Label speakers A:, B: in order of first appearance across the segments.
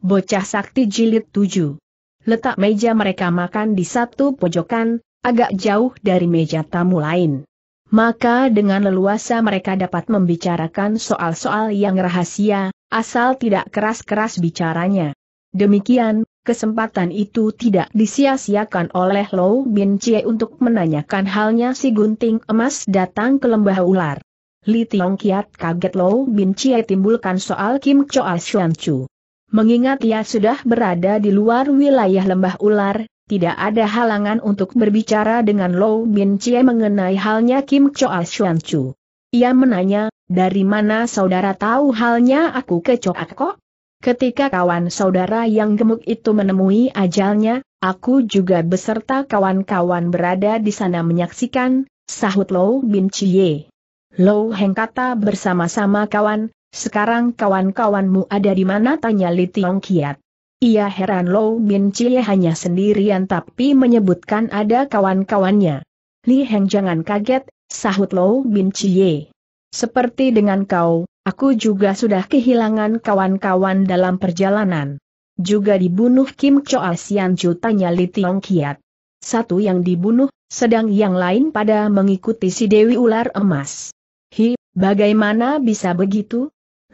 A: Bocah Sakti Jilid 7. Letak meja mereka makan di satu pojokan, agak jauh dari meja tamu lain. Maka dengan leluasa mereka dapat membicarakan soal-soal yang rahasia, asal tidak keras-keras bicaranya. Demikian, kesempatan itu tidak disia-siakan oleh Lou Bin Chie untuk menanyakan halnya si gunting emas datang ke lembah ular. Li Tiong Kiat kaget Lou Bin Chie timbulkan soal Kim Choa Shuan Chu. Mengingat ia sudah berada di luar wilayah lembah ular, tidak ada halangan untuk berbicara dengan Lou Bin Chie mengenai halnya Kim Choa Shuan Chu. Ia menanya, dari mana saudara tahu halnya aku ke Choa Kok? Ketika kawan saudara yang gemuk itu menemui ajalnya, aku juga beserta kawan-kawan berada di sana menyaksikan, sahut Lou Bin Chie. Lou Heng kata bersama-sama kawan, sekarang kawan-kawanmu ada di mana? Tanya Li Tiong Kiat. Ia heran Lo Bin Chie hanya sendirian tapi menyebutkan ada kawan-kawannya. Li Heng jangan kaget, sahut Lo Bin Chie. Seperti dengan kau, aku juga sudah kehilangan kawan-kawan dalam perjalanan. Juga dibunuh Kim Choa Sian Chu tanya Li Tiong Kiat. Satu yang dibunuh, sedang yang lain pada mengikuti si Dewi Ular Emas. Hi, bagaimana bisa begitu?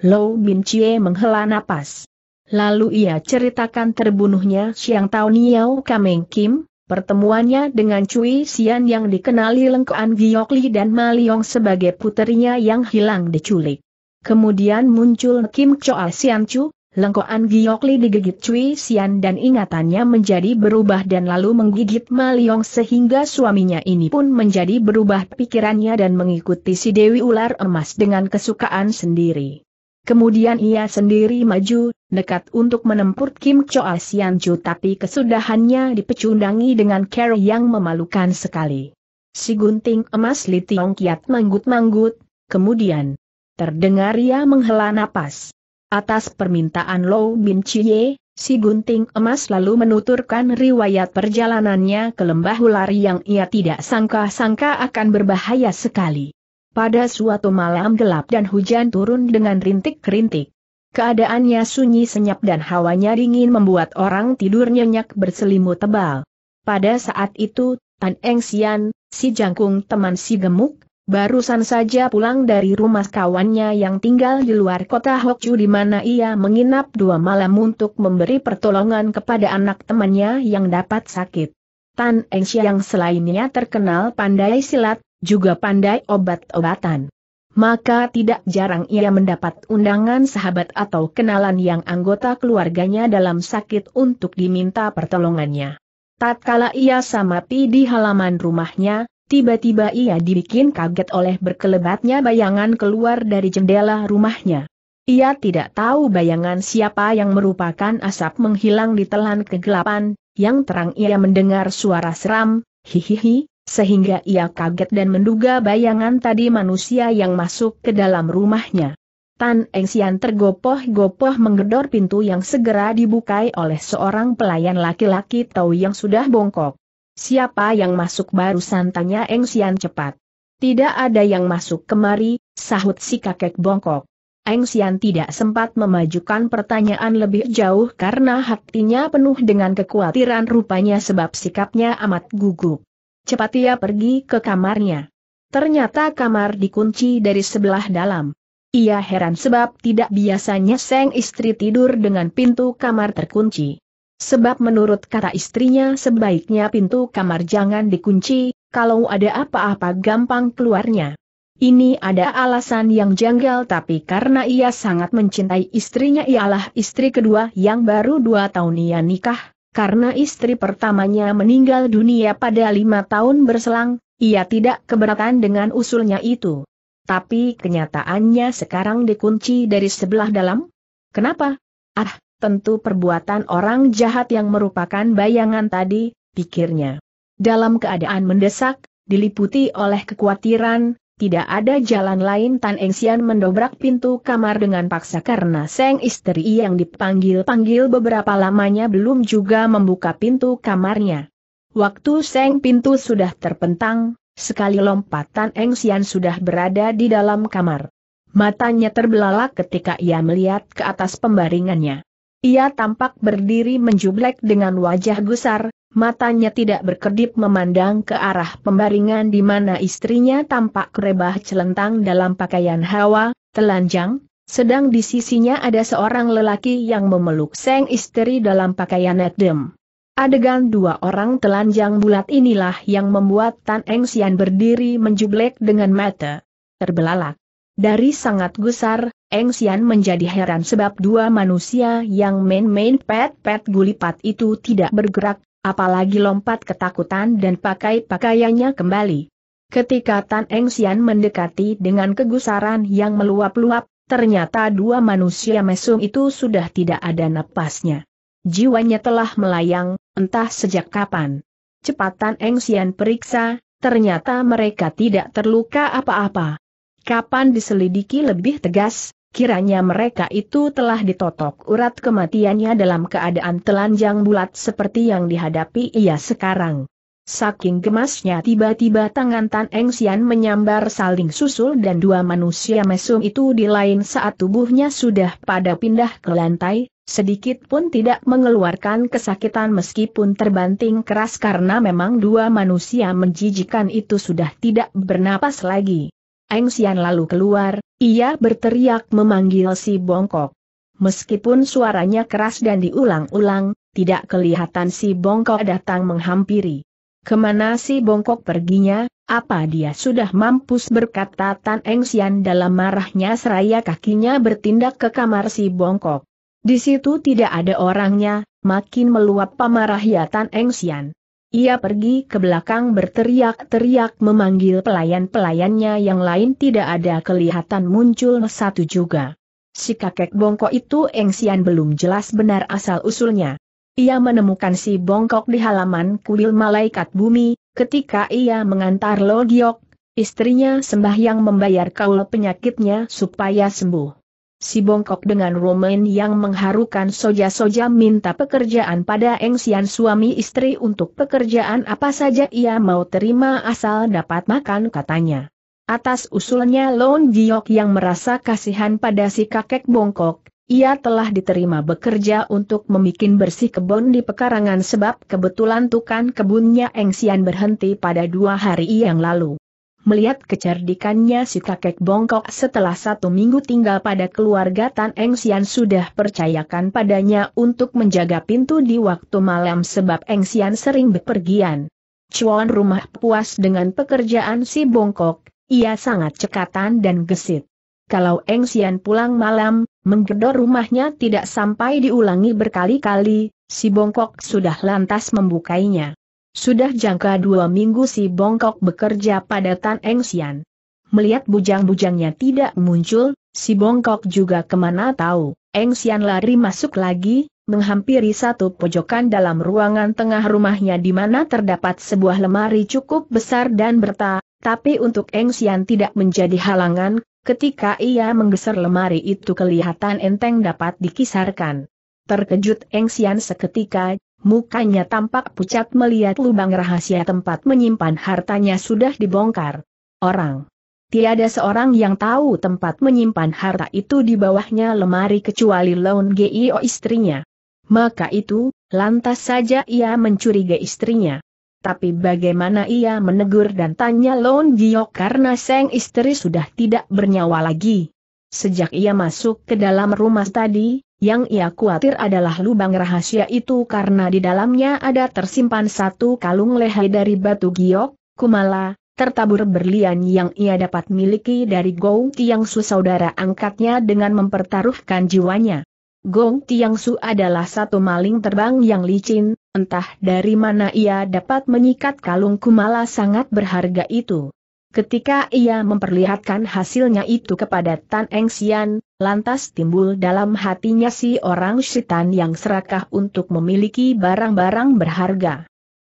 A: Lou Min Chie menghela napas. Lalu ia ceritakan terbunuhnya Siang Tao Niao Kameng Kim, pertemuannya dengan Cui Xian yang dikenali Lengkoan Li dan Ma Liong sebagai puterinya yang hilang diculik. Kemudian muncul Kim Choa Xian Chu, Lengkoan Li digigit Cui Xian dan ingatannya menjadi berubah dan lalu menggigit Ma Liong sehingga suaminya ini pun menjadi berubah pikirannya dan mengikuti si Dewi Ular Emas dengan kesukaan sendiri. Kemudian ia sendiri maju, dekat untuk menempur Kim Choa Sian Chu tapi kesudahannya dipecundangi dengan cara yang memalukan sekali. Si gunting emas Li Tiong Kiat manggut-manggut, kemudian terdengar ia menghela napas. Atas permintaan Lou Bin Chie, si gunting emas lalu menuturkan riwayat perjalanannya ke lembah ular yang ia tidak sangka-sangka akan berbahaya sekali. Pada suatu malam gelap dan hujan turun dengan rintik-rintik. Keadaannya sunyi senyap dan hawanya dingin membuat orang tidur nyenyak berselimut tebal. Pada saat itu, Tan Eng Sian, si jangkung teman si gemuk, barusan saja pulang dari rumah kawannya yang tinggal di luar kota Hokju di mana ia menginap dua malam untuk memberi pertolongan kepada anak temannya yang dapat sakit. Tan Eng Siang selainnya terkenal pandai silat, juga pandai obat-obatan. Maka tidak jarang ia mendapat undangan sahabat atau kenalan yang anggota keluarganya dalam sakit untuk diminta pertolongannya. Tatkala ia samapi di halaman rumahnya, tiba-tiba ia dibikin kaget oleh berkelebatnya bayangan keluar dari jendela rumahnya. Ia tidak tahu bayangan siapa yang merupakan asap menghilang di telan kegelapan, yang terang ia mendengar suara seram, hihihi, sehingga ia kaget dan menduga bayangan tadi manusia yang masuk ke dalam rumahnya. Tan Eng Sian tergopoh-gopoh menggedor pintu yang segera dibukai oleh seorang pelayan laki-laki tahu yang sudah bongkok. Siapa yang masuk baru barusan Eng Sian cepat. Tidak ada yang masuk kemari, sahut si kakek bongkok. Eng Sian tidak sempat memajukan pertanyaan lebih jauh karena hatinya penuh dengan kekhawatiran rupanya sebab sikapnya amat gugup. Cepat ia pergi ke kamarnya. Ternyata kamar dikunci dari sebelah dalam. Ia heran sebab tidak biasanya seng istri tidur dengan pintu kamar terkunci. Sebab menurut kata istrinya sebaiknya pintu kamar jangan dikunci, kalau ada apa-apa gampang keluarnya. Ini ada alasan yang janggal tapi karena ia sangat mencintai istrinya ialah istri kedua yang baru dua tahun ia nikah, karena istri pertamanya meninggal dunia pada lima tahun berselang, ia tidak keberatan dengan usulnya itu. Tapi kenyataannya sekarang dikunci dari sebelah dalam? Kenapa? Ah, tentu perbuatan orang jahat yang merupakan bayangan tadi, pikirnya. Dalam keadaan mendesak, diliputi oleh kekhawatiran, tidak ada jalan lain Tan Eng Xian mendobrak pintu kamar dengan paksa karena sang istri yang dipanggil-panggil beberapa lamanya belum juga membuka pintu kamarnya. Waktu sang pintu sudah terpentang, sekali lompat Tan Eng Xian sudah berada di dalam kamar. Matanya terbelalak ketika ia melihat ke atas pembaringannya. Ia tampak berdiri menjublek dengan wajah gusar, Matanya tidak berkedip memandang ke arah pembaringan di mana istrinya tampak kerebah celentang dalam pakaian hawa, telanjang, sedang di sisinya ada seorang lelaki yang memeluk seng istri dalam pakaian edem. Adegan dua orang telanjang bulat inilah yang membuat Tan Eng Sian berdiri menjublek dengan mata terbelalak. Dari sangat gusar, Eng Sian menjadi heran sebab dua manusia yang main-main pet-pet gulipat itu tidak bergerak apalagi lompat ketakutan dan pakai pakaiannya kembali. Ketika Tan Eng Xian mendekati dengan kegusaran yang meluap-luap, ternyata dua manusia mesum itu sudah tidak ada napasnya. Jiwanya telah melayang, entah sejak kapan. Cepat Tan Eng Xian periksa, ternyata mereka tidak terluka apa-apa. Kapan diselidiki lebih tegas, Kiranya mereka itu telah ditotok urat kematiannya dalam keadaan telanjang bulat seperti yang dihadapi ia sekarang. Saking gemasnya tiba-tiba tangan Tan Eng Sian menyambar saling susul dan dua manusia mesum itu di lain saat tubuhnya sudah pada pindah ke lantai, sedikit pun tidak mengeluarkan kesakitan meskipun terbanting keras karena memang dua manusia menjijikan itu sudah tidak bernapas lagi. Eng Sian lalu keluar, ia berteriak memanggil si Bongkok. Meskipun suaranya keras dan diulang-ulang, tidak kelihatan si Bongkok datang menghampiri. Kemana si Bongkok perginya, apa dia sudah mampus berkata Tan Eng Sian dalam marahnya seraya kakinya bertindak ke kamar si Bongkok. Di situ tidak ada orangnya, makin meluap pamarah ya Tan Eng Sian. Ia pergi ke belakang berteriak-teriak memanggil pelayan-pelayannya yang lain tidak ada kelihatan muncul satu juga. Si kakek bongkok itu Engsian belum jelas benar asal-usulnya. Ia menemukan si bongkok di halaman kuil malaikat bumi, ketika ia mengantar logiok, istrinya istrinya sembahyang membayar kaul penyakitnya supaya sembuh. Si bongkok dengan Romain yang mengharukan soja-soja minta pekerjaan pada Eng suami istri untuk pekerjaan apa saja ia mau terima asal dapat makan katanya. Atas usulnya Lon Giok yang merasa kasihan pada si kakek bongkok, ia telah diterima bekerja untuk membuat bersih kebun di pekarangan sebab kebetulan tukang kebunnya engsian berhenti pada dua hari yang lalu melihat kecerdikannya si kakek bongkok setelah satu minggu tinggal pada keluarga Tan Eng Sian sudah percayakan padanya untuk menjaga pintu di waktu malam sebab Eng Sian sering bepergian. Cuan rumah puas dengan pekerjaan si bongkok, ia sangat cekatan dan gesit. Kalau Eng Sian pulang malam, menggedor rumahnya tidak sampai diulangi berkali-kali, si bongkok sudah lantas membukainya. Sudah jangka dua minggu si Bongkok bekerja pada Tan Eng Sian. Melihat bujang-bujangnya tidak muncul, si Bongkok juga kemana tahu. Eng Sian lari masuk lagi, menghampiri satu pojokan dalam ruangan tengah rumahnya di mana terdapat sebuah lemari cukup besar dan berta, tapi untuk Eng Sian tidak menjadi halangan, ketika ia menggeser lemari itu kelihatan enteng dapat dikisarkan. Terkejut Eng Sian seketika, Mukanya tampak pucat melihat lubang rahasia tempat menyimpan hartanya sudah dibongkar. Orang. Tiada seorang yang tahu tempat menyimpan harta itu di bawahnya lemari kecuali Lone Gio istrinya. Maka itu, lantas saja ia mencurigai istrinya. Tapi bagaimana ia menegur dan tanya Lone Gio karena sang istri sudah tidak bernyawa lagi. Sejak ia masuk ke dalam rumah tadi, yang ia khawatir adalah lubang rahasia itu karena di dalamnya ada tersimpan satu kalung lehai dari batu giok, kumala, tertabur berlian yang ia dapat miliki dari Gong Su saudara angkatnya dengan mempertaruhkan jiwanya. Gong Su adalah satu maling terbang yang licin, entah dari mana ia dapat menyikat kalung kumala sangat berharga itu. Ketika ia memperlihatkan hasilnya itu kepada Tan Eng Sian, lantas timbul dalam hatinya si orang setan yang serakah untuk memiliki barang-barang berharga.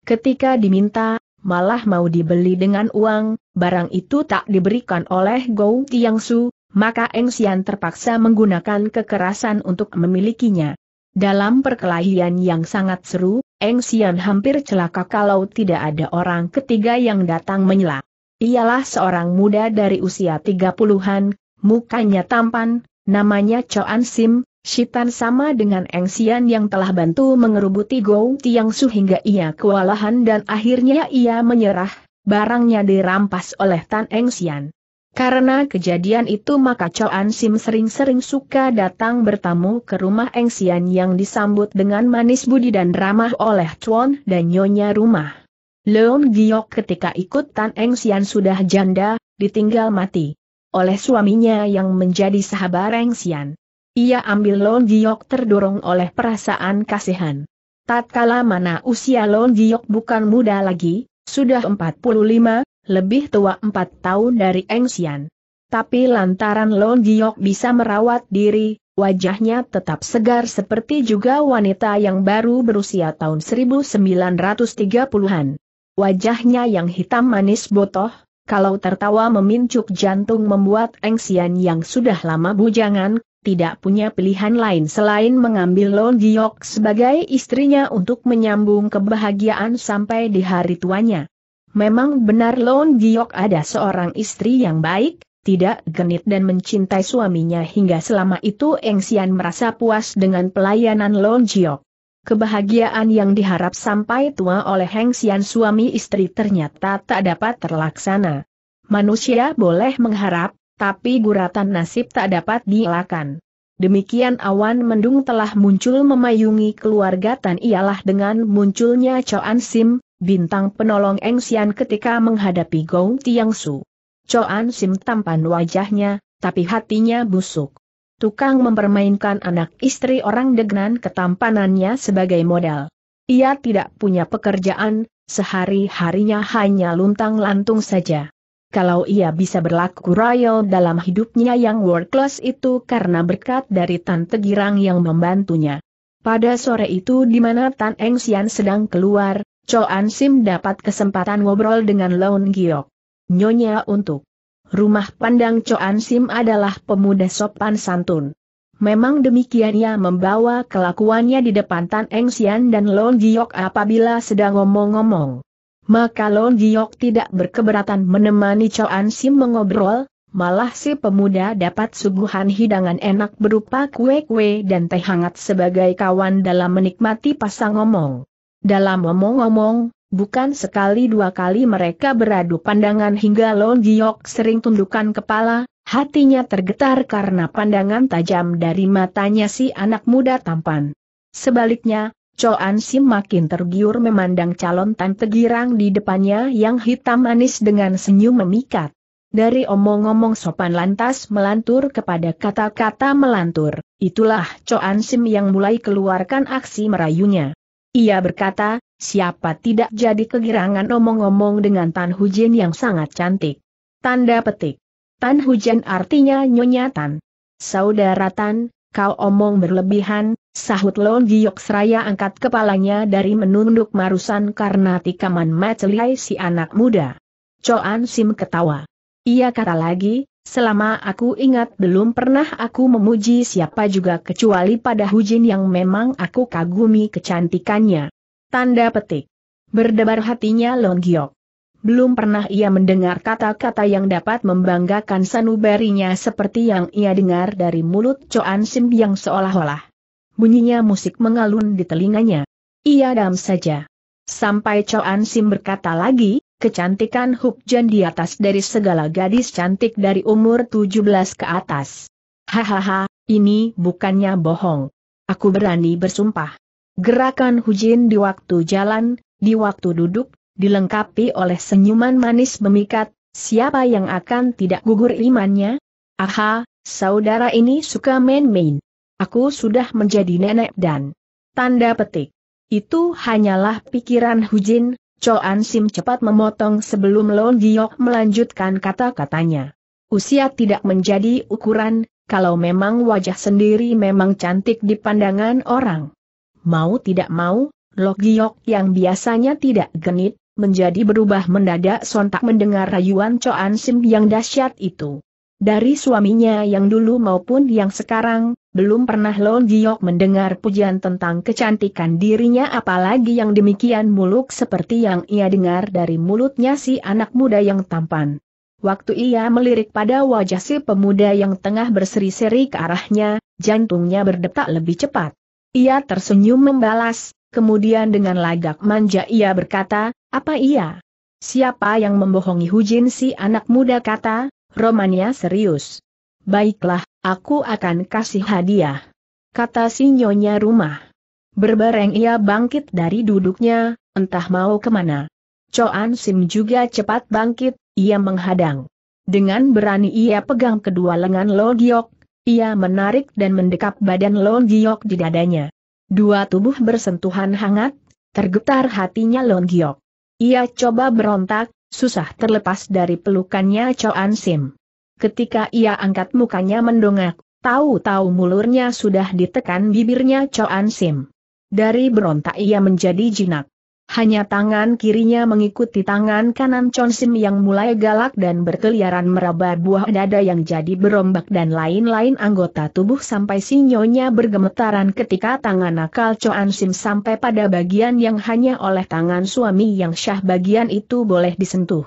A: Ketika diminta, malah mau dibeli dengan uang, barang itu tak diberikan oleh Gou Su, maka Eng Sian terpaksa menggunakan kekerasan untuk memilikinya. Dalam perkelahian yang sangat seru, Eng Sian hampir celaka kalau tidak ada orang ketiga yang datang menyela. Ialah seorang muda dari usia tiga puluhan, mukanya tampan, namanya Choan Sim, Shitan sama dengan Eng Sian yang telah bantu mengerubuti Gou Tiang Su hingga ia kewalahan dan akhirnya ia menyerah, barangnya dirampas oleh Tan Eng Sian. Karena kejadian itu maka Choan Sim sering-sering suka datang bertamu ke rumah Eng Sian yang disambut dengan manis budi dan ramah oleh Chuan dan Nyonya rumah. Leon Giok ketika ikut Tan Eng Sian sudah janda, ditinggal mati. Oleh suaminya yang menjadi sahabat Eng Sian. Ia ambil Lon Giok terdorong oleh perasaan kasihan. Tatkala mana usia Lon Giok bukan muda lagi, sudah 45, lebih tua 4 tahun dari Eng Sian. Tapi lantaran Lon Giok bisa merawat diri, wajahnya tetap segar seperti juga wanita yang baru berusia tahun 1930-an wajahnya yang hitam manis botoh, kalau tertawa memincuk jantung membuat Engsian yang sudah lama bujangan, tidak punya pilihan lain selain mengambil Lon Giok sebagai istrinya untuk menyambung kebahagiaan sampai di hari tuanya. Memang benar Lon Giok ada seorang istri yang baik, tidak genit dan mencintai suaminya hingga selama itu Eng Sian merasa puas dengan pelayanan Lon Giok. Kebahagiaan yang diharap sampai tua oleh Heng Xian suami istri ternyata tak dapat terlaksana. Manusia boleh mengharap, tapi guratan nasib tak dapat dielakkan. Demikian awan mendung telah muncul memayungi keluarga Tan ialah dengan munculnya Choan Sim, bintang penolong Eng Xian ketika menghadapi Gong Tiang Su. Choan Sim tampan wajahnya, tapi hatinya busuk tukang mempermainkan anak istri orang dengan ketampanannya sebagai modal. Ia tidak punya pekerjaan, sehari-harinya hanya luntang-lantung saja. Kalau ia bisa berlaku royal dalam hidupnya yang world class itu karena berkat dari Tante Girang yang membantunya. Pada sore itu di mana Tan Eng Sian sedang keluar, Cho An Sim dapat kesempatan ngobrol dengan Laung Giok. Nyonya untuk Rumah pandang Coan Sim adalah pemuda sopan santun. Memang demikian ia membawa kelakuannya di depan Tan Eng Sian dan Lon Giok apabila sedang ngomong-ngomong. Maka Lon Giok tidak berkeberatan menemani Coan Sim mengobrol, malah si pemuda dapat suguhan hidangan enak berupa kue-kue dan teh hangat sebagai kawan dalam menikmati pasang ngomong. Dalam ngomong-ngomong. Bukan sekali dua kali mereka beradu pandangan hingga Lon Giok sering tundukkan kepala, hatinya tergetar karena pandangan tajam dari matanya si anak muda tampan. Sebaliknya, Choan Sim makin tergiur memandang calon tante girang di depannya yang hitam manis dengan senyum memikat. Dari omong-omong sopan lantas melantur kepada kata-kata melantur, itulah Choan Sim yang mulai keluarkan aksi merayunya. Ia berkata, siapa tidak jadi kegirangan omong-omong dengan Tan Hujin yang sangat cantik. Tanda petik. Tan Hujin artinya Nyonya Tan. Saudara Tan, kau omong berlebihan, sahut Long Giok Seraya angkat kepalanya dari menunduk marusan karena tikaman macelai si anak muda. Coan Sim ketawa. Ia kata lagi, Selama aku ingat belum pernah aku memuji siapa juga kecuali pada Hujin yang memang aku kagumi kecantikannya. Tanda petik. Berdebar hatinya Longgiok. Belum pernah ia mendengar kata-kata yang dapat membanggakan sanubarinya seperti yang ia dengar dari mulut Coan Sim yang seolah-olah. Bunyinya musik mengalun di telinganya. Ia dam saja. Sampai Coan Sim berkata lagi, kecantikan Jan di atas dari segala gadis cantik dari umur 17 ke atas. Hahaha, ini bukannya bohong. Aku berani bersumpah. Gerakan Hujin di waktu jalan, di waktu duduk, dilengkapi oleh senyuman manis memikat, siapa yang akan tidak gugur imannya? Aha, saudara ini suka main-main. Aku sudah menjadi nenek dan... Tanda petik. Itu hanyalah pikiran Hujin, Choan Sim cepat memotong sebelum Lon Giok melanjutkan kata-katanya. Usia tidak menjadi ukuran, kalau memang wajah sendiri memang cantik di pandangan orang. Mau tidak mau, Giok yang biasanya tidak genit, menjadi berubah mendadak sontak mendengar rayuan Coan Sim yang dahsyat itu. Dari suaminya yang dulu maupun yang sekarang, belum pernah Lo Giok mendengar pujian tentang kecantikan dirinya apalagi yang demikian muluk seperti yang ia dengar dari mulutnya si anak muda yang tampan. Waktu ia melirik pada wajah si pemuda yang tengah berseri-seri ke arahnya, jantungnya berdetak lebih cepat. Ia tersenyum membalas, kemudian dengan lagak manja ia berkata, apa iya? Siapa yang membohongi Hujin si anak muda kata, romannya serius. Baiklah, aku akan kasih hadiah. Kata si nyonya rumah. Berbareng ia bangkit dari duduknya, entah mau kemana. Coan Sim juga cepat bangkit, ia menghadang. Dengan berani ia pegang kedua lengan Lo Giok, ia menarik dan mendekap badan Lon Giok di dadanya. Dua tubuh bersentuhan hangat, tergetar hatinya Lon Giok. Ia coba berontak, susah terlepas dari pelukannya Choan Sim. Ketika ia angkat mukanya mendongak, tahu-tahu mulurnya sudah ditekan bibirnya Choan Sim. Dari berontak ia menjadi jinak. Hanya tangan kirinya mengikuti tangan kanan Chonsim yang mulai galak dan berkeliaran meraba buah dada yang jadi berombak dan lain-lain anggota tubuh sampai sinyonya bergemetaran ketika tangan nakal Chonsim sampai pada bagian yang hanya oleh tangan suami yang syah bagian itu boleh disentuh.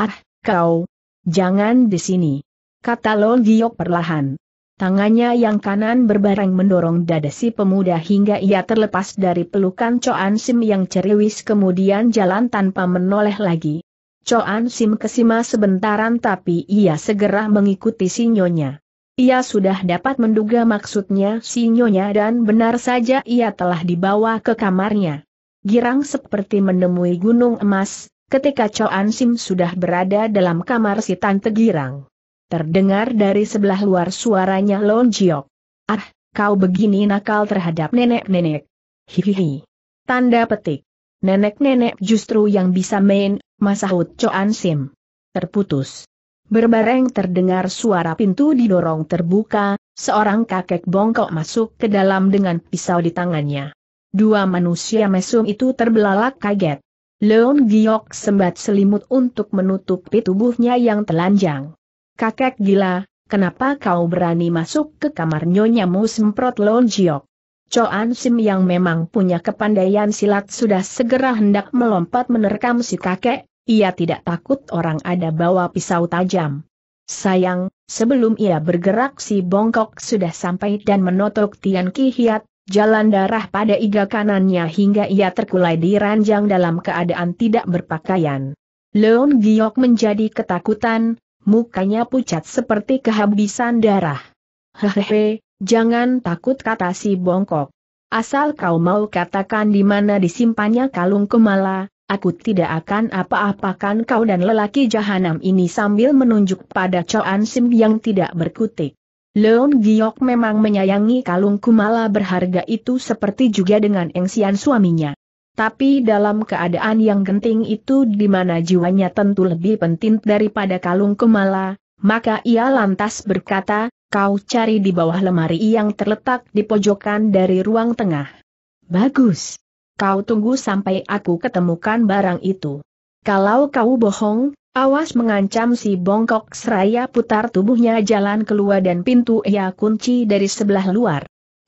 A: Ah, kau! Jangan di sini! Kata Long Giok perlahan. Tangannya yang kanan berbareng mendorong dada si pemuda hingga ia terlepas dari pelukan Coan Sim yang ceriwis kemudian jalan tanpa menoleh lagi. Coan Sim kesima sebentaran tapi ia segera mengikuti sinyonya. Ia sudah dapat menduga maksudnya sinyonya dan benar saja ia telah dibawa ke kamarnya. Girang seperti menemui gunung emas, ketika Coan Sim sudah berada dalam kamar si Tante Girang. Terdengar dari sebelah luar suaranya Lon Jiok. Ah, kau begini nakal terhadap nenek-nenek. Hihihi. Tanda petik. Nenek-nenek justru yang bisa main, masahut Choan Sim. Terputus. Berbareng terdengar suara pintu didorong terbuka, seorang kakek bongkok masuk ke dalam dengan pisau di tangannya. Dua manusia mesum itu terbelalak kaget. Leon Giok sembat selimut untuk menutupi tubuhnya yang telanjang kakek gila, kenapa kau berani masuk ke kamar nyonya-mu semprot Lon Jiok? Coan Sim yang memang punya kepandaian silat sudah segera hendak melompat menerkam si kakek, ia tidak takut orang ada bawa pisau tajam. Sayang, sebelum ia bergerak si bongkok sudah sampai dan menotok Tian Ki Hiat, jalan darah pada iga kanannya hingga ia terkulai di ranjang dalam keadaan tidak berpakaian. Leon Giok menjadi ketakutan, mukanya pucat seperti kehabisan darah. Hehehe, jangan takut kata si bongkok. Asal kau mau katakan di mana disimpannya kalung kemala, aku tidak akan apa-apakan kau dan lelaki jahanam ini sambil menunjuk pada Choan Sim yang tidak berkutik. Leon Giok memang menyayangi kalung kumala berharga itu seperti juga dengan engsian suaminya. Tapi dalam keadaan yang genting itu di mana jiwanya tentu lebih penting daripada kalung kemala, maka ia lantas berkata, kau cari di bawah lemari yang terletak di pojokan dari ruang tengah. Bagus. Kau tunggu sampai aku ketemukan barang itu. Kalau kau bohong, awas mengancam si bongkok seraya putar tubuhnya jalan keluar dan pintu ia kunci dari sebelah luar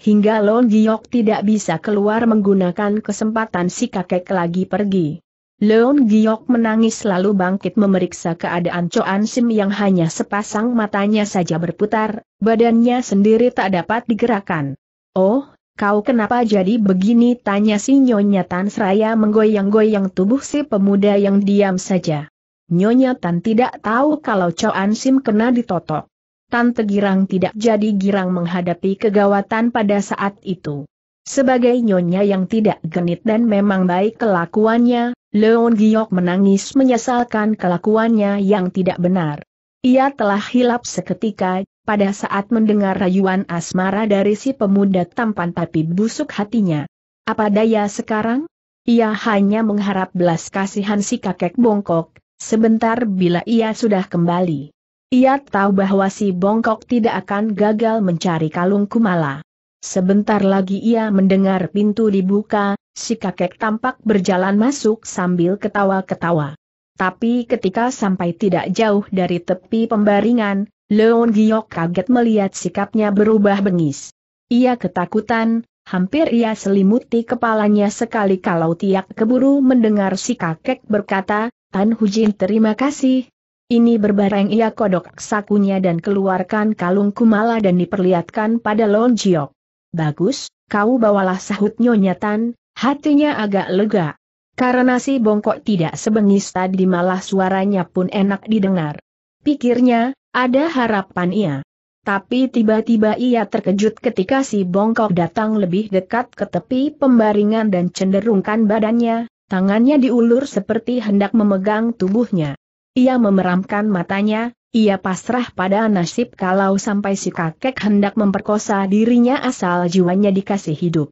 A: hingga Lon Giok tidak bisa keluar menggunakan kesempatan si kakek lagi pergi. Leon Giok menangis lalu bangkit memeriksa keadaan An Sim yang hanya sepasang matanya saja berputar, badannya sendiri tak dapat digerakkan. Oh, kau kenapa jadi begini? Tanya si Nyonya Tan Seraya menggoyang-goyang tubuh si pemuda yang diam saja. Nyonya Tan tidak tahu kalau An Sim kena ditotok. Tante Girang tidak jadi girang menghadapi kegawatan pada saat itu. Sebagai nyonya yang tidak genit dan memang baik kelakuannya, Leon Giok menangis menyesalkan kelakuannya yang tidak benar. Ia telah hilap seketika, pada saat mendengar rayuan asmara dari si pemuda tampan tapi busuk hatinya. Apa daya sekarang? Ia hanya mengharap belas kasihan si kakek bongkok, sebentar bila ia sudah kembali. Ia tahu bahwa si bongkok tidak akan gagal mencari kalung kumala. Sebentar lagi ia mendengar pintu dibuka, si kakek tampak berjalan masuk sambil ketawa-ketawa. Tapi ketika sampai tidak jauh dari tepi pembaringan, Leon Giok kaget melihat sikapnya berubah bengis. Ia ketakutan, hampir ia selimuti kepalanya sekali kalau tiak keburu mendengar si kakek berkata, Tan Hujin terima kasih, ini berbareng ia kodok sakunya dan keluarkan kalung kumala dan diperlihatkan pada Lon Jiok. Bagus, kau bawalah sahut Nyonya Tan, hatinya agak lega. Karena si bongkok tidak sebengis tadi malah suaranya pun enak didengar. Pikirnya, ada harapan ia. Tapi tiba-tiba ia terkejut ketika si bongkok datang lebih dekat ke tepi pembaringan dan cenderungkan badannya, tangannya diulur seperti hendak memegang tubuhnya. Ia memeramkan matanya, ia pasrah pada nasib kalau sampai si kakek hendak memperkosa dirinya asal jiwanya dikasih hidup.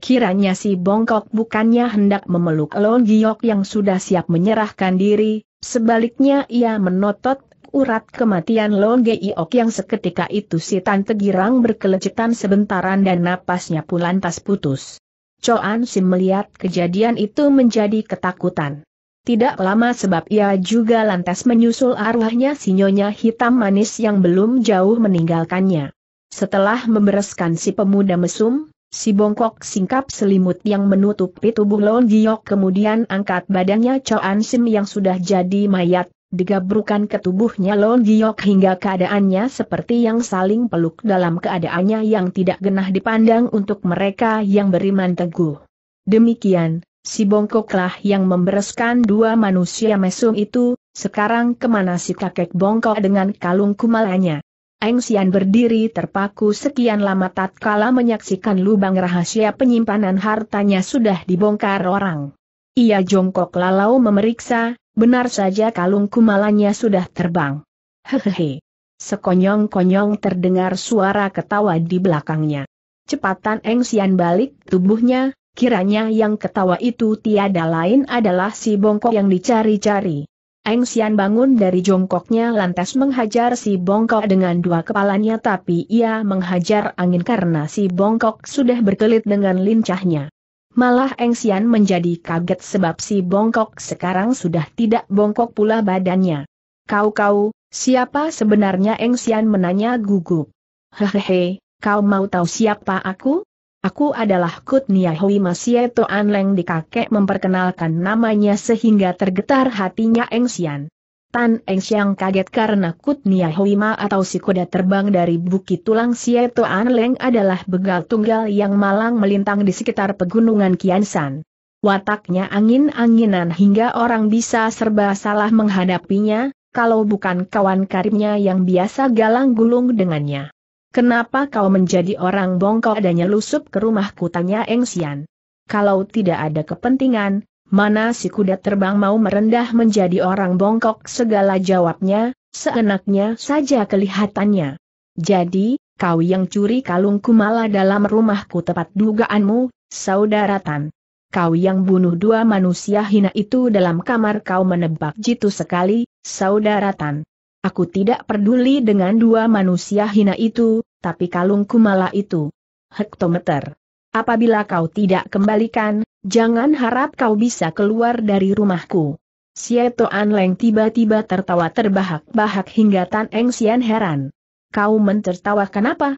A: Kiranya si bongkok bukannya hendak memeluk Long Giok yang sudah siap menyerahkan diri, sebaliknya ia menotot urat kematian Long Giok yang seketika itu si Tante Girang berkelecetan sebentaran dan napasnya pun lantas putus. Coan Sim melihat kejadian itu menjadi ketakutan. Tidak lama sebab ia juga lantas menyusul arwahnya sinyonya hitam manis yang belum jauh meninggalkannya. Setelah membereskan si pemuda mesum, si bongkok singkap selimut yang menutupi tubuh Lon Giok kemudian angkat badannya Choan Sim yang sudah jadi mayat, digabrukan ke tubuhnya Lon Giok hingga keadaannya seperti yang saling peluk dalam keadaannya yang tidak genah dipandang untuk mereka yang beriman teguh. Demikian, si bongkoklah yang membereskan dua manusia mesum itu, sekarang kemana si kakek bongkok dengan kalung kumalanya? Eng Sian berdiri terpaku sekian lama tatkala menyaksikan lubang rahasia penyimpanan hartanya sudah dibongkar orang. Ia jongkok lalau memeriksa, benar saja kalung kumalanya sudah terbang. Hehehe. Sekonyong-konyong terdengar suara ketawa di belakangnya. Cepatan Eng Sian balik tubuhnya, Kiranya yang ketawa itu tiada lain adalah si bongkok yang dicari-cari. Eng Xian bangun dari jongkoknya lantas menghajar si bongkok dengan dua kepalanya tapi ia menghajar angin karena si bongkok sudah berkelit dengan lincahnya. Malah Eng Xian menjadi kaget sebab si bongkok sekarang sudah tidak bongkok pula badannya. Kau-kau, siapa sebenarnya Eng Xian menanya gugup. Hehehe, kau mau tahu siapa aku? Aku adalah Kut Niahui Masieto Leng di kakek memperkenalkan namanya sehingga tergetar hatinya Eng Xian. Tan Eng Engsiang kaget karena Kut Niahui Ma atau si kuda terbang dari Bukit Tulang Sieto Leng adalah begal tunggal yang malang melintang di sekitar pegunungan Kiansan. Wataknya angin-anginan hingga orang bisa serba salah menghadapinya, kalau bukan kawan karibnya yang biasa galang gulung dengannya. Kenapa kau menjadi orang bongkok adanya lusup ke rumahku tanya Eng Sian. Kalau tidak ada kepentingan, mana si kuda terbang mau merendah menjadi orang bongkok segala jawabnya, seenaknya saja kelihatannya. Jadi, kau yang curi kalungku malah dalam rumahku tepat dugaanmu, saudara Tan. Kau yang bunuh dua manusia hina itu dalam kamar kau menebak jitu sekali, saudara Tan. Aku tidak peduli dengan dua manusia hina itu, tapi kalung kumala itu. Hektometer. Apabila kau tidak kembalikan, jangan harap kau bisa keluar dari rumahku. Sieto Anleng tiba-tiba tertawa terbahak-bahak hingga Tan Eng Sian heran. Kau mentertawakan apa?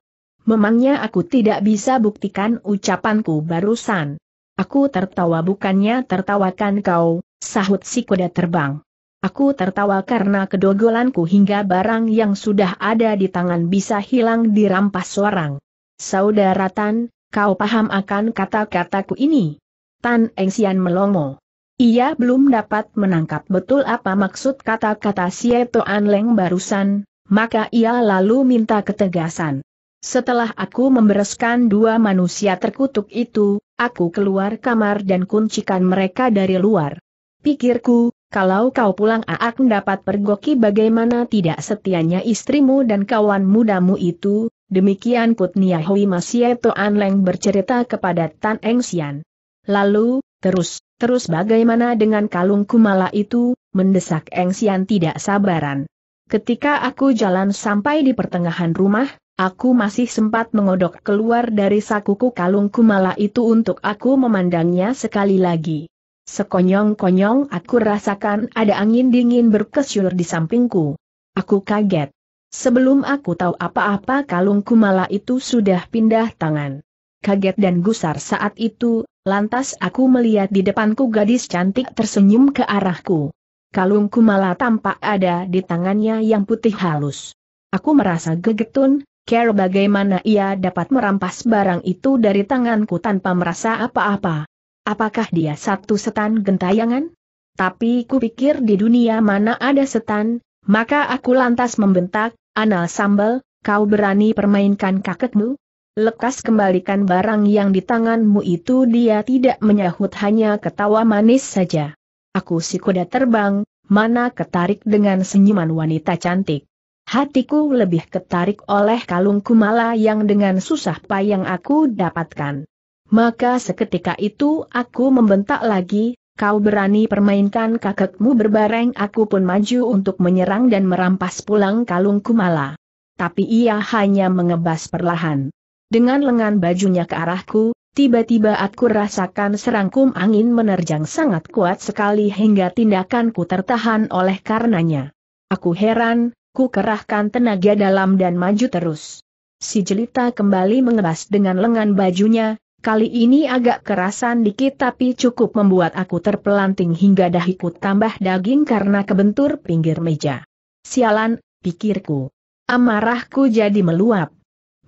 A: Memangnya aku tidak bisa buktikan ucapanku barusan. Aku tertawa bukannya tertawakan kau, sahut si kuda terbang. Aku tertawa karena kedogolanku hingga barang yang sudah ada di tangan bisa hilang dirampas orang. Saudara Tan, kau paham akan kata-kataku ini? Tan Engsian melongo. Ia belum dapat menangkap betul apa maksud kata-kata Sieto Anleng barusan, maka ia lalu minta ketegasan. Setelah aku membereskan dua manusia terkutuk itu, aku keluar kamar dan kuncikan mereka dari luar. Pikirku, kalau kau pulang Aak mendapat pergoki bagaimana tidak setianya istrimu dan kawan mudamu itu, demikian Kutnia Hui Masieto Anleng bercerita kepada Tan Eng Sian. Lalu, terus, terus bagaimana dengan kalung kumala itu, mendesak Eng Sian tidak sabaran. Ketika aku jalan sampai di pertengahan rumah, aku masih sempat mengodok keluar dari sakuku kalung kumala itu untuk aku memandangnya sekali lagi. Sekonyong-konyong aku rasakan ada angin dingin berkesyur di sampingku. Aku kaget. Sebelum aku tahu apa-apa kalung kumala itu sudah pindah tangan. Kaget dan gusar saat itu, lantas aku melihat di depanku gadis cantik tersenyum ke arahku. Kalung kumala tampak ada di tangannya yang putih halus. Aku merasa gegetun, care bagaimana ia dapat merampas barang itu dari tanganku tanpa merasa apa-apa. Apakah dia satu setan gentayangan? Tapi kupikir di dunia mana ada setan, maka aku lantas membentak, Anal Sambal, kau berani permainkan kakekmu? Lekas kembalikan barang yang di tanganmu itu dia tidak menyahut hanya ketawa manis saja. Aku si kuda terbang, mana ketarik dengan senyuman wanita cantik. Hatiku lebih ketarik oleh kalung kumala yang dengan susah payang aku dapatkan. Maka seketika itu aku membentak lagi, kau berani permainkan kakekmu berbareng aku pun maju untuk menyerang dan merampas pulang kalung kumala. Tapi ia hanya mengebas perlahan. Dengan lengan bajunya ke arahku, tiba-tiba aku rasakan serangkum angin menerjang sangat kuat sekali hingga tindakanku tertahan oleh karenanya. Aku heran, ku kerahkan tenaga dalam dan maju terus. Si jelita kembali mengebas dengan lengan bajunya, Kali ini agak kerasan dikit tapi cukup membuat aku terpelanting hingga dahiku tambah daging karena kebentur pinggir meja. Sialan, pikirku. Amarahku jadi meluap.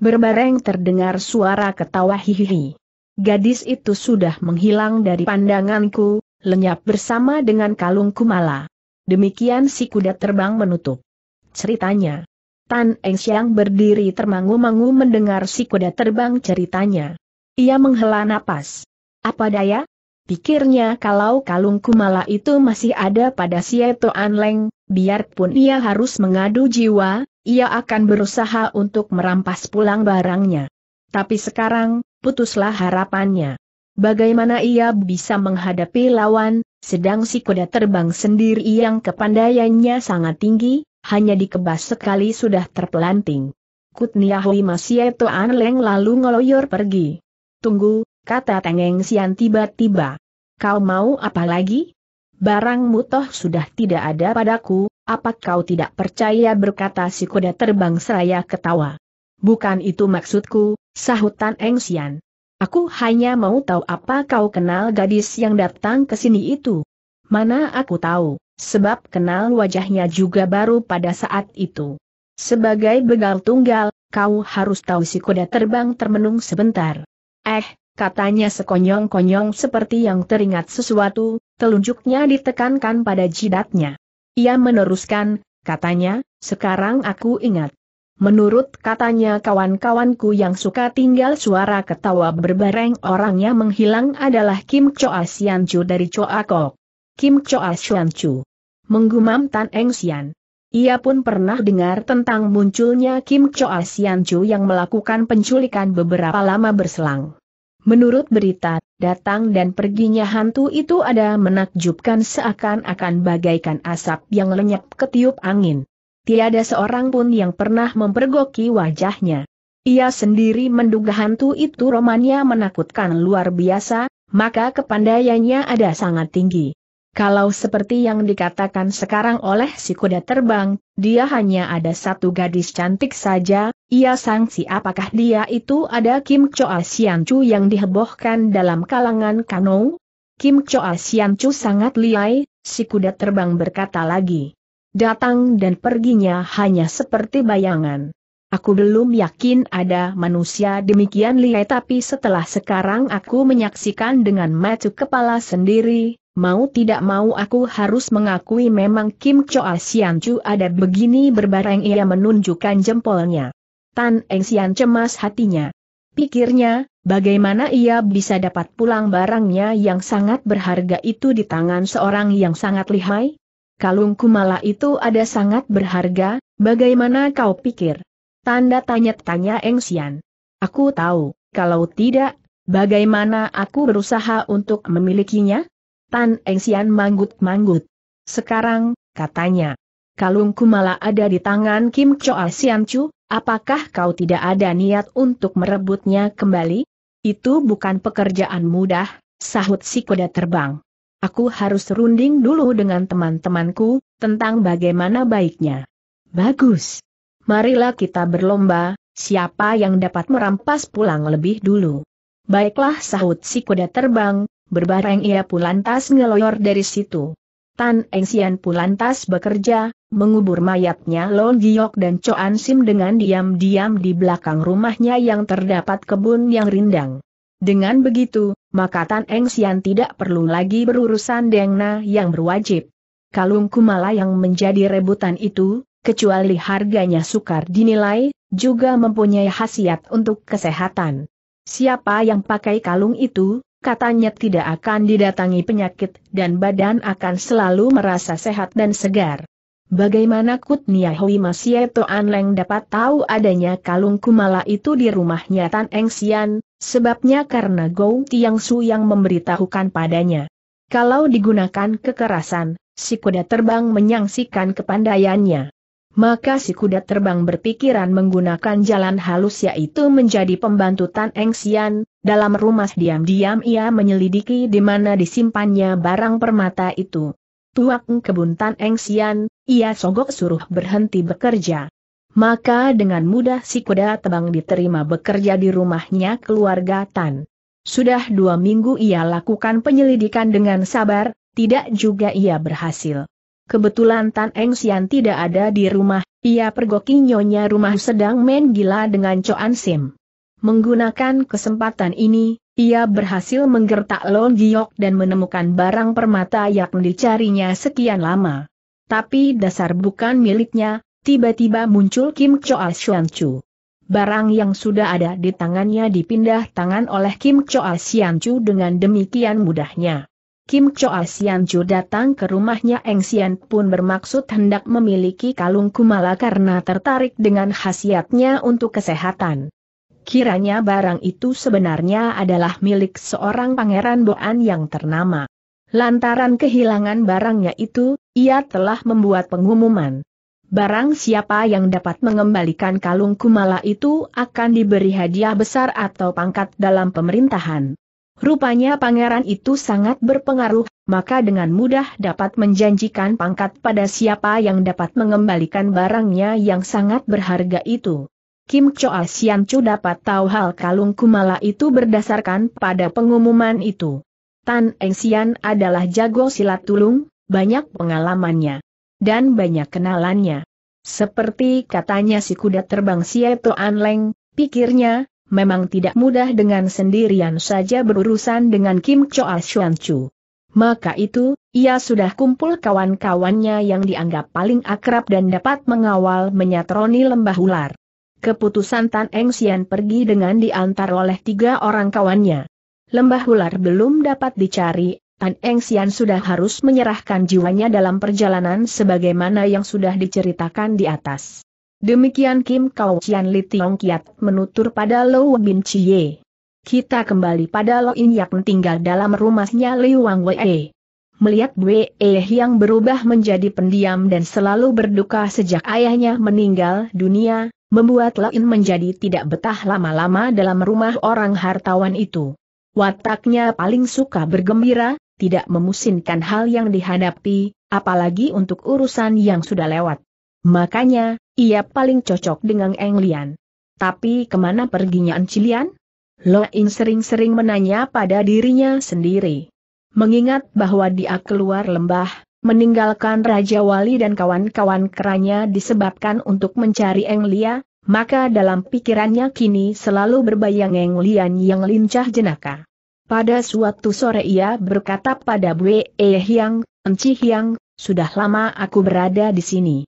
A: Berbareng terdengar suara ketawa hihihi. Gadis itu sudah menghilang dari pandanganku, lenyap bersama dengan kalung kumala. Demikian si kuda terbang menutup ceritanya. Tan Eng Siang berdiri termangu-mangu mendengar si kuda terbang ceritanya. Ia menghela napas. Apa daya? Pikirnya kalau kalung kumala itu masih ada pada si Eto Anleng, biarpun ia harus mengadu jiwa, ia akan berusaha untuk merampas pulang barangnya. Tapi sekarang, putuslah harapannya. Bagaimana ia bisa menghadapi lawan, sedang si kuda terbang sendiri yang kepandaiannya sangat tinggi, hanya dikebas sekali sudah terpelanting. Kutniahui Masieto Anleng lalu ngeloyor pergi. Tunggu, kata Tengeng Sian tiba-tiba. Kau mau apa lagi? Barangmu toh sudah tidak ada padaku, apa kau tidak percaya berkata si kuda terbang seraya ketawa. Bukan itu maksudku, sahutan Eng Sian. Aku hanya mau tahu apa kau kenal gadis yang datang ke sini itu. Mana aku tahu, sebab kenal wajahnya juga baru pada saat itu. Sebagai begal tunggal, kau harus tahu si kuda terbang termenung sebentar. Eh, katanya sekonyong-konyong seperti yang teringat sesuatu, telunjuknya ditekankan pada jidatnya. Ia meneruskan, katanya, sekarang aku ingat. Menurut katanya kawan-kawanku yang suka tinggal suara ketawa berbareng orangnya menghilang adalah Kim Choa Sian Chu dari Choa Kok. Kim Choa Sian Chu. Menggumam Tan Eng Sian. Ia pun pernah dengar tentang munculnya Kim Choa Sian Chu yang melakukan penculikan beberapa lama berselang. Menurut berita, datang dan perginya hantu itu ada menakjubkan seakan-akan bagaikan asap yang lenyap ketiup angin. Tiada seorang pun yang pernah mempergoki wajahnya. Ia sendiri menduga hantu itu romannya menakutkan luar biasa, maka kepandaiannya ada sangat tinggi. Kalau seperti yang dikatakan sekarang oleh si kuda terbang, dia hanya ada satu gadis cantik saja, ia sangsi apakah dia itu ada Kim Choa Sian Chu yang dihebohkan dalam kalangan kano? Kim Choa Sian Chu sangat liai, si kuda terbang berkata lagi. Datang dan perginya hanya seperti bayangan. Aku belum yakin ada manusia demikian liai tapi setelah sekarang aku menyaksikan dengan maju kepala sendiri, Mau tidak mau aku harus mengakui memang Kim Choa ah Sian Chu ada begini berbareng ia menunjukkan jempolnya. Tan Eng Sian cemas hatinya. Pikirnya, bagaimana ia bisa dapat pulang barangnya yang sangat berharga itu di tangan seorang yang sangat lihai? Kalung kumala itu ada sangat berharga, bagaimana kau pikir? Tanda tanya-tanya Eng Sian. Aku tahu, kalau tidak, bagaimana aku berusaha untuk memilikinya? Tan Sian manggut-manggut. Sekarang, katanya, kalungku malah ada di tangan Kim Choa Sian Chu, apakah kau tidak ada niat untuk merebutnya kembali? Itu bukan pekerjaan mudah, sahut si kuda terbang. Aku harus runding dulu dengan teman-temanku, tentang bagaimana baiknya. Bagus. Marilah kita berlomba, siapa yang dapat merampas pulang lebih dulu. Baiklah sahut si kuda terbang, Berbareng ia pulantas ngeloyor dari situ. Tan Eng Sian pulang pulantas bekerja, mengubur mayatnya Lon Giok dan Choan Sim dengan diam-diam di belakang rumahnya yang terdapat kebun yang rindang. Dengan begitu, maka Tan Eng Sian tidak perlu lagi berurusan Dengna yang berwajib. Kalung Kumala yang menjadi rebutan itu, kecuali harganya sukar dinilai, juga mempunyai khasiat untuk kesehatan. Siapa yang pakai kalung itu, katanya tidak akan didatangi penyakit dan badan akan selalu merasa sehat dan segar. Bagaimana Kutnia Hui Masieto Anleng dapat tahu adanya kalung kumala itu di rumahnya Tan Eng Sian, sebabnya karena Gou Tiang Su yang memberitahukan padanya. Kalau digunakan kekerasan, si kuda terbang menyaksikan kepandaiannya. Maka si kuda terbang berpikiran menggunakan jalan halus yaitu menjadi pembantu Tan Eng Sian, dalam rumah diam-diam ia menyelidiki di mana disimpannya barang permata itu. Tuak kebuntan Tan Eng Sian, ia sogok suruh berhenti bekerja. Maka dengan mudah si kuda tebang diterima bekerja di rumahnya keluarga Tan. Sudah dua minggu ia lakukan penyelidikan dengan sabar, tidak juga ia berhasil. Kebetulan Tan Eng Sian tidak ada di rumah, ia pergoki nyonya rumah sedang main gila dengan Coan Sim. Menggunakan kesempatan ini, ia berhasil menggertak Long Giok dan menemukan barang permata yang dicarinya sekian lama. Tapi dasar bukan miliknya, tiba-tiba muncul Kim Choa Shuan Chu. Barang yang sudah ada di tangannya dipindah tangan oleh Kim Choa Shuan Chu dengan demikian mudahnya. Kim Choa Sian Chu datang ke rumahnya Eng Sian pun bermaksud hendak memiliki kalung kumala karena tertarik dengan khasiatnya untuk kesehatan. Kiranya barang itu sebenarnya adalah milik seorang pangeran Boan yang ternama. Lantaran kehilangan barangnya itu, ia telah membuat pengumuman. Barang siapa yang dapat mengembalikan kalung kumala itu akan diberi hadiah besar atau pangkat dalam pemerintahan. Rupanya pangeran itu sangat berpengaruh, maka dengan mudah dapat menjanjikan pangkat pada siapa yang dapat mengembalikan barangnya yang sangat berharga itu. Kim Choa Sian Chu dapat tahu hal kalung kumala itu berdasarkan pada pengumuman itu. Tan Eng Sian adalah jago silat tulung, banyak pengalamannya. Dan banyak kenalannya. Seperti katanya si kuda terbang Sieto An Leng, pikirnya, memang tidak mudah dengan sendirian saja berurusan dengan Kim Choa Sian Chu. Maka itu, ia sudah kumpul kawan-kawannya yang dianggap paling akrab dan dapat mengawal menyatroni lembah ular. Keputusan Tan Eng Xian pergi dengan diantar oleh tiga orang kawannya. Lembah ular belum dapat dicari, Tan Eng Xian sudah harus menyerahkan jiwanya dalam perjalanan sebagaimana yang sudah diceritakan di atas. Demikian Kim Kau Xian Li Tiong Kiat menutur pada Lo Bin Chie. Kita kembali pada Lo In Yak tinggal dalam rumahnya Liu Wang Wei. Melihat Wei yang berubah menjadi pendiam dan selalu berduka sejak ayahnya meninggal dunia, membuat Lain menjadi tidak betah lama-lama dalam rumah orang hartawan itu. Wataknya paling suka bergembira, tidak memusinkan hal yang dihadapi, apalagi untuk urusan yang sudah lewat. Makanya, ia paling cocok dengan Eng Lian. Tapi kemana perginya Ancilian? Loin sering-sering menanya pada dirinya sendiri. Mengingat bahwa dia keluar lembah, meninggalkan Raja Wali dan kawan-kawan keranya disebabkan untuk mencari Eng Lia, maka dalam pikirannya kini selalu berbayang Eng Lian yang lincah jenaka. Pada suatu sore ia berkata pada Bwe Eh Yang, Enci Hyang, sudah lama aku berada di sini.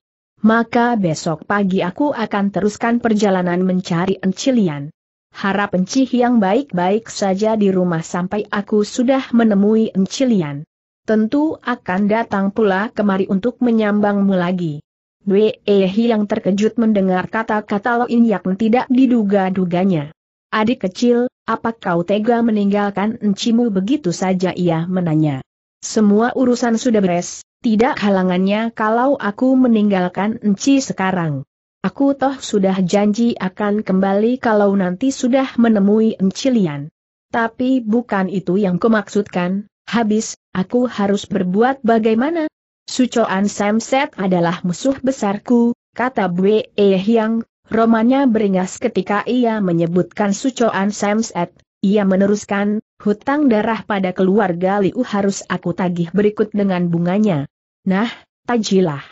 A: Maka besok pagi aku akan teruskan perjalanan mencari Enci Lian. Harap Enci Hyang baik-baik saja di rumah sampai aku sudah menemui Enci Lian tentu akan datang pula kemari untuk menyambangmu lagi. Wei Ehi yang terkejut mendengar kata-kata Loin yang tidak diduga-duganya. Adik kecil, apa kau tega meninggalkan encimu begitu saja ia menanya. Semua urusan sudah beres, tidak halangannya kalau aku meninggalkan enci sekarang. Aku toh sudah janji akan kembali kalau nanti sudah menemui encilian. Tapi bukan itu yang kumaksudkan, Habis, aku harus berbuat bagaimana? Sucoan Samset adalah musuh besarku, kata Bwe Hyang, romanya beringas ketika ia menyebutkan Sucoan Samset. Ia meneruskan, hutang darah pada keluarga Liu harus aku tagih berikut dengan bunganya. Nah, tajilah.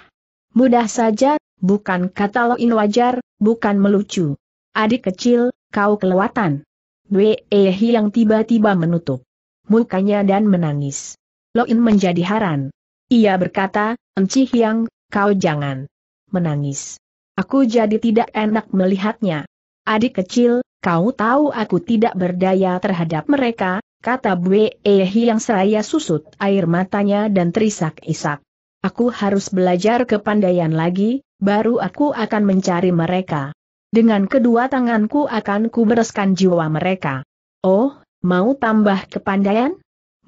A: Mudah saja, bukan kata Loin wajar, bukan melucu. Adik kecil, kau kelewatan. Bwe Hyang tiba-tiba menutup mukanya dan menangis. Loin menjadi haran. Ia berkata, Enci yang, kau jangan menangis. Aku jadi tidak enak melihatnya. Adik kecil, kau tahu aku tidak berdaya terhadap mereka, kata Bwe e yang seraya susut air matanya dan terisak-isak. Aku harus belajar kepandaian lagi, baru aku akan mencari mereka. Dengan kedua tanganku akan kubereskan jiwa mereka. Oh, Mau tambah kepandaian?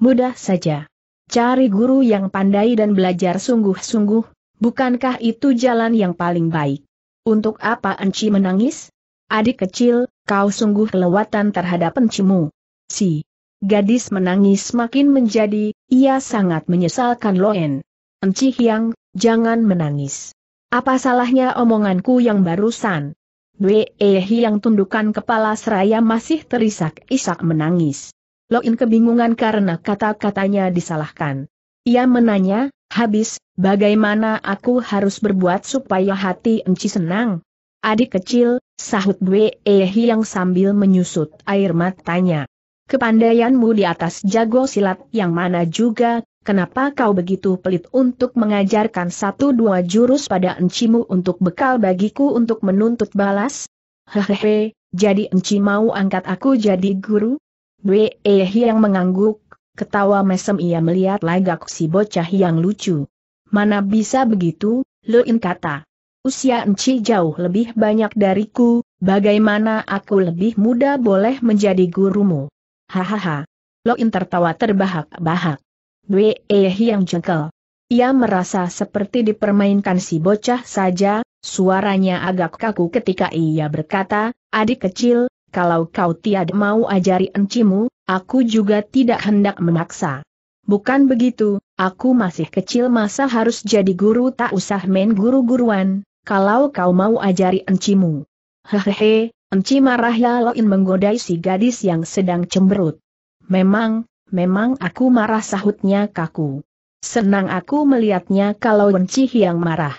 A: Mudah saja. Cari guru yang pandai dan belajar sungguh-sungguh, bukankah itu jalan yang paling baik? Untuk apa Enci menangis? Adik kecil, kau sungguh kelewatan terhadap Encimu. Si gadis menangis makin menjadi, ia sangat menyesalkan Loen. Enci Hyang, jangan menangis. Apa salahnya omonganku yang barusan? Dwe Ehi yang tundukan kepala seraya masih terisak-isak menangis. Loin kebingungan karena kata-katanya disalahkan. Ia menanya, habis, bagaimana aku harus berbuat supaya hati Enci senang? Adik kecil, sahut Dwe Ehi yang sambil menyusut air matanya. Kepandaianmu di atas jago silat yang mana juga, kenapa kau begitu pelit untuk mengajarkan satu dua jurus pada encimu untuk bekal bagiku untuk menuntut balas? Hehehe, jadi enci mau angkat aku jadi guru? eh yang mengangguk, ketawa mesem ia melihat lagak si bocah yang lucu. Mana bisa begitu, Luin kata. Usia Enci jauh lebih banyak dariku, bagaimana aku lebih muda boleh menjadi gurumu? Hahaha. Loin tertawa terbahak-bahak. Dwe eh yang jengkel. Ia merasa seperti dipermainkan si bocah saja, suaranya agak kaku ketika ia berkata, adik kecil, kalau kau tiada mau ajari encimu, aku juga tidak hendak memaksa. Bukan begitu, aku masih kecil masa harus jadi guru tak usah main guru-guruan, kalau kau mau ajari encimu. Hehehe, Enci marah Yaloin menggodai si gadis yang sedang cemberut. Memang, memang aku marah sahutnya kaku. Senang aku melihatnya kalau Enci yang marah.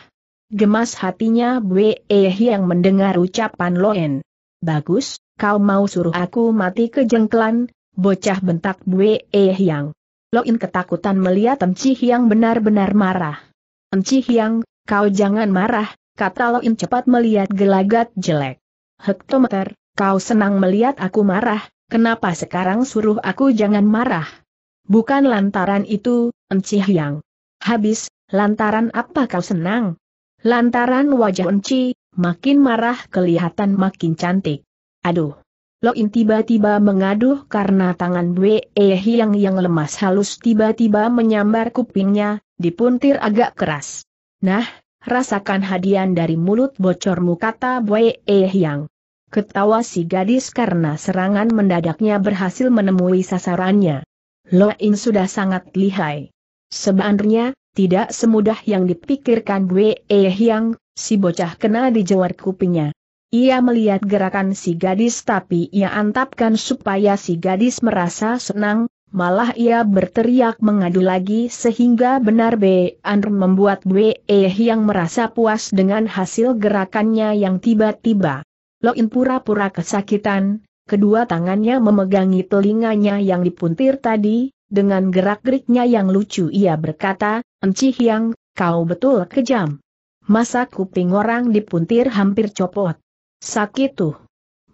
A: Gemas hatinya Bwe yang e mendengar ucapan Loen. Bagus, kau mau suruh aku mati kejengkelan, bocah bentak Bwe yang. E Loin ketakutan melihat Enci yang benar-benar marah. Enci yang, kau jangan marah, kata Loin cepat melihat gelagat jelek. Hektometer, kau senang melihat aku marah, kenapa sekarang suruh aku jangan marah? Bukan lantaran itu, Enci Hyang. Habis, lantaran apa kau senang? Lantaran wajah Enci, makin marah kelihatan makin cantik. Aduh. Loin tiba-tiba mengaduh karena tangan Bwe Hyang yang lemas halus tiba-tiba menyambar kupingnya, dipuntir agak keras. Nah, rasakan hadian dari mulut bocormu kata Boye Eh Yang. Ketawa si gadis karena serangan mendadaknya berhasil menemui sasarannya. Lo in sudah sangat lihai. Sebenarnya, tidak semudah yang dipikirkan Bwe Eh Yang, si bocah kena di jawar kupingnya. Ia melihat gerakan si gadis tapi ia antapkan supaya si gadis merasa senang, Malah ia berteriak mengadu lagi sehingga benar B. Anr membuat B. Eh yang merasa puas dengan hasil gerakannya yang tiba-tiba. Loin pura-pura kesakitan, kedua tangannya memegangi telinganya yang dipuntir tadi, dengan gerak-geriknya yang lucu ia berkata, Encih Hyang, kau betul kejam. Masa kuping orang dipuntir hampir copot. Sakit tuh.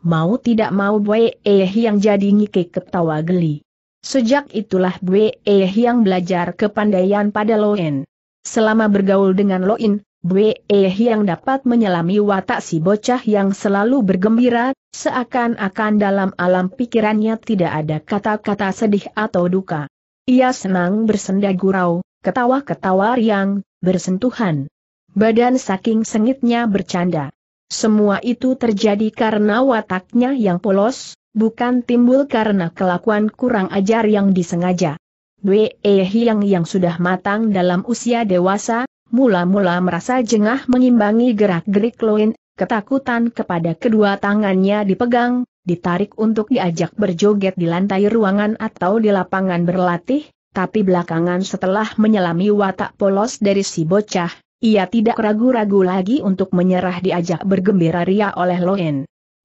A: Mau tidak mau B. eh yang jadi ngikik ketawa geli. Sejak itulah Bue eh yang belajar kepandaian pada Loen. Selama bergaul dengan Loen, Bue eh yang dapat menyelami watak si bocah yang selalu bergembira, seakan-akan dalam alam pikirannya tidak ada kata-kata sedih atau duka. Ia senang bersenda gurau, ketawa-ketawa riang, bersentuhan. Badan saking sengitnya bercanda. Semua itu terjadi karena wataknya yang polos, bukan timbul karena kelakuan kurang ajar yang disengaja. Dwe Hiang yang sudah matang dalam usia dewasa, mula-mula merasa jengah mengimbangi gerak-gerik Loin, ketakutan kepada kedua tangannya dipegang, ditarik untuk diajak berjoget di lantai ruangan atau di lapangan berlatih, tapi belakangan setelah menyelami watak polos dari si bocah, ia tidak ragu-ragu lagi untuk menyerah diajak bergembira ria oleh Loen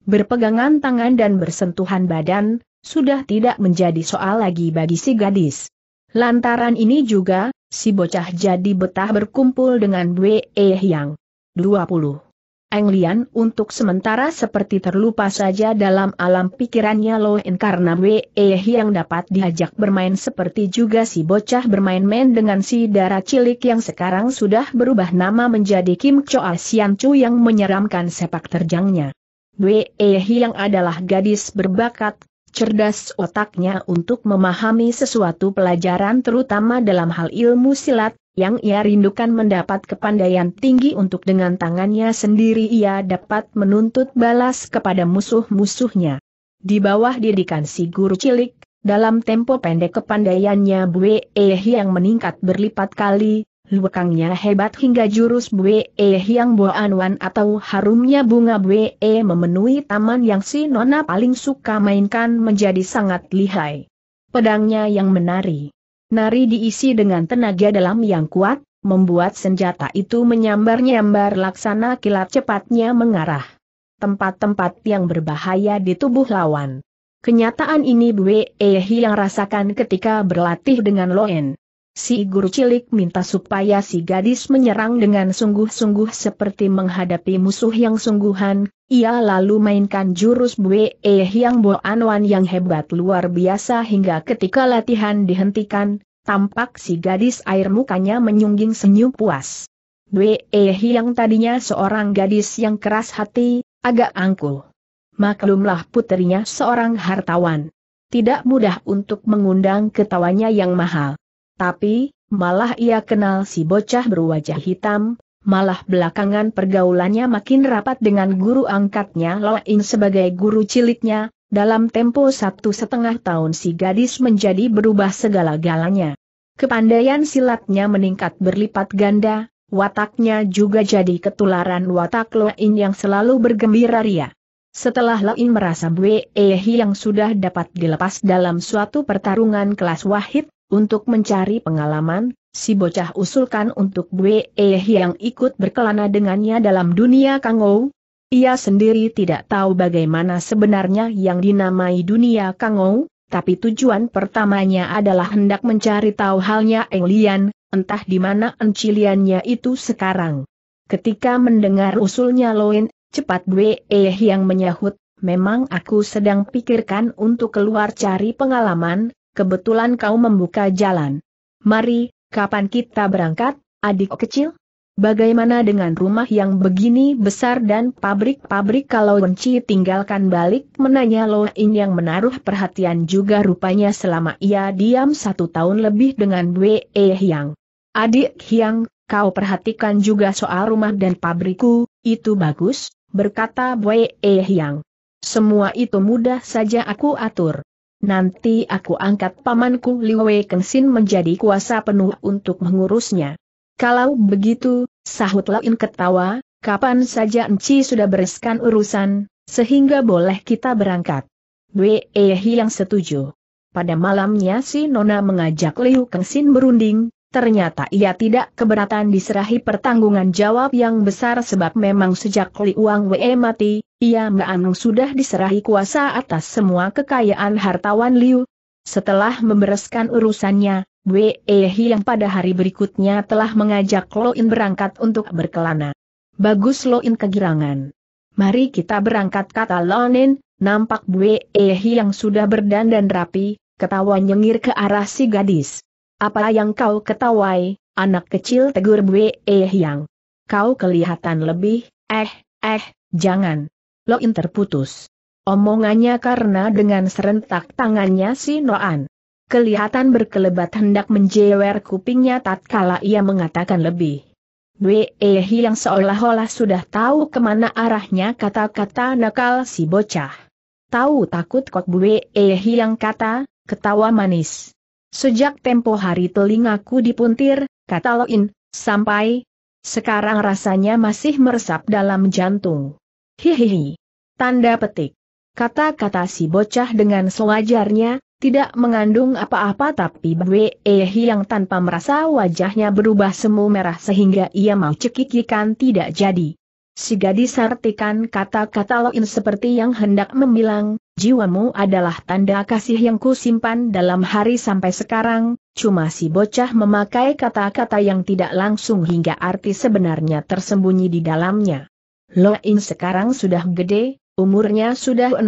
A: berpegangan tangan dan bersentuhan badan, sudah tidak menjadi soal lagi bagi si gadis. Lantaran ini juga, si bocah jadi betah berkumpul dengan Wei Yang. 20. Eng Lian untuk sementara seperti terlupa saja dalam alam pikirannya loh, karena Wei yang dapat diajak bermain seperti juga si bocah bermain-main dengan si darah cilik yang sekarang sudah berubah nama menjadi Kim Choa Sian Chu yang menyeramkan sepak terjangnya. Wei yang adalah gadis berbakat, cerdas otaknya untuk memahami sesuatu pelajaran terutama dalam hal ilmu silat, yang ia rindukan mendapat kepandaian tinggi untuk dengan tangannya sendiri ia dapat menuntut balas kepada musuh-musuhnya. Di bawah didikan si guru cilik, dalam tempo pendek kepandaiannya Bue yang meningkat berlipat kali, Lubekangnya hebat hingga jurus Bwe yang Boan Wan atau harumnya bunga Bwe memenuhi taman yang si Nona paling suka mainkan menjadi sangat lihai. Pedangnya yang menari. Nari diisi dengan tenaga dalam yang kuat, membuat senjata itu menyambar-nyambar laksana kilat cepatnya mengarah. Tempat-tempat yang berbahaya di tubuh lawan. Kenyataan ini Bwe yang rasakan ketika berlatih dengan Loen. Si guru cilik minta supaya si gadis menyerang dengan sungguh-sungguh seperti menghadapi musuh yang sungguhan, ia lalu mainkan jurus Bue Hyang Bo Anwan yang hebat luar biasa hingga ketika latihan dihentikan, tampak si gadis air mukanya menyungging senyum puas. Bue yang tadinya seorang gadis yang keras hati, agak angkuh. Maklumlah putrinya seorang hartawan. Tidak mudah untuk mengundang ketawanya yang mahal. Tapi, malah ia kenal si bocah berwajah hitam, malah belakangan pergaulannya makin rapat dengan guru angkatnya Loin sebagai guru ciliknya, dalam tempo satu setengah tahun si gadis menjadi berubah segala-galanya. Kepandaian silatnya meningkat berlipat ganda, wataknya juga jadi ketularan watak Loin yang selalu bergembira ria. Setelah Lain merasa Bwehi yang sudah dapat dilepas dalam suatu pertarungan kelas wahid, untuk mencari pengalaman, si bocah usulkan untuk Bue Eh yang ikut berkelana dengannya dalam dunia Kangou. Ia sendiri tidak tahu bagaimana sebenarnya yang dinamai dunia Kangou, tapi tujuan pertamanya adalah hendak mencari tahu halnya Eng Lian, entah di mana enciliannya itu sekarang. Ketika mendengar usulnya Loin, cepat Bue Eh yang menyahut, memang aku sedang pikirkan untuk keluar cari pengalaman, kebetulan kau membuka jalan. Mari, kapan kita berangkat, adik kecil? Bagaimana dengan rumah yang begini besar dan pabrik-pabrik kalau Wenci tinggalkan balik menanya Lo In yang menaruh perhatian juga rupanya selama ia diam satu tahun lebih dengan Wei Hyang. Adik Hyang, kau perhatikan juga soal rumah dan pabrikku, itu bagus, berkata Wei Hyang. Semua itu mudah saja aku atur. Nanti aku angkat pamanku Liwe Kengsin menjadi kuasa penuh untuk mengurusnya. Kalau begitu, sahut Lain ketawa, kapan saja Enci sudah bereskan urusan, sehingga boleh kita berangkat. Wehi yang setuju. Pada malamnya si Nona mengajak Liu Kengsin berunding, ternyata ia tidak keberatan diserahi pertanggungan jawab yang besar sebab memang sejak Liuang Wei mati, ia Anu sudah diserahi kuasa atas semua kekayaan hartawan Liu. Setelah membereskan urusannya, Wei Ehi yang pada hari berikutnya telah mengajak Loin berangkat untuk berkelana. Bagus Loin kegirangan. Mari kita berangkat kata Lonin, nampak Wei Ehi yang sudah berdandan rapi, ketawa nyengir ke arah si gadis. Apa yang kau ketawai, anak kecil tegur Wei Eh Yang. Kau kelihatan lebih, eh, eh, jangan. Lo interputus. Omongannya karena dengan serentak tangannya si Noan. Kelihatan berkelebat hendak menjewer kupingnya tatkala ia mengatakan lebih. Dwe eh yang seolah-olah sudah tahu kemana arahnya kata-kata nakal si bocah. Tahu takut kok Dwe eh yang kata, ketawa manis. Sejak tempo hari telingaku dipuntir, kata Loin, sampai sekarang rasanya masih meresap dalam jantung. Hihihi. Tanda petik. Kata-kata si bocah dengan sewajarnya, tidak mengandung apa-apa tapi Bwe yang tanpa merasa wajahnya berubah semu merah sehingga ia mau cekikikan tidak jadi. Si gadis artikan kata-kata Loin seperti yang hendak membilang, jiwamu adalah tanda kasih yang kusimpan dalam hari sampai sekarang, cuma si bocah memakai kata-kata yang tidak langsung hingga arti sebenarnya tersembunyi di dalamnya. Loin sekarang sudah gede, umurnya sudah 16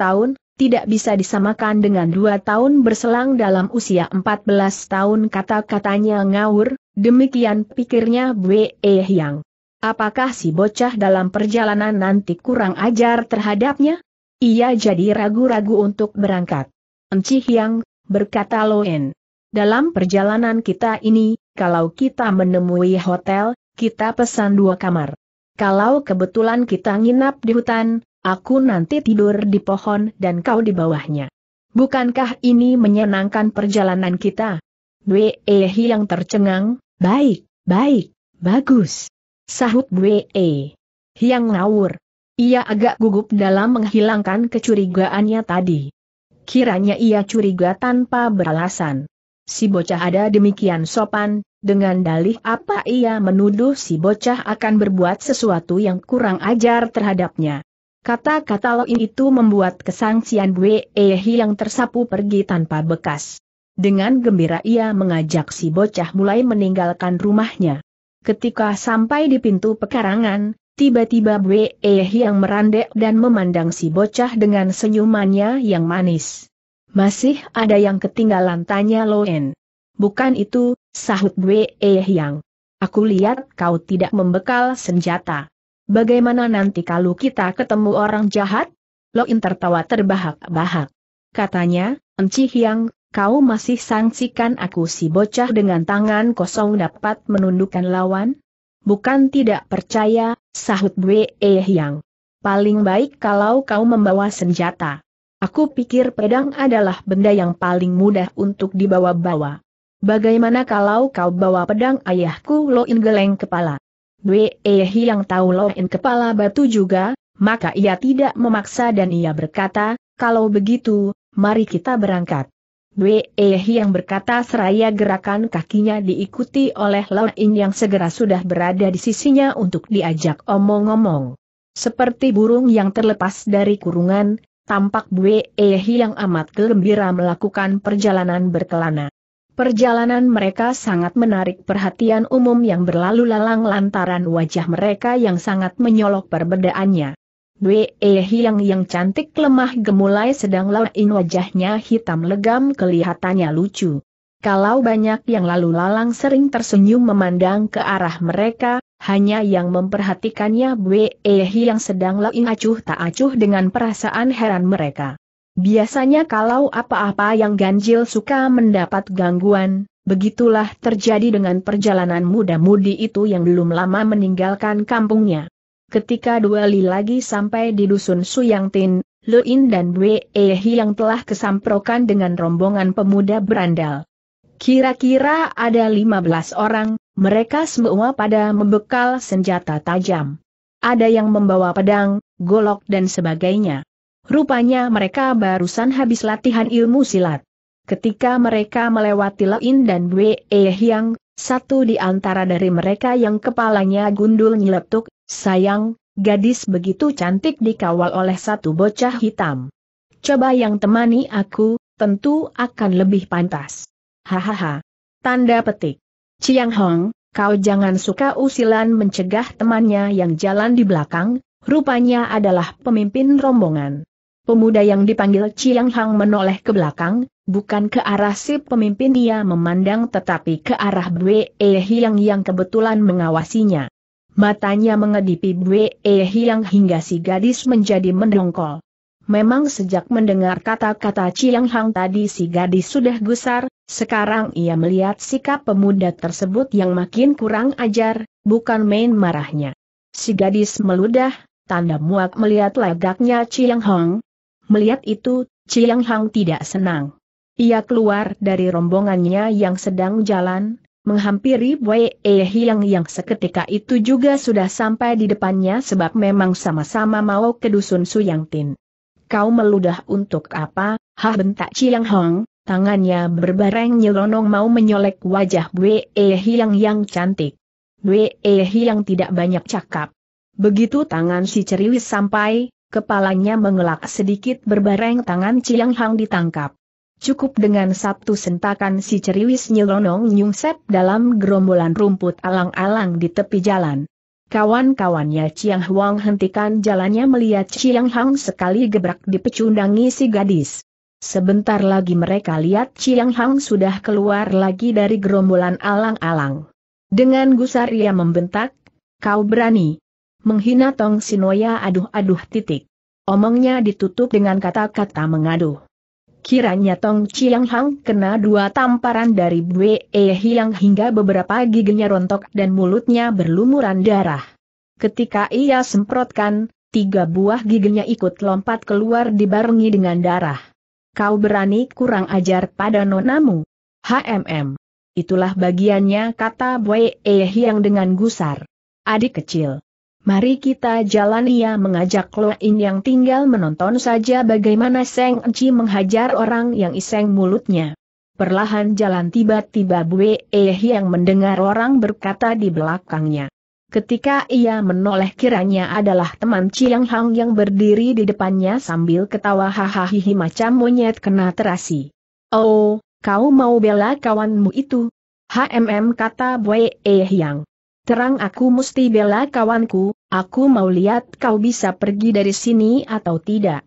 A: tahun, tidak bisa disamakan dengan dua tahun berselang dalam usia 14 tahun kata-katanya ngawur, demikian pikirnya Bwe Yang. Apakah si bocah dalam perjalanan nanti kurang ajar terhadapnya? Ia jadi ragu-ragu untuk berangkat. Enci Yang, berkata Loen. Dalam perjalanan kita ini, kalau kita menemui hotel, kita pesan dua kamar. Kalau kebetulan kita nginap di hutan, aku nanti tidur di pohon dan kau di bawahnya. Bukankah ini menyenangkan perjalanan kita? Dwe e yang tercengang, baik, baik, bagus. Sahut Dwe e Yang ngawur. Ia agak gugup dalam menghilangkan kecurigaannya tadi. Kiranya ia curiga tanpa beralasan. Si bocah ada demikian sopan, dengan dalih apa ia menuduh si bocah akan berbuat sesuatu yang kurang ajar terhadapnya. Kata-kata Loin itu membuat kesangsian Bue Ehi yang tersapu pergi tanpa bekas. Dengan gembira ia mengajak si bocah mulai meninggalkan rumahnya. Ketika sampai di pintu pekarangan, tiba-tiba Bue Ehi yang merandek dan memandang si bocah dengan senyumannya yang manis. Masih ada yang ketinggalan tanya Loen. Bukan itu, Sahut eh Yang. Aku lihat kau tidak membekal senjata. Bagaimana nanti kalau kita ketemu orang jahat? In tertawa terbahak-bahak. Katanya, Enci Hyang, kau masih sangsikan aku si bocah dengan tangan kosong dapat menundukkan lawan? Bukan tidak percaya, sahut eh Yang. Paling baik kalau kau membawa senjata. Aku pikir pedang adalah benda yang paling mudah untuk dibawa-bawa. Bagaimana kalau kau bawa pedang ayahku Loin geleng kepala? Dwe eh, yang tahu Loin kepala batu juga, maka ia tidak memaksa dan ia berkata, kalau begitu, mari kita berangkat. Dwe eh, yang berkata seraya gerakan kakinya diikuti oleh Loin yang segera sudah berada di sisinya untuk diajak omong-omong. Seperti burung yang terlepas dari kurungan, tampak Dwe eh, yang amat gembira melakukan perjalanan berkelana. Perjalanan mereka sangat menarik perhatian umum yang berlalu lalang lantaran wajah mereka yang sangat menyolok perbedaannya. Wei Hiang yang cantik lemah gemulai sedang Lain wajahnya hitam legam kelihatannya lucu. Kalau banyak yang lalu lalang sering tersenyum memandang ke arah mereka, hanya yang memperhatikannya Wei yang sedang Lain acuh tak acuh dengan perasaan heran mereka. Biasanya kalau apa-apa yang ganjil suka mendapat gangguan, begitulah terjadi dengan perjalanan muda-mudi itu yang belum lama meninggalkan kampungnya. Ketika dua li lagi sampai di dusun Suyangtin, Luin dan Bwe Ehi yang telah kesamprokan dengan rombongan pemuda berandal. Kira-kira ada 15 orang, mereka semua pada membekal senjata tajam. Ada yang membawa pedang, golok dan sebagainya. Rupanya mereka barusan habis latihan ilmu silat. Ketika mereka melewati Lain dan Wei Yang, satu di antara dari mereka yang kepalanya gundul nyeletuk, sayang, gadis begitu cantik dikawal oleh satu bocah hitam. Coba yang temani aku, tentu akan lebih pantas. Hahaha. Tanda petik. Ciang Hong, kau jangan suka usilan mencegah temannya yang jalan di belakang, rupanya adalah pemimpin rombongan. Pemuda yang dipanggil Chiang Hang menoleh ke belakang, bukan ke arah si pemimpin dia memandang tetapi ke arah Bwe e Hiang yang kebetulan mengawasinya. Matanya mengedipi Bwe e Hiang hingga si gadis menjadi mendongkol. Memang sejak mendengar kata-kata Chiang Hang tadi si gadis sudah gusar, sekarang ia melihat sikap pemuda tersebut yang makin kurang ajar, bukan main marahnya. Si gadis meludah, tanda muak melihat lagaknya Chiang Hang, Melihat itu, Chiang Hang tidak senang. Ia keluar dari rombongannya yang sedang jalan, menghampiri Wei E Hiang yang seketika itu juga sudah sampai di depannya sebab memang sama-sama mau ke dusun Suyang Tin. Kau meludah untuk apa, hah bentak Chiang Hong, tangannya berbareng nyelonong mau menyolek wajah Wei E Hiang yang cantik. Wei E Hiang tidak banyak cakap. Begitu tangan si ceriwis sampai, Kepalanya mengelak sedikit berbareng tangan Ciang Hang ditangkap. Cukup dengan satu sentakan si ceriwis nyelonong nyungsep dalam gerombolan rumput alang-alang di tepi jalan. Kawan-kawannya Ciang Huang hentikan jalannya melihat Ciang Hang sekali gebrak dipecundangi si gadis. Sebentar lagi mereka lihat Ciang Hang sudah keluar lagi dari gerombolan alang-alang. Dengan gusar ia membentak, kau berani menghina Tong Sinoya aduh-aduh titik. Omongnya ditutup dengan kata-kata mengaduh. Kiranya Tong Chiang Hang kena dua tamparan dari Bwe e Hiang hingga beberapa giginya rontok dan mulutnya berlumuran darah. Ketika ia semprotkan, tiga buah giginya ikut lompat keluar dibarengi dengan darah. Kau berani kurang ajar pada nonamu. HMM. Itulah bagiannya kata Bwe e Hiang dengan gusar. Adik kecil. Mari kita jalan ia mengajak Loin yang tinggal menonton saja bagaimana Seng Enci menghajar orang yang iseng mulutnya. Perlahan jalan tiba-tiba Bue Eh yang mendengar orang berkata di belakangnya. Ketika ia menoleh kiranya adalah teman Chiang Hang yang berdiri di depannya sambil ketawa hahaha macam monyet kena terasi. Oh, kau mau bela kawanmu itu? HMM kata Bue Eh yang. Terang aku mesti bela kawanku, aku mau lihat kau bisa pergi dari sini atau tidak.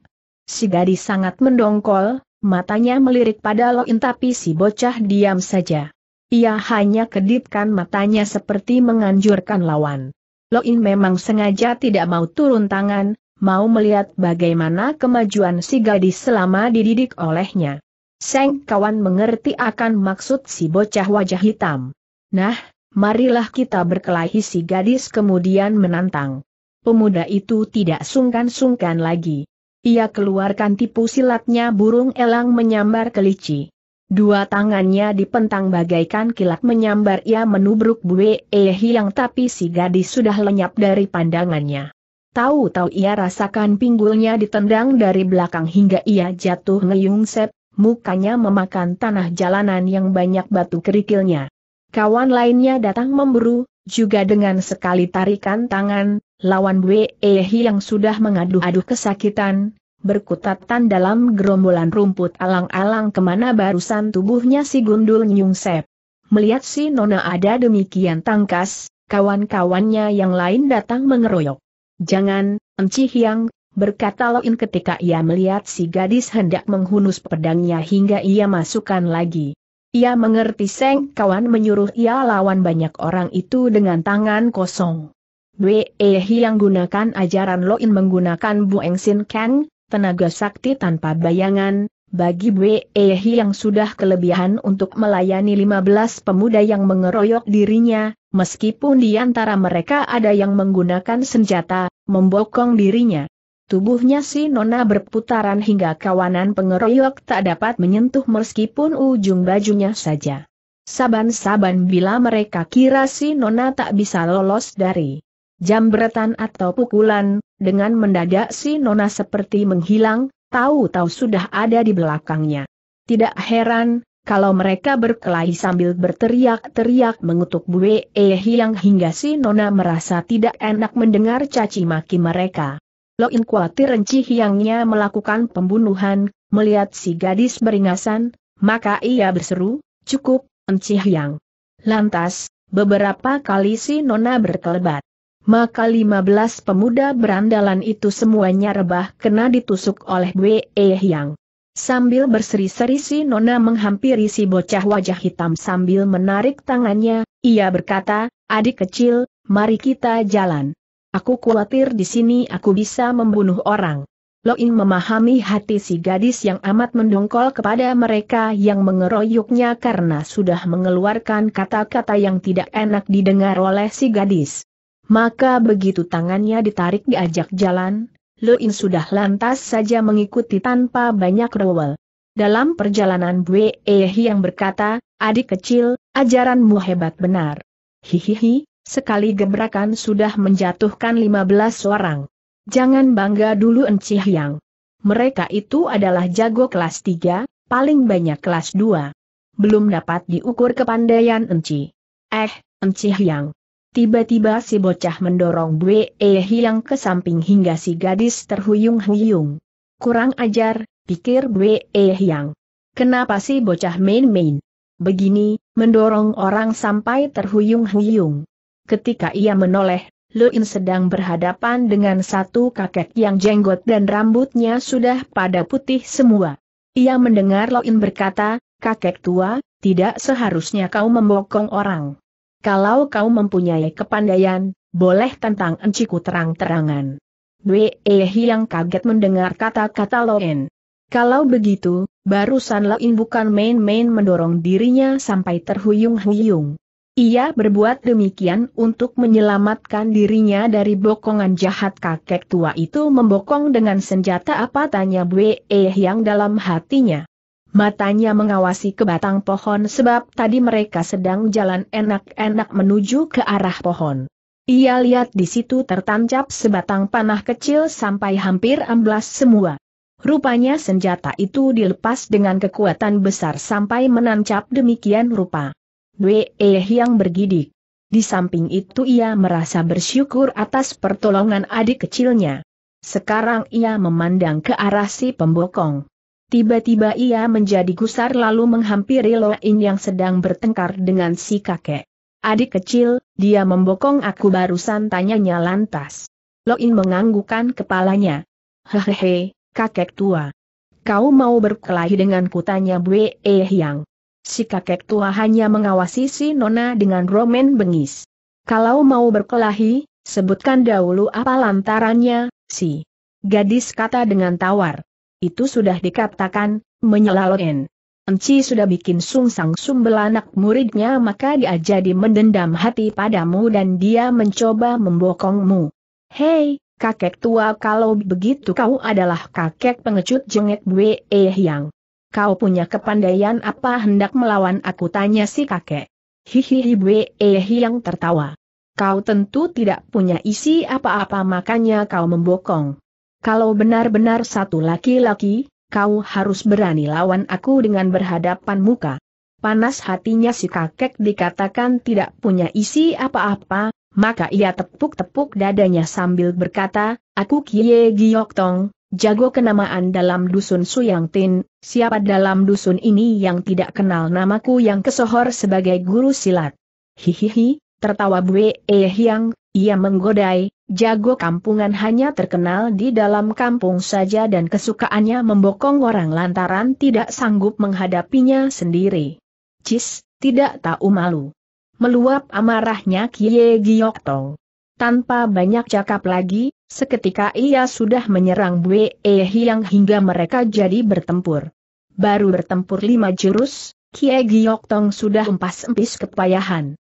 A: Si gadis sangat mendongkol, matanya melirik pada Loin tapi si bocah diam saja. Ia hanya kedipkan matanya seperti menganjurkan lawan. Loin memang sengaja tidak mau turun tangan, mau melihat bagaimana kemajuan si gadis selama dididik olehnya. Seng kawan mengerti akan maksud si bocah wajah hitam. Nah, marilah kita berkelahi si gadis kemudian menantang. Pemuda itu tidak sungkan-sungkan lagi. Ia keluarkan tipu silatnya burung elang menyambar kelici. Dua tangannya dipentang bagaikan kilat menyambar ia menubruk Bue E yang tapi si gadis sudah lenyap dari pandangannya. Tahu-tahu ia rasakan pinggulnya ditendang dari belakang hingga ia jatuh ngeyungsep, mukanya memakan tanah jalanan yang banyak batu kerikilnya kawan lainnya datang memburu, juga dengan sekali tarikan tangan, lawan Wei yang sudah mengadu-adu kesakitan, berkutatan dalam gerombolan rumput alang-alang kemana barusan tubuhnya si Gundul Nyungsep. Melihat si Nona ada demikian tangkas, kawan-kawannya yang lain datang mengeroyok. Jangan, Enci Hiang, berkata Loin ketika ia melihat si gadis hendak menghunus pedangnya hingga ia masukkan lagi. Ia mengerti Seng kawan menyuruh ia lawan banyak orang itu dengan tangan kosong. Wei Ehi yang gunakan ajaran Loin menggunakan Bueng Sin Kang, tenaga sakti tanpa bayangan, bagi Wei Ehi yang sudah kelebihan untuk melayani 15 pemuda yang mengeroyok dirinya, meskipun di antara mereka ada yang menggunakan senjata, membokong dirinya. Tubuhnya si Nona berputaran hingga kawanan pengeroyok tak dapat menyentuh meskipun ujung bajunya saja. Saban-saban bila mereka kira si Nona tak bisa lolos dari jambretan atau pukulan, dengan mendadak si Nona seperti menghilang, tahu-tahu sudah ada di belakangnya. Tidak heran, kalau mereka berkelahi sambil berteriak-teriak mengutuk Bue Ehi yang hingga si Nona merasa tidak enak mendengar caci maki mereka. Loin khawatir Enci hiangnya melakukan pembunuhan, melihat si gadis beringasan, maka ia berseru, cukup, Enci hiang. Lantas, beberapa kali si Nona berkelebat. Maka lima belas pemuda berandalan itu semuanya rebah kena ditusuk oleh Bwe e hiang. Sambil berseri-seri si Nona menghampiri si bocah wajah hitam sambil menarik tangannya, ia berkata, adik kecil, mari kita jalan. Aku khawatir di sini aku bisa membunuh orang. Loin memahami hati si gadis yang amat mendongkol kepada mereka yang mengeroyoknya karena sudah mengeluarkan kata-kata yang tidak enak didengar oleh si gadis. Maka begitu tangannya ditarik diajak jalan, Loin sudah lantas saja mengikuti tanpa banyak rewel. Dalam perjalanan Bwe yang berkata, adik kecil, ajaranmu hebat benar. Hihihi, Sekali gebrakan sudah menjatuhkan 15 orang. Jangan bangga dulu Encih Hyang. Mereka itu adalah jago kelas 3, paling banyak kelas 2. Belum dapat diukur kepandaian Enci. Eh, Enci Hyang. Tiba-tiba si bocah mendorong Bwe e Hyang ke samping hingga si gadis terhuyung-huyung. Kurang ajar, pikir Bwe e Hyang. Kenapa si bocah main-main? Begini, mendorong orang sampai terhuyung-huyung ketika ia menoleh, Luin sedang berhadapan dengan satu kakek yang jenggot dan rambutnya sudah pada putih semua. Ia mendengar Luin berkata, kakek tua, tidak seharusnya kau membokong orang. Kalau kau mempunyai kepandaian, boleh tentang enciku terang-terangan. Wei yang kaget mendengar kata-kata Loen. Kalau begitu, barusan Loin bukan main-main mendorong dirinya sampai terhuyung-huyung. Ia berbuat demikian untuk menyelamatkan dirinya dari bokongan jahat kakek tua itu membokong dengan senjata apa tanya Bwe yang dalam hatinya. Matanya mengawasi ke batang pohon sebab tadi mereka sedang jalan enak-enak menuju ke arah pohon. Ia lihat di situ tertancap sebatang panah kecil sampai hampir amblas semua. Rupanya senjata itu dilepas dengan kekuatan besar sampai menancap demikian rupa. Wei yang bergidik. Di samping itu ia merasa bersyukur atas pertolongan adik kecilnya. Sekarang ia memandang ke arah si pembokong. Tiba-tiba ia menjadi gusar lalu menghampiri Loin yang sedang bertengkar dengan si kakek. Adik kecil, dia membokong aku barusan tanyanya lantas. Loin menganggukan kepalanya. Hehehe, kakek tua. Kau mau berkelahi denganku tanya Bue Yang. Si kakek tua hanya mengawasi si Nona dengan romen bengis. Kalau mau berkelahi, sebutkan dahulu apa lantarannya, si. Gadis kata dengan tawar. Itu sudah dikatakan, menyelaloen. Enci sudah bikin sungsang sumbel anak muridnya maka dia jadi mendendam hati padamu dan dia mencoba membokongmu. Hei, kakek tua kalau begitu kau adalah kakek pengecut jengek eh Yang. Kau punya kepandaian apa hendak melawan aku tanya si kakek. Hihihi eh eh yang tertawa. Kau tentu tidak punya isi apa-apa makanya kau membokong. Kalau benar-benar satu laki-laki, kau harus berani lawan aku dengan berhadapan muka. Panas hatinya si kakek dikatakan tidak punya isi apa-apa, maka ia tepuk-tepuk dadanya sambil berkata, Aku Kie Giok Tong, Jago kenamaan dalam dusun Suyang siapa dalam dusun ini yang tidak kenal namaku yang kesohor sebagai guru silat? Hihihi, tertawa Bue Eh Yang, ia menggodai, jago kampungan hanya terkenal di dalam kampung saja dan kesukaannya membokong orang lantaran tidak sanggup menghadapinya sendiri. Cis, tidak tahu malu. Meluap amarahnya Kie Giokto. Tanpa banyak cakap lagi, Seketika ia sudah menyerang Bwe Hiang hingga mereka jadi bertempur. Baru bertempur lima jurus, Kie Giok Tong sudah empas-empis kepayahan.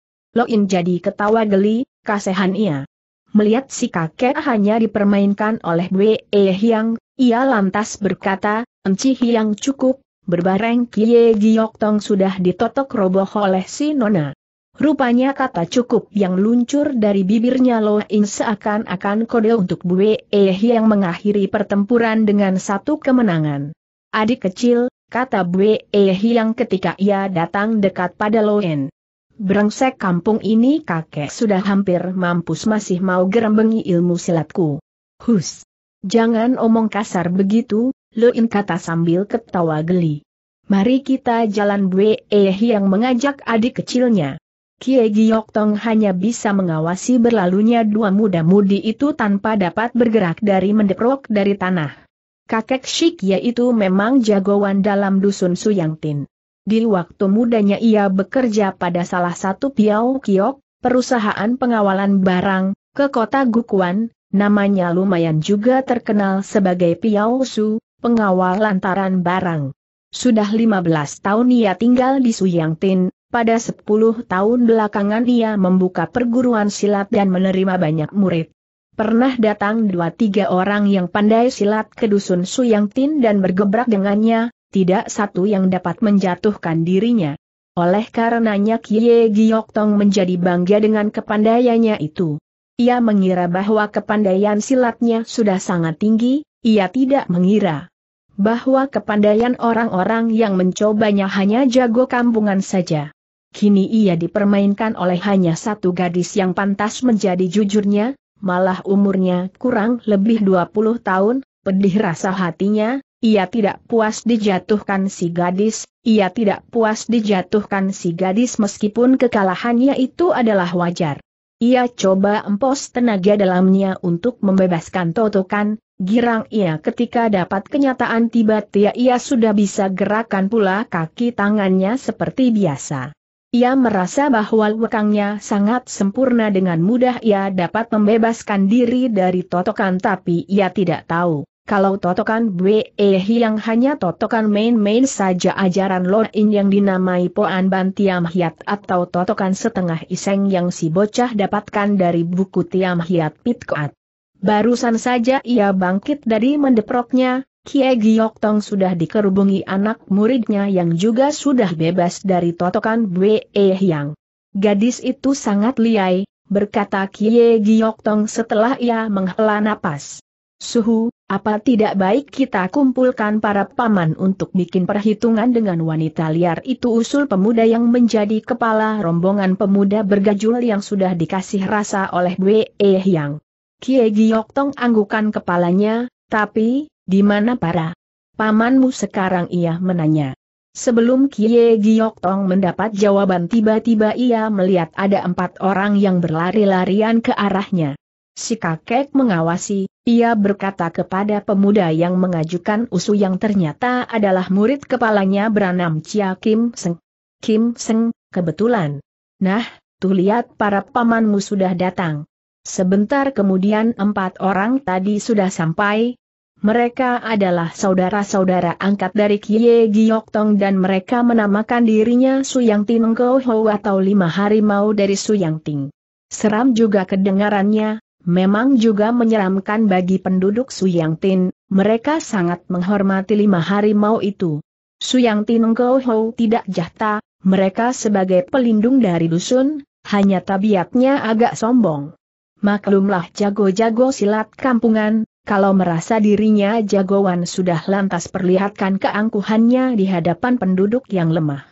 A: In jadi ketawa geli, kasehan ia. Melihat si kakek hanya dipermainkan oleh Bwe Hiang, ia lantas berkata, Enci Hiang cukup, berbareng Kie Giok Tong sudah ditotok roboh oleh si Nona. Rupanya kata cukup yang luncur dari bibirnya Loh In seakan-akan kode untuk Bu Eh yang mengakhiri pertempuran dengan satu kemenangan. Adik kecil, kata Bu Eh yang ketika ia datang dekat pada Lo In. Berengsek kampung ini kakek sudah hampir mampus masih mau gerembengi ilmu silatku. Hus! Jangan omong kasar begitu, Lo In kata sambil ketawa geli. Mari kita jalan Bu Eh yang mengajak adik kecilnya. Kie Giok Tong hanya bisa mengawasi berlalunya dua muda-mudi itu tanpa dapat bergerak dari mendeprok dari tanah. Kakek Shik yaitu memang jagoan dalam dusun Tin. Di waktu mudanya ia bekerja pada salah satu piau Kiok, perusahaan pengawalan barang, ke kota Gukuan, namanya lumayan juga terkenal sebagai piau Su, pengawal lantaran barang. Sudah 15 tahun ia tinggal di Tin. Pada sepuluh tahun belakangan ia membuka perguruan silat dan menerima banyak murid. Pernah datang dua tiga orang yang pandai silat ke dusun Suyang Tin dan bergebrak dengannya, tidak satu yang dapat menjatuhkan dirinya. Oleh karenanya Kie Giok Tong menjadi bangga dengan kepandaiannya itu. Ia mengira bahwa kepandaian silatnya sudah sangat tinggi, ia tidak mengira bahwa kepandaian orang-orang yang mencobanya hanya jago kampungan saja kini ia dipermainkan oleh hanya satu gadis yang pantas menjadi jujurnya, malah umurnya kurang lebih 20 tahun, pedih rasa hatinya, ia tidak puas dijatuhkan si gadis, ia tidak puas dijatuhkan si gadis meskipun kekalahannya itu adalah wajar. Ia coba empos tenaga dalamnya untuk membebaskan totokan, girang ia ketika dapat kenyataan tiba-tiba ia sudah bisa gerakan pula kaki tangannya seperti biasa. Ia merasa bahwa lekangnya sangat sempurna dengan mudah ia dapat membebaskan diri dari totokan tapi ia tidak tahu. Kalau totokan Bwe yang hanya totokan main-main saja ajaran Loin yang dinamai Poan Ban Tiam Hiat atau totokan setengah iseng yang si bocah dapatkan dari buku Tiam Hiat Pitkoat. Barusan saja ia bangkit dari mendeproknya, Kie Giok Tong sudah dikerubungi anak muridnya yang juga sudah bebas dari totokan Bwe Hyang. Gadis itu sangat liai, berkata Kie Giok Tong setelah ia menghela napas. Suhu, apa tidak baik kita kumpulkan para paman untuk bikin perhitungan dengan wanita liar itu usul pemuda yang menjadi kepala rombongan pemuda bergajul yang sudah dikasih rasa oleh Bwe Hyang. Kie Giok Tong anggukan kepalanya, tapi, di mana para pamanmu sekarang ia menanya. Sebelum Kie Giok Tong mendapat jawaban tiba-tiba ia melihat ada empat orang yang berlari-larian ke arahnya. Si kakek mengawasi, ia berkata kepada pemuda yang mengajukan usu yang ternyata adalah murid kepalanya beranam Chia Kim Seng. Kim Seng, kebetulan. Nah, tuh lihat para pamanmu sudah datang. Sebentar kemudian empat orang tadi sudah sampai, mereka adalah saudara-saudara angkat dari Kie Giok Tong dan mereka menamakan dirinya Suyang Ting Go Ho atau lima harimau dari Suyang Ting. Seram juga kedengarannya, memang juga menyeramkan bagi penduduk Suyang Ting, mereka sangat menghormati lima harimau itu. Suyang Ting Go Ho tidak jahta, mereka sebagai pelindung dari dusun, hanya tabiatnya agak sombong. Maklumlah jago-jago silat kampungan, kalau merasa dirinya jagoan sudah lantas perlihatkan keangkuhannya di hadapan penduduk yang lemah.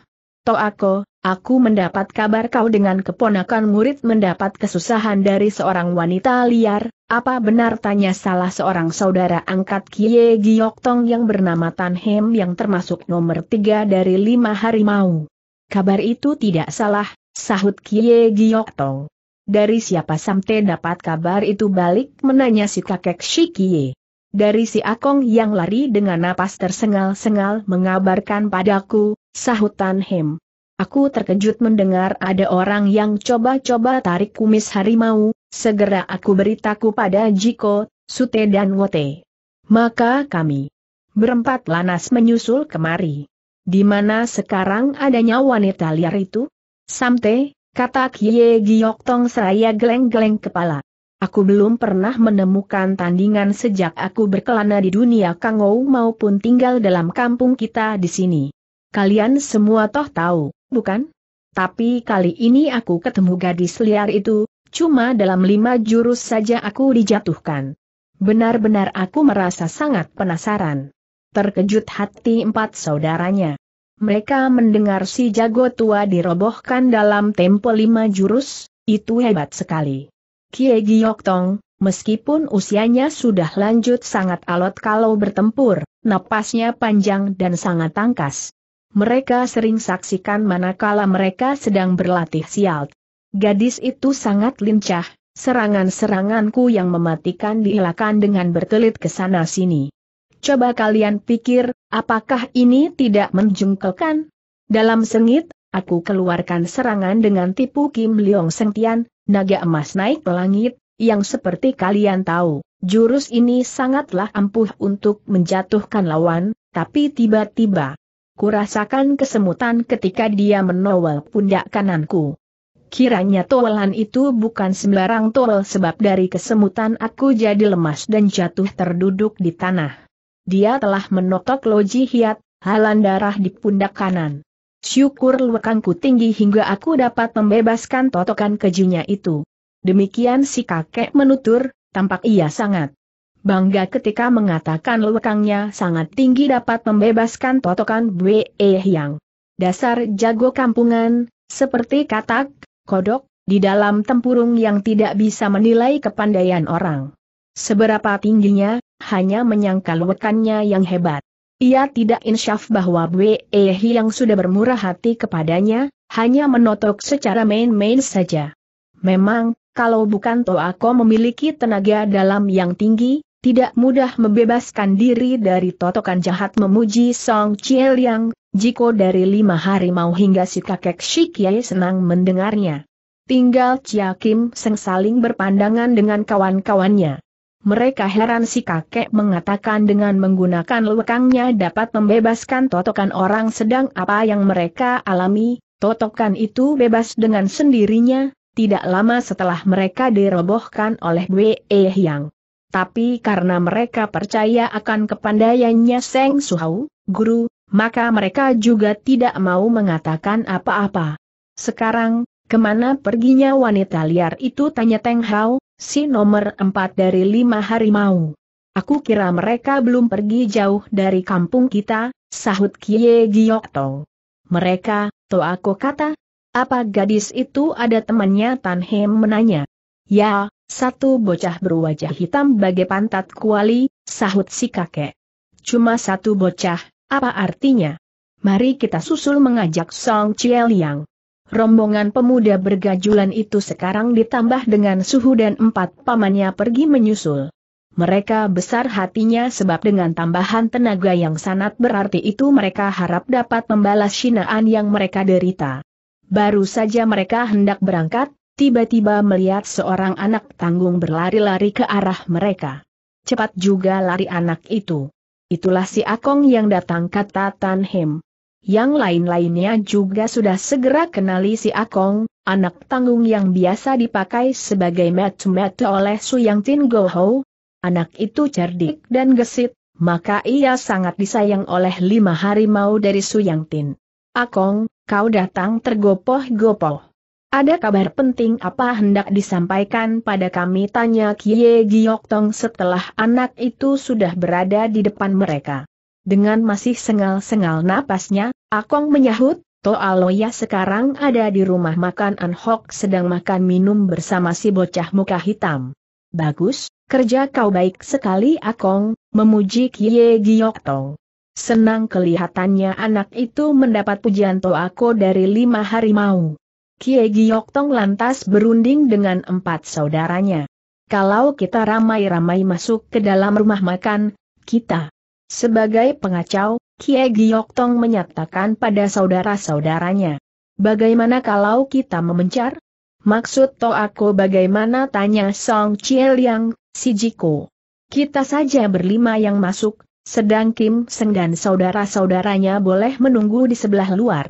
A: Toako, aku mendapat kabar kau dengan keponakan murid mendapat kesusahan dari seorang wanita liar, apa benar tanya salah seorang saudara angkat Kie Tong yang bernama Tan Hem yang termasuk nomor tiga dari lima harimau. Kabar itu tidak salah, sahut Kie Tong. Dari siapa Samte dapat kabar itu balik menanya si kakek Shikie. Dari si Akong yang lari dengan napas tersengal-sengal mengabarkan padaku, sahutan Hem. Aku terkejut mendengar ada orang yang coba-coba tarik kumis harimau, segera aku beritaku pada Jiko, Sute dan Wote. Maka kami berempat lanas menyusul kemari. Di mana sekarang adanya wanita liar itu? Samte, Kata Kie Giok Tong seraya geleng-geleng kepala. Aku belum pernah menemukan tandingan sejak aku berkelana di dunia Kangou maupun tinggal dalam kampung kita di sini. Kalian semua toh tahu, bukan? Tapi kali ini aku ketemu gadis liar itu, cuma dalam lima jurus saja aku dijatuhkan. Benar-benar aku merasa sangat penasaran. Terkejut hati empat saudaranya. Mereka mendengar si jago tua dirobohkan dalam tempo lima jurus, itu hebat sekali. Kie Giok Tong, meskipun usianya sudah lanjut sangat alot kalau bertempur, napasnya panjang dan sangat tangkas. Mereka sering saksikan manakala mereka sedang berlatih sialt. Gadis itu sangat lincah, serangan-seranganku yang mematikan dielakkan dengan berkelit ke sana-sini. Coba kalian pikir, apakah ini tidak menjungkelkan? Dalam sengit, aku keluarkan serangan dengan tipu Kim Leong Sengtian, naga emas naik Langit, yang seperti kalian tahu, jurus ini sangatlah ampuh untuk menjatuhkan lawan, tapi tiba-tiba, kurasakan kesemutan ketika dia menowel pundak kananku. Kiranya tolan itu bukan sembarang tol, sebab dari kesemutan aku jadi lemas dan jatuh terduduk di tanah dia telah menotok loji hiat, halan darah di pundak kanan. Syukur lekangku tinggi hingga aku dapat membebaskan totokan kejunya itu. Demikian si kakek menutur, tampak ia sangat bangga ketika mengatakan lekangnya sangat tinggi dapat membebaskan totokan Bwe Yang. Dasar jago kampungan, seperti katak, kodok, di dalam tempurung yang tidak bisa menilai kepandaian orang. Seberapa tingginya, hanya menyangkal wekannya yang hebat. Ia tidak insyaf bahwa Bwe Ehi yang sudah bermurah hati kepadanya, hanya menotok secara main-main saja. Memang, kalau bukan Toako memiliki tenaga dalam yang tinggi, tidak mudah membebaskan diri dari totokan jahat memuji Song Chiel yang, jiko dari lima hari mau hingga si kakek Shikyai senang mendengarnya. Tinggal Chia Kim Seng berpandangan dengan kawan-kawannya. Mereka heran si kakek mengatakan dengan menggunakan lekangnya dapat membebaskan totokan orang sedang apa yang mereka alami, totokan itu bebas dengan sendirinya, tidak lama setelah mereka dirobohkan oleh Wei Yang. Tapi karena mereka percaya akan kepandaiannya Seng Suhau, guru, maka mereka juga tidak mau mengatakan apa-apa. Sekarang, kemana perginya wanita liar itu tanya Teng Hao, si nomor empat dari lima harimau. Aku kira mereka belum pergi jauh dari kampung kita, sahut Kie Giokto. Mereka, to aku kata, apa gadis itu ada temannya Tan Hem menanya. Ya, satu bocah berwajah hitam bagai pantat kuali, sahut si kakek. Cuma satu bocah, apa artinya? Mari kita susul mengajak Song Chiel Yang. Rombongan pemuda bergajulan itu sekarang ditambah dengan suhu dan empat pamannya pergi menyusul. Mereka besar hatinya sebab dengan tambahan tenaga yang sangat berarti itu mereka harap dapat membalas sinaan yang mereka derita. Baru saja mereka hendak berangkat, tiba-tiba melihat seorang anak tanggung berlari-lari ke arah mereka. Cepat juga lari anak itu. Itulah si Akong yang datang kata Tan Hem. Yang lain-lainnya juga sudah segera kenali si Akong, anak tanggung yang biasa dipakai sebagai metu-metu oleh Suyang Tin Goho. Anak itu cerdik dan gesit, maka ia sangat disayang oleh lima harimau dari Suyang Tin. Akong, kau datang tergopoh-gopoh. Ada kabar penting apa hendak disampaikan pada kami tanya Kie Giok Tong setelah anak itu sudah berada di depan mereka. Dengan masih sengal-sengal napasnya, Akong menyahut, Toa Loya sekarang ada di rumah makan Anhok sedang makan minum bersama si bocah muka hitam. Bagus, kerja kau baik sekali Akong, memuji Kie Giok Tong. Senang kelihatannya anak itu mendapat pujian Toako dari lima harimau. Kie Giok Tong lantas berunding dengan empat saudaranya. Kalau kita ramai-ramai masuk ke dalam rumah makan, kita sebagai pengacau, Kie Tong menyatakan pada saudara-saudaranya. Bagaimana kalau kita memencar? Maksud to aku bagaimana tanya Song Ciel yang si Jiko. Kita saja berlima yang masuk, sedang Kim Seng dan saudara-saudaranya boleh menunggu di sebelah luar.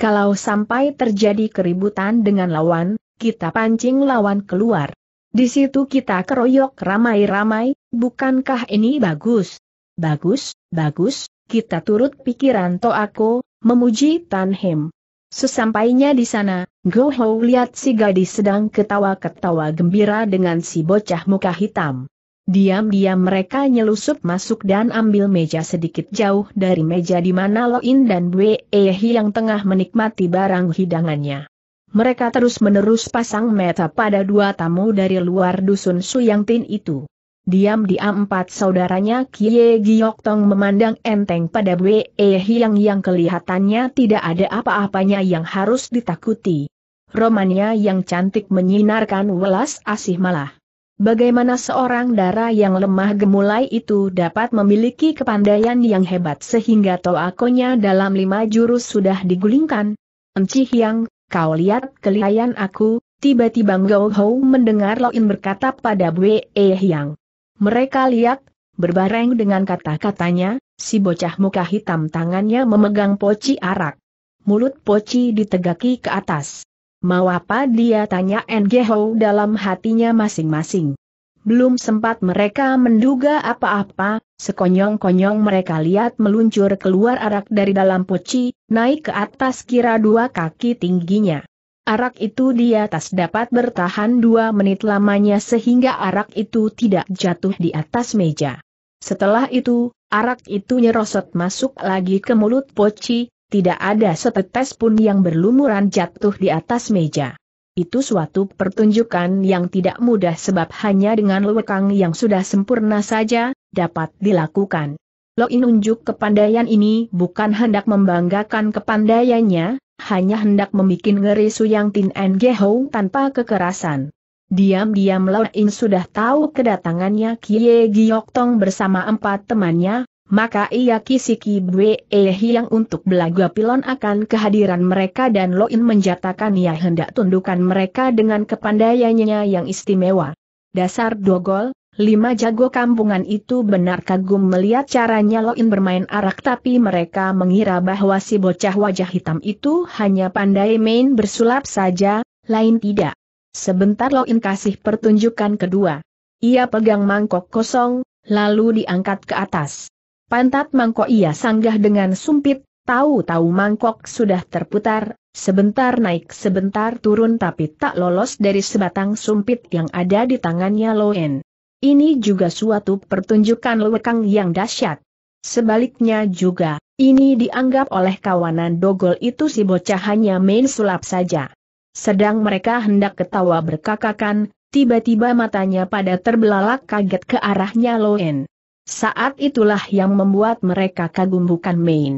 A: Kalau sampai terjadi keributan dengan lawan, kita pancing lawan keluar. Di situ kita keroyok ramai-ramai, bukankah ini bagus? Bagus, bagus, kita turut pikiran to aku, memuji Tan Hem. Sesampainya di sana, Go Ho lihat si gadis sedang ketawa-ketawa gembira dengan si bocah muka hitam. Diam-diam mereka nyelusup masuk dan ambil meja sedikit jauh dari meja di mana In dan Wei Ehi yang tengah menikmati barang hidangannya. Mereka terus-menerus pasang mata pada dua tamu dari luar dusun Suyangtin itu. Diam-diam empat saudaranya Kie Giok Tong memandang enteng pada Bwe Hiang yang kelihatannya tidak ada apa-apanya yang harus ditakuti. Romannya yang cantik menyinarkan welas asih malah. Bagaimana seorang dara yang lemah gemulai itu dapat memiliki kepandaian yang hebat sehingga toakonya dalam lima jurus sudah digulingkan? Enci Hiang, kau lihat kelihayan aku, tiba-tiba Ngo Hou mendengar Loin berkata pada Bwe Hiang. Mereka lihat, berbareng dengan kata-katanya, si bocah muka hitam tangannya memegang poci arak. Mulut poci ditegaki ke atas. Mau apa dia tanya Ngeho dalam hatinya masing-masing. Belum sempat mereka menduga apa-apa, sekonyong-konyong mereka lihat meluncur keluar arak dari dalam poci, naik ke atas kira dua kaki tingginya arak itu di atas dapat bertahan dua menit lamanya sehingga arak itu tidak jatuh di atas meja. Setelah itu, arak itu nyerosot masuk lagi ke mulut poci, tidak ada setetes pun yang berlumuran jatuh di atas meja. Itu suatu pertunjukan yang tidak mudah sebab hanya dengan lewekang yang sudah sempurna saja, dapat dilakukan. Lo inunjuk kepandaian ini bukan hendak membanggakan kepandaiannya, hanya hendak membuat ngeri yang Tin En Gehou tanpa kekerasan. Diam-diam Lo In sudah tahu kedatangannya Kie Giok Tong bersama empat temannya, maka ia kisiki Bwe e Hiang untuk belaga pilon akan kehadiran mereka dan Lo In menjatakan ia hendak tundukan mereka dengan kepandaiannya yang istimewa. Dasar dogol, Lima jago kampungan itu benar kagum melihat caranya Loin bermain arak tapi mereka mengira bahwa si bocah wajah hitam itu hanya pandai main bersulap saja, lain tidak. Sebentar Loin kasih pertunjukan kedua. Ia pegang mangkok kosong, lalu diangkat ke atas. Pantat mangkok ia sanggah dengan sumpit, tahu-tahu mangkok sudah terputar, sebentar naik sebentar turun tapi tak lolos dari sebatang sumpit yang ada di tangannya Loen. Ini juga suatu pertunjukan lewekang yang dahsyat. Sebaliknya juga, ini dianggap oleh kawanan dogol itu si bocah hanya main sulap saja. Sedang mereka hendak ketawa berkakakan, tiba-tiba matanya pada terbelalak kaget ke arahnya Loen. Saat itulah yang membuat mereka kagum bukan main.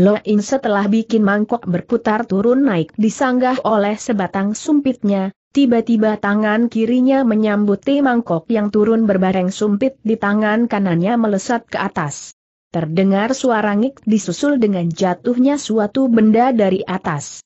A: Loen setelah bikin mangkok berputar turun naik disanggah oleh sebatang sumpitnya, Tiba-tiba tangan kirinya menyambut menyambuti mangkok yang turun berbareng sumpit di tangan kanannya melesat ke atas. Terdengar suara ngik disusul dengan jatuhnya suatu benda dari atas.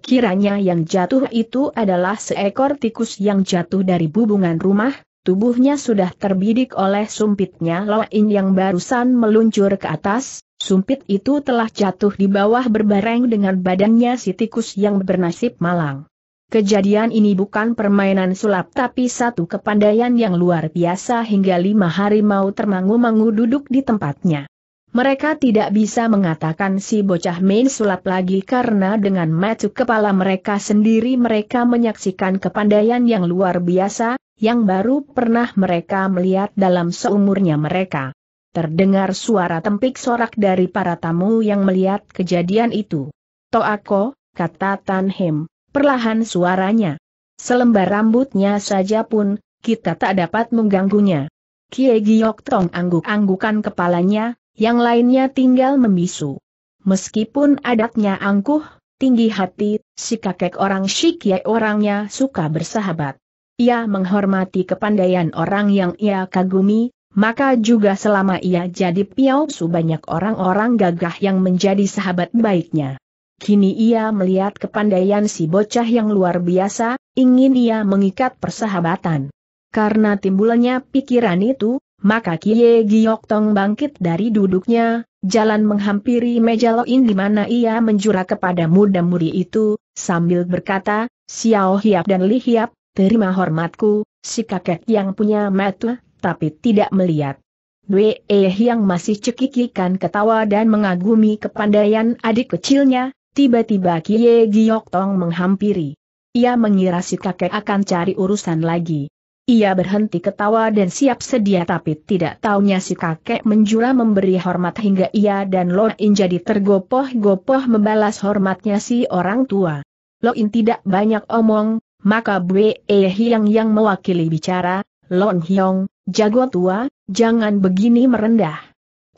A: Kiranya yang jatuh itu adalah seekor tikus yang jatuh dari bubungan rumah, tubuhnya sudah terbidik oleh sumpitnya Loin yang barusan meluncur ke atas, sumpit itu telah jatuh di bawah berbareng dengan badannya si tikus yang bernasib malang. Kejadian ini bukan permainan sulap tapi satu kepandaian yang luar biasa hingga lima hari mau termangu-mangu duduk di tempatnya. Mereka tidak bisa mengatakan si bocah main sulap lagi karena dengan mata kepala mereka sendiri mereka menyaksikan kepandaian yang luar biasa, yang baru pernah mereka melihat dalam seumurnya mereka. Terdengar suara tempik sorak dari para tamu yang melihat kejadian itu. Toako, kata Tanhem perlahan suaranya. Selembar rambutnya saja pun, kita tak dapat mengganggunya. Kie Giok Tong angguk-anggukan kepalanya, yang lainnya tinggal membisu. Meskipun adatnya angkuh, tinggi hati, si kakek orang Shikie orangnya suka bersahabat. Ia menghormati kepandaian orang yang ia kagumi, maka juga selama ia jadi piau banyak orang-orang gagah yang menjadi sahabat baiknya. Kini ia melihat kepandaian si bocah yang luar biasa, ingin ia mengikat persahabatan. Karena timbulnya pikiran itu, maka Kie Giok Tong bangkit dari duduknya, jalan menghampiri meja Loin di mana ia menjura kepada muda muri itu, sambil berkata, Xiao Hiap dan Li Hiap, terima hormatku, si kakek yang punya metu, tapi tidak melihat. Wee yang masih cekikikan ketawa dan mengagumi kepandaian adik kecilnya, Tiba-tiba Kie Giok Tong menghampiri. Ia mengira si kakek akan cari urusan lagi. Ia berhenti ketawa dan siap sedia tapi tidak taunya si kakek menjura memberi hormat hingga ia dan Lo In jadi tergopoh-gopoh membalas hormatnya si orang tua. Lo In tidak banyak omong, maka Bwe e Hiang yang mewakili bicara, Lon Hiong, jago tua, jangan begini merendah.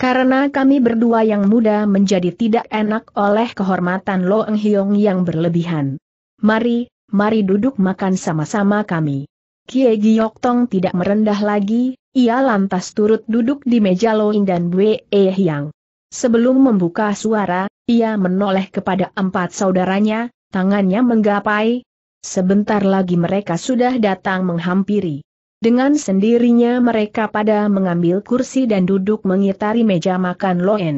A: Karena kami berdua yang muda menjadi tidak enak oleh kehormatan Lo Eng Hiong yang berlebihan. Mari, mari duduk makan sama-sama kami. Kie Giok Tong tidak merendah lagi, ia lantas turut duduk di meja Loing dan Bue E Hiang. Sebelum membuka suara, ia menoleh kepada empat saudaranya, tangannya menggapai. Sebentar lagi mereka sudah datang menghampiri. Dengan sendirinya mereka pada mengambil kursi dan duduk mengitari meja makan Loen.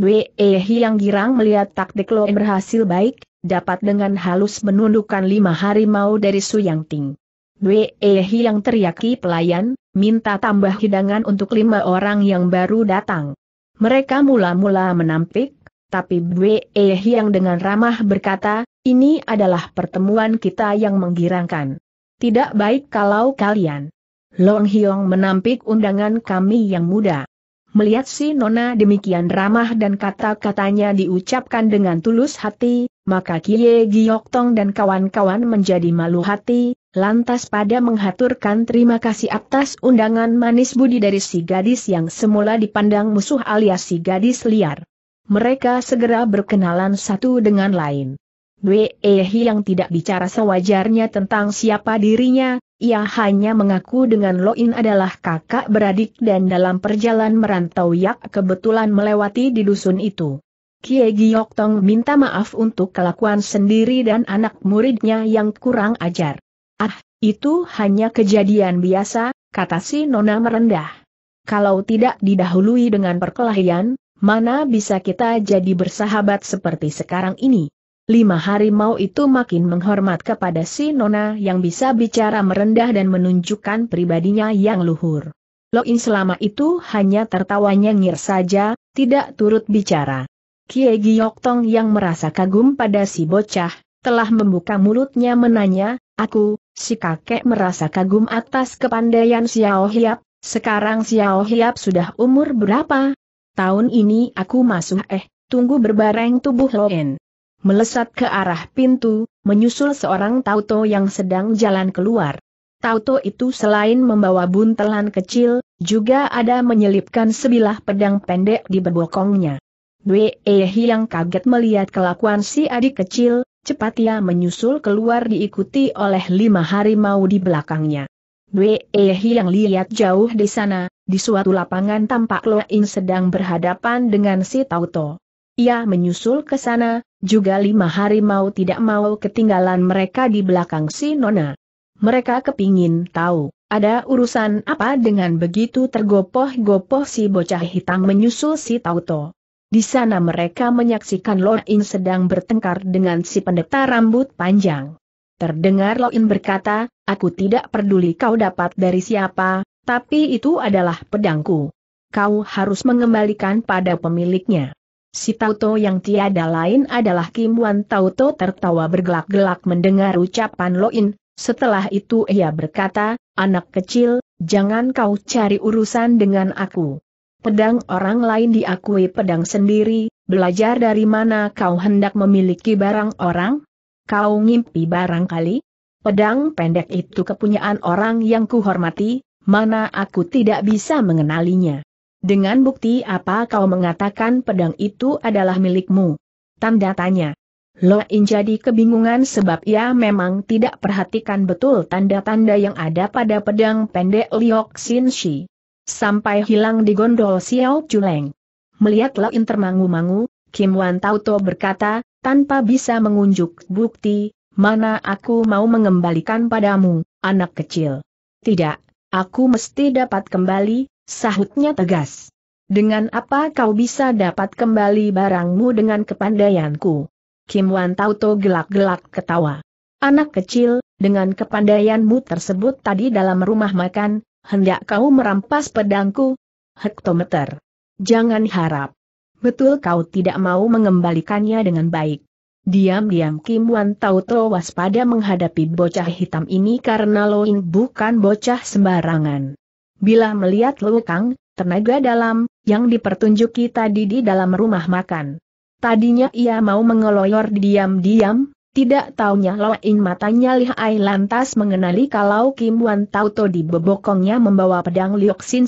A: Wei Ehi yang girang melihat taktik Loen berhasil baik, dapat dengan halus menundukkan lima harimau dari Suyang Ting. Wei Ehi yang teriaki pelayan, minta tambah hidangan untuk lima orang yang baru datang. Mereka mula-mula menampik, tapi Wei Ehi yang dengan ramah berkata, ini adalah pertemuan kita yang menggirangkan. Tidak baik kalau kalian Long Hiong menampik undangan kami yang muda. Melihat si Nona demikian ramah dan kata-katanya diucapkan dengan tulus hati, maka Kie Giok Tong dan kawan-kawan menjadi malu hati, lantas pada menghaturkan terima kasih atas undangan manis budi dari si gadis yang semula dipandang musuh alias si gadis liar. Mereka segera berkenalan satu dengan lain. Wei yang tidak bicara sewajarnya tentang siapa dirinya, ia hanya mengaku dengan Loin adalah kakak beradik dan dalam perjalanan merantau Yak kebetulan melewati di dusun itu. Kie Giok Tong minta maaf untuk kelakuan sendiri dan anak muridnya yang kurang ajar. Ah, itu hanya kejadian biasa, kata si Nona merendah. Kalau tidak didahului dengan perkelahian, mana bisa kita jadi bersahabat seperti sekarang ini? lima harimau itu makin menghormat kepada si Nona yang bisa bicara merendah dan menunjukkan pribadinya yang luhur. Loin selama itu hanya tertawa nyengir saja, tidak turut bicara. Kie Giok Tong yang merasa kagum pada si bocah, telah membuka mulutnya menanya, aku, si kakek merasa kagum atas kepandaian Xiao Hiap, sekarang Xiao Hiap sudah umur berapa? Tahun ini aku masuk eh, tunggu berbareng tubuh Loen melesat ke arah pintu, menyusul seorang tauto yang sedang jalan keluar. Tauto itu selain membawa buntelan kecil, juga ada menyelipkan sebilah pedang pendek di bebokongnya. Wei yang e kaget melihat kelakuan si adik kecil, cepat ia menyusul keluar diikuti oleh lima harimau di belakangnya. Wei yang e lihat jauh di sana, di suatu lapangan tampak Loin sedang berhadapan dengan si Tauto. Ia menyusul ke sana, juga lima hari mau tidak mau ketinggalan mereka di belakang si Nona. Mereka kepingin tahu, ada urusan apa dengan begitu tergopoh-gopoh si bocah hitam menyusul si Tauto. Di sana mereka menyaksikan Loin sedang bertengkar dengan si pendeta rambut panjang. Terdengar Loin berkata, aku tidak peduli kau dapat dari siapa, tapi itu adalah pedangku. Kau harus mengembalikan pada pemiliknya. Si Tauto yang tiada lain adalah Kim Wan Tauto tertawa bergelak-gelak mendengar ucapan Loin, setelah itu ia berkata, anak kecil, jangan kau cari urusan dengan aku. Pedang orang lain diakui pedang sendiri, belajar dari mana kau hendak memiliki barang orang? Kau ngimpi barangkali? Pedang pendek itu kepunyaan orang yang kuhormati, mana aku tidak bisa mengenalinya. Dengan bukti apa kau mengatakan pedang itu adalah milikmu? Tanda tanya. Loin jadi kebingungan sebab ia memang tidak perhatikan betul tanda-tanda yang ada pada pedang pendek Liok Xin Shi. Sampai hilang di gondol Xiao Chuleng. Melihat Loin termangu-mangu, Kim Wan Tauto berkata, tanpa bisa mengunjuk bukti, mana aku mau mengembalikan padamu, anak kecil. Tidak, aku mesti dapat kembali, Sahutnya tegas. Dengan apa kau bisa dapat kembali barangmu dengan kepandaianku? Kim Wan Tauto gelak-gelak ketawa. Anak kecil, dengan kepandaianmu tersebut tadi dalam rumah makan, hendak kau merampas pedangku? Hektometer. Jangan harap. Betul kau tidak mau mengembalikannya dengan baik. Diam-diam Kim Wan Tauto waspada menghadapi bocah hitam ini karena Loing bukan bocah sembarangan. Bila melihat Lukang, tenaga dalam, yang dipertunjuki tadi di dalam rumah makan. Tadinya ia mau mengeloyor diam-diam, tidak taunya Loin matanya lihai lantas mengenali kalau Kim Wan Tauto di bebokongnya membawa pedang Liok Sin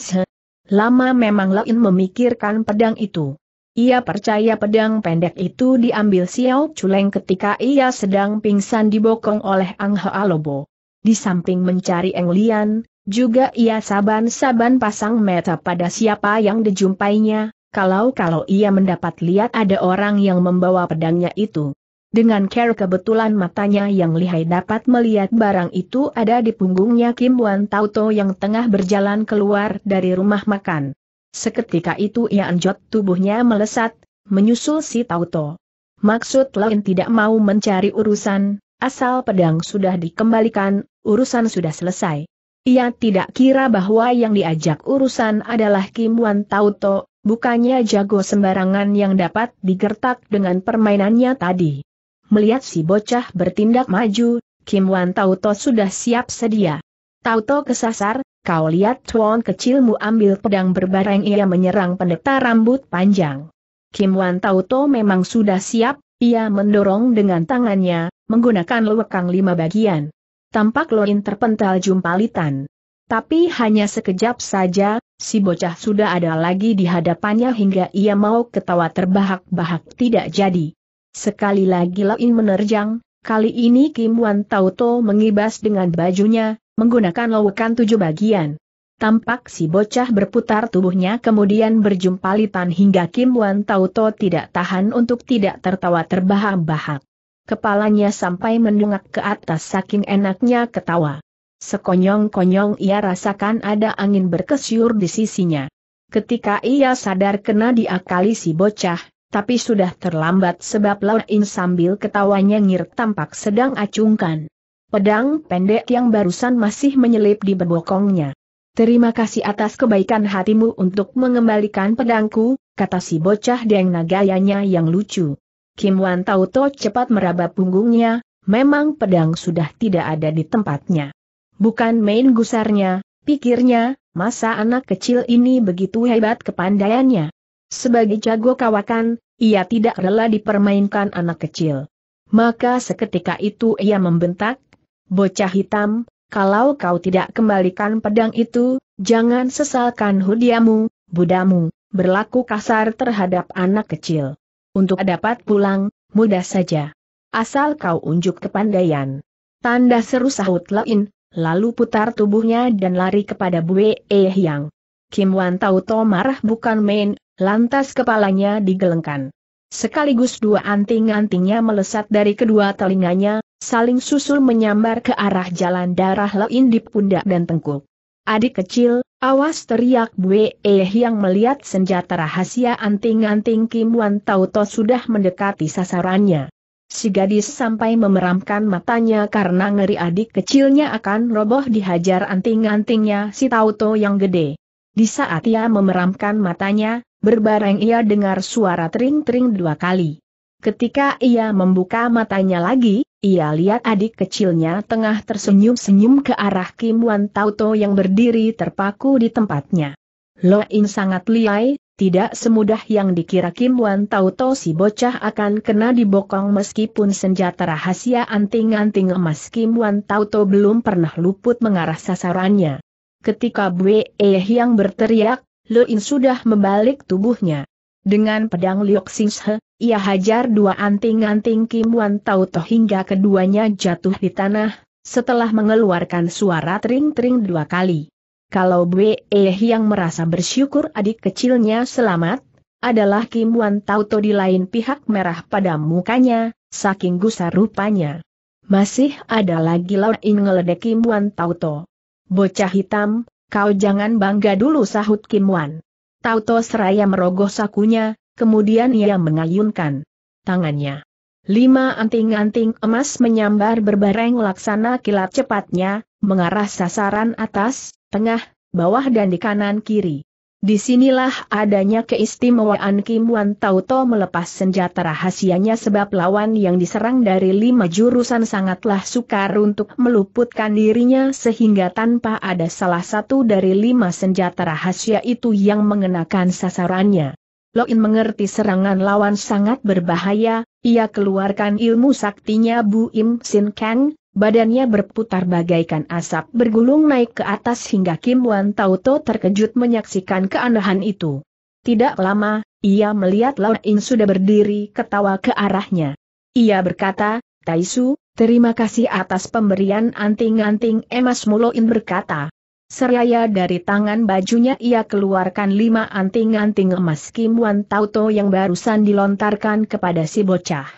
A: Lama memang Loin memikirkan pedang itu. Ia percaya pedang pendek itu diambil Xiao Chuleng ketika ia sedang pingsan dibokong oleh Ang Hoa Lobo. Di samping mencari Eng Lian, juga ia saban-saban pasang mata pada siapa yang dijumpainya, kalau-kalau ia mendapat lihat ada orang yang membawa pedangnya itu. Dengan care kebetulan matanya yang lihai dapat melihat barang itu ada di punggungnya Kim Wan Tauto yang tengah berjalan keluar dari rumah makan. Seketika itu ia anjot tubuhnya melesat, menyusul si Tauto. Maksud lain tidak mau mencari urusan, asal pedang sudah dikembalikan, urusan sudah selesai. Ia tidak kira bahwa yang diajak urusan adalah Kim Wan Tauto, bukannya jago sembarangan yang dapat digertak dengan permainannya tadi. Melihat si bocah bertindak maju, Kim Wan Tauto sudah siap sedia. Tauto kesasar, kau lihat tuan kecilmu ambil pedang berbareng ia menyerang pendeta rambut panjang. Kim Wan Tauto memang sudah siap, ia mendorong dengan tangannya, menggunakan lewekang lima bagian. Tampak Loin terpental jumpalitan. Tapi hanya sekejap saja, si bocah sudah ada lagi di hadapannya hingga ia mau ketawa terbahak-bahak tidak jadi. Sekali lagi Loin menerjang, kali ini Kim Wan Tauto mengibas dengan bajunya, menggunakan lowekan tujuh bagian. Tampak si bocah berputar tubuhnya kemudian berjumpalitan hingga Kim Wan Tauto tidak tahan untuk tidak tertawa terbahak-bahak. Kepalanya sampai mendongak ke atas saking enaknya ketawa. Sekonyong-konyong ia rasakan ada angin berkesyur di sisinya. Ketika ia sadar kena diakali si bocah, tapi sudah terlambat sebab lawin sambil ketawanya ngir tampak sedang acungkan. Pedang pendek yang barusan masih menyelip di bebokongnya. Terima kasih atas kebaikan hatimu untuk mengembalikan pedangku, kata si bocah dengan nagayanya yang lucu. Kim Wan Tau To cepat meraba punggungnya, memang pedang sudah tidak ada di tempatnya. Bukan main gusarnya, pikirnya, masa anak kecil ini begitu hebat kepandaiannya. Sebagai jago kawakan, ia tidak rela dipermainkan anak kecil. Maka seketika itu ia membentak, bocah hitam, kalau kau tidak kembalikan pedang itu, jangan sesalkan hudiamu, budamu, berlaku kasar terhadap anak kecil untuk dapat pulang, mudah saja. Asal kau unjuk kepandaian. Tanda seru sahut Lain, lalu putar tubuhnya dan lari kepada Bue Eh Yang. Kim Wan tahu To marah bukan main, lantas kepalanya digelengkan. Sekaligus dua anting-antingnya melesat dari kedua telinganya, saling susul menyambar ke arah jalan darah Lain di pundak dan tengkuk. Adik kecil, awas teriak Bue Eh yang melihat senjata rahasia anting-anting Kim Wan Tauto sudah mendekati sasarannya. Si gadis sampai memeramkan matanya karena ngeri adik kecilnya akan roboh dihajar anting-antingnya si Tauto yang gede. Di saat ia memeramkan matanya, berbareng ia dengar suara tering-tering dua kali. Ketika ia membuka matanya lagi, ia lihat adik kecilnya tengah tersenyum-senyum ke arah Kim Wan Tauto yang berdiri terpaku di tempatnya. Lo In sangat liai, tidak semudah yang dikira Kim Wan Tauto si bocah akan kena dibokong meskipun senjata rahasia anting-anting emas Kim Wan Tauto belum pernah luput mengarah sasarannya. Ketika Bwe yang berteriak, Lo In sudah membalik tubuhnya. Dengan pedang Liok Singse, ia hajar dua anting-anting Kim Wan Tau Toh hingga keduanya jatuh di tanah, setelah mengeluarkan suara tering tring dua kali. Kalau Bwe eh yang merasa bersyukur adik kecilnya selamat, adalah Kim Wan Tau Toh di lain pihak merah pada mukanya, saking gusar rupanya. Masih ada lagi Lao In ngeledek Kim Wan Tau Toh. Bocah hitam, kau jangan bangga dulu sahut Kim Wan. Tauto seraya merogoh sakunya, Kemudian ia mengayunkan tangannya. Lima anting-anting emas menyambar berbareng laksana kilat cepatnya, mengarah sasaran atas, tengah, bawah dan di kanan kiri. Disinilah adanya keistimewaan Kim Wan Tauto melepas senjata rahasianya sebab lawan yang diserang dari lima jurusan sangatlah sukar untuk meluputkan dirinya sehingga tanpa ada salah satu dari lima senjata rahasia itu yang mengenakan sasarannya. Loin mengerti serangan lawan sangat berbahaya, ia keluarkan ilmu saktinya Bu Im Sin Kang, badannya berputar bagaikan asap bergulung naik ke atas hingga Kim Wan Tauto terkejut menyaksikan keanehan itu. Tidak lama, ia melihat Lao In sudah berdiri ketawa ke arahnya. Ia berkata, Taisu, terima kasih atas pemberian anting-anting emas. Muloin berkata. Seraya dari tangan bajunya ia keluarkan lima anting-anting emas Kim Wan Tauto yang barusan dilontarkan kepada si bocah.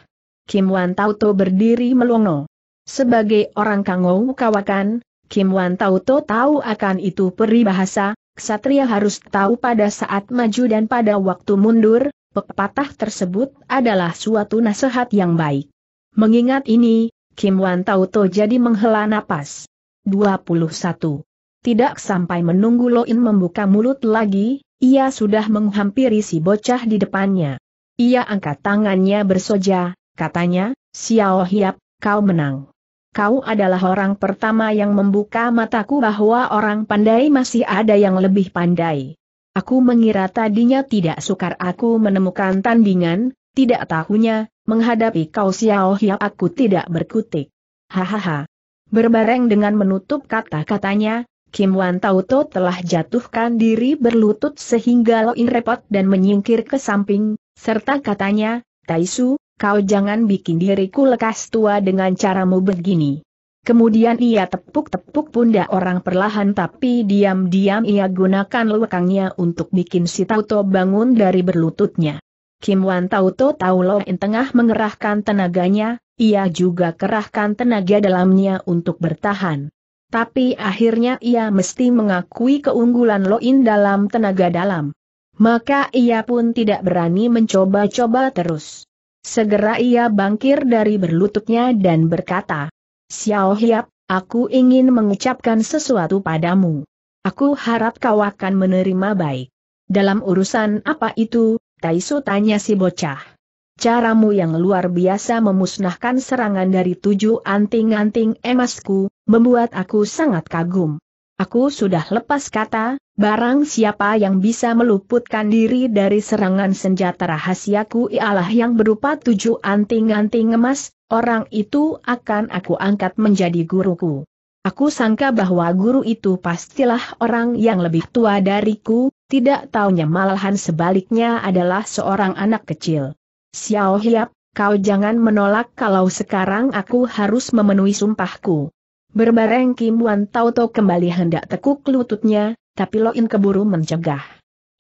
A: Kim Wan Tauto berdiri melongo. Sebagai orang kangou kawakan, Kim Wan Tauto tahu akan itu peribahasa, ksatria harus tahu pada saat maju dan pada waktu mundur, pepatah tersebut adalah suatu nasihat yang baik. Mengingat ini, Kim Wan Tauto jadi menghela napas. 21. Tidak sampai menunggu Loin membuka mulut lagi, ia sudah menghampiri si bocah di depannya. Ia angkat tangannya bersoja, katanya, Xiao Hiap, kau menang. Kau adalah orang pertama yang membuka mataku bahwa orang pandai masih ada yang lebih pandai. Aku mengira tadinya tidak sukar aku menemukan tandingan, tidak tahunya, menghadapi kau Xiao Hiap aku tidak berkutik. Hahaha. Berbareng dengan menutup kata-katanya, Kim Wan Tauto telah jatuhkan diri berlutut sehingga Loin repot dan menyingkir ke samping, serta katanya, Taisu, kau jangan bikin diriku lekas tua dengan caramu begini. Kemudian ia tepuk-tepuk pundak orang perlahan tapi diam-diam ia gunakan lekangnya untuk bikin si Tauto bangun dari berlututnya. Kim Wan Tauto tahu Loin tengah mengerahkan tenaganya, ia juga kerahkan tenaga dalamnya untuk bertahan. Tapi akhirnya ia mesti mengakui keunggulan Loin dalam tenaga dalam. Maka ia pun tidak berani mencoba-coba terus. Segera ia bangkir dari berlututnya dan berkata, Xiao Hiap, aku ingin mengucapkan sesuatu padamu. Aku harap kau akan menerima baik. Dalam urusan apa itu, Taisu tanya si bocah. Caramu yang luar biasa memusnahkan serangan dari tujuh anting-anting emasku, membuat aku sangat kagum. Aku sudah lepas kata, barang siapa yang bisa meluputkan diri dari serangan senjata rahasiaku ialah yang berupa tujuh anting-anting emas, orang itu akan aku angkat menjadi guruku. Aku sangka bahwa guru itu pastilah orang yang lebih tua dariku, tidak taunya malahan sebaliknya adalah seorang anak kecil. Xiao Hiap, kau jangan menolak kalau sekarang aku harus memenuhi sumpahku. Berbareng Kim Wan Tauto kembali hendak tekuk lututnya, tapi Loin keburu mencegah.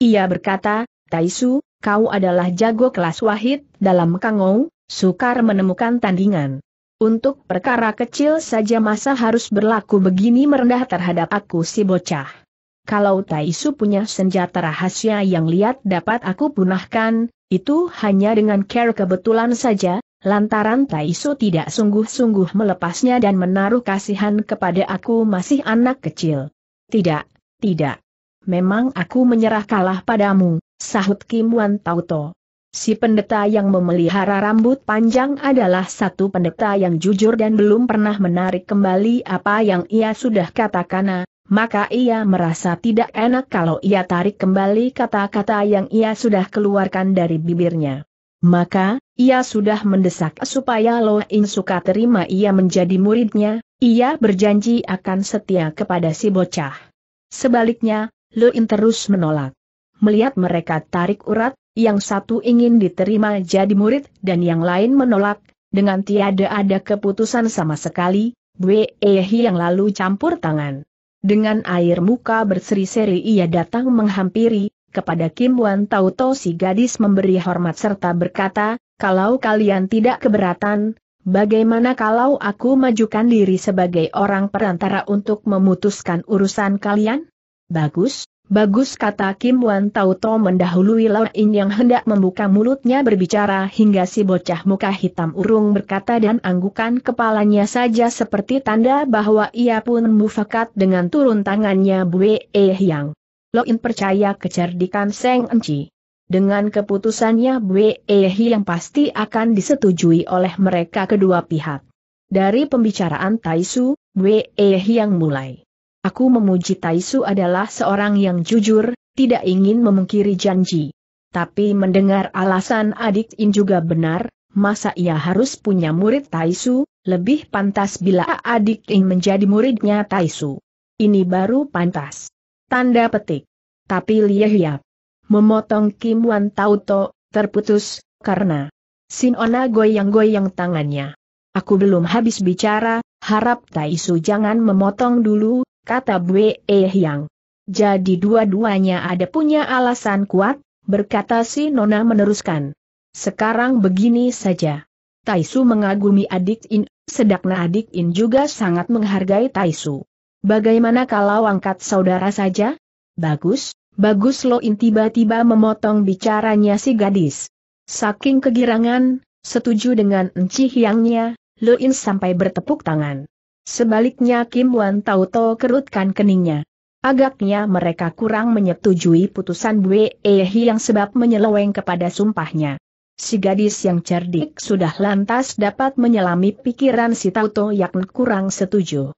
A: Ia berkata, Taisu, kau adalah jago kelas wahid dalam kangou, sukar menemukan tandingan. Untuk perkara kecil saja masa harus berlaku begini merendah terhadap aku si bocah. Kalau Taisu punya senjata rahasia yang lihat dapat aku punahkan, itu hanya dengan care kebetulan saja, lantaran Taiso tidak sungguh-sungguh melepasnya dan menaruh kasihan kepada aku masih anak kecil. Tidak, tidak. Memang aku menyerah kalah padamu, sahut Kim Wan Tauto. Si pendeta yang memelihara rambut panjang adalah satu pendeta yang jujur dan belum pernah menarik kembali apa yang ia sudah katakan maka ia merasa tidak enak kalau ia tarik kembali kata-kata yang ia sudah keluarkan dari bibirnya. Maka, ia sudah mendesak supaya Lo In suka terima ia menjadi muridnya, ia berjanji akan setia kepada si bocah. Sebaliknya, Lo In terus menolak. Melihat mereka tarik urat, yang satu ingin diterima jadi murid dan yang lain menolak, dengan tiada ada keputusan sama sekali, Bwe yang lalu campur tangan. Dengan air muka berseri-seri ia datang menghampiri, kepada Kim Wan Tau To si gadis memberi hormat serta berkata, kalau kalian tidak keberatan, bagaimana kalau aku majukan diri sebagai orang perantara untuk memutuskan urusan kalian? Bagus, Bagus kata Kim Wan Tau To mendahului Lau In yang hendak membuka mulutnya berbicara hingga si bocah muka hitam urung berkata dan anggukan kepalanya saja seperti tanda bahwa ia pun mufakat dengan turun tangannya Bue Ehyang. Yang. Lau In percaya kecerdikan Seng Enci. Dengan keputusannya Bue Ehyang pasti akan disetujui oleh mereka kedua pihak. Dari pembicaraan Taisu, Bue Ehyang mulai. Aku memuji Taisu adalah seorang yang jujur, tidak ingin memungkiri janji. Tapi mendengar alasan adik In juga benar, masa ia harus punya murid Taisu, lebih pantas bila adik In menjadi muridnya Taisu. Ini baru pantas. Tanda petik. Tapi Liehyap memotong Kim Wan Tauto, terputus, karena Sinona goyang-goyang tangannya. Aku belum habis bicara, harap Taisu jangan memotong dulu, kata Bwe eh yang Jadi dua-duanya ada punya alasan kuat, berkata si Nona meneruskan. Sekarang begini saja. Taisu mengagumi adik In, sedangkan adik In juga sangat menghargai Taisu. Bagaimana kalau angkat saudara saja? Bagus, bagus Lo In tiba-tiba memotong bicaranya si gadis. Saking kegirangan, setuju dengan enci hiangnya, Lo In sampai bertepuk tangan. Sebaliknya Kim Wan Tauto kerutkan keningnya. Agaknya mereka kurang menyetujui putusan Bwe Ehi yang sebab menyeleweng kepada sumpahnya. Si gadis yang cerdik sudah lantas dapat menyelami pikiran si Tauto yang kurang setuju.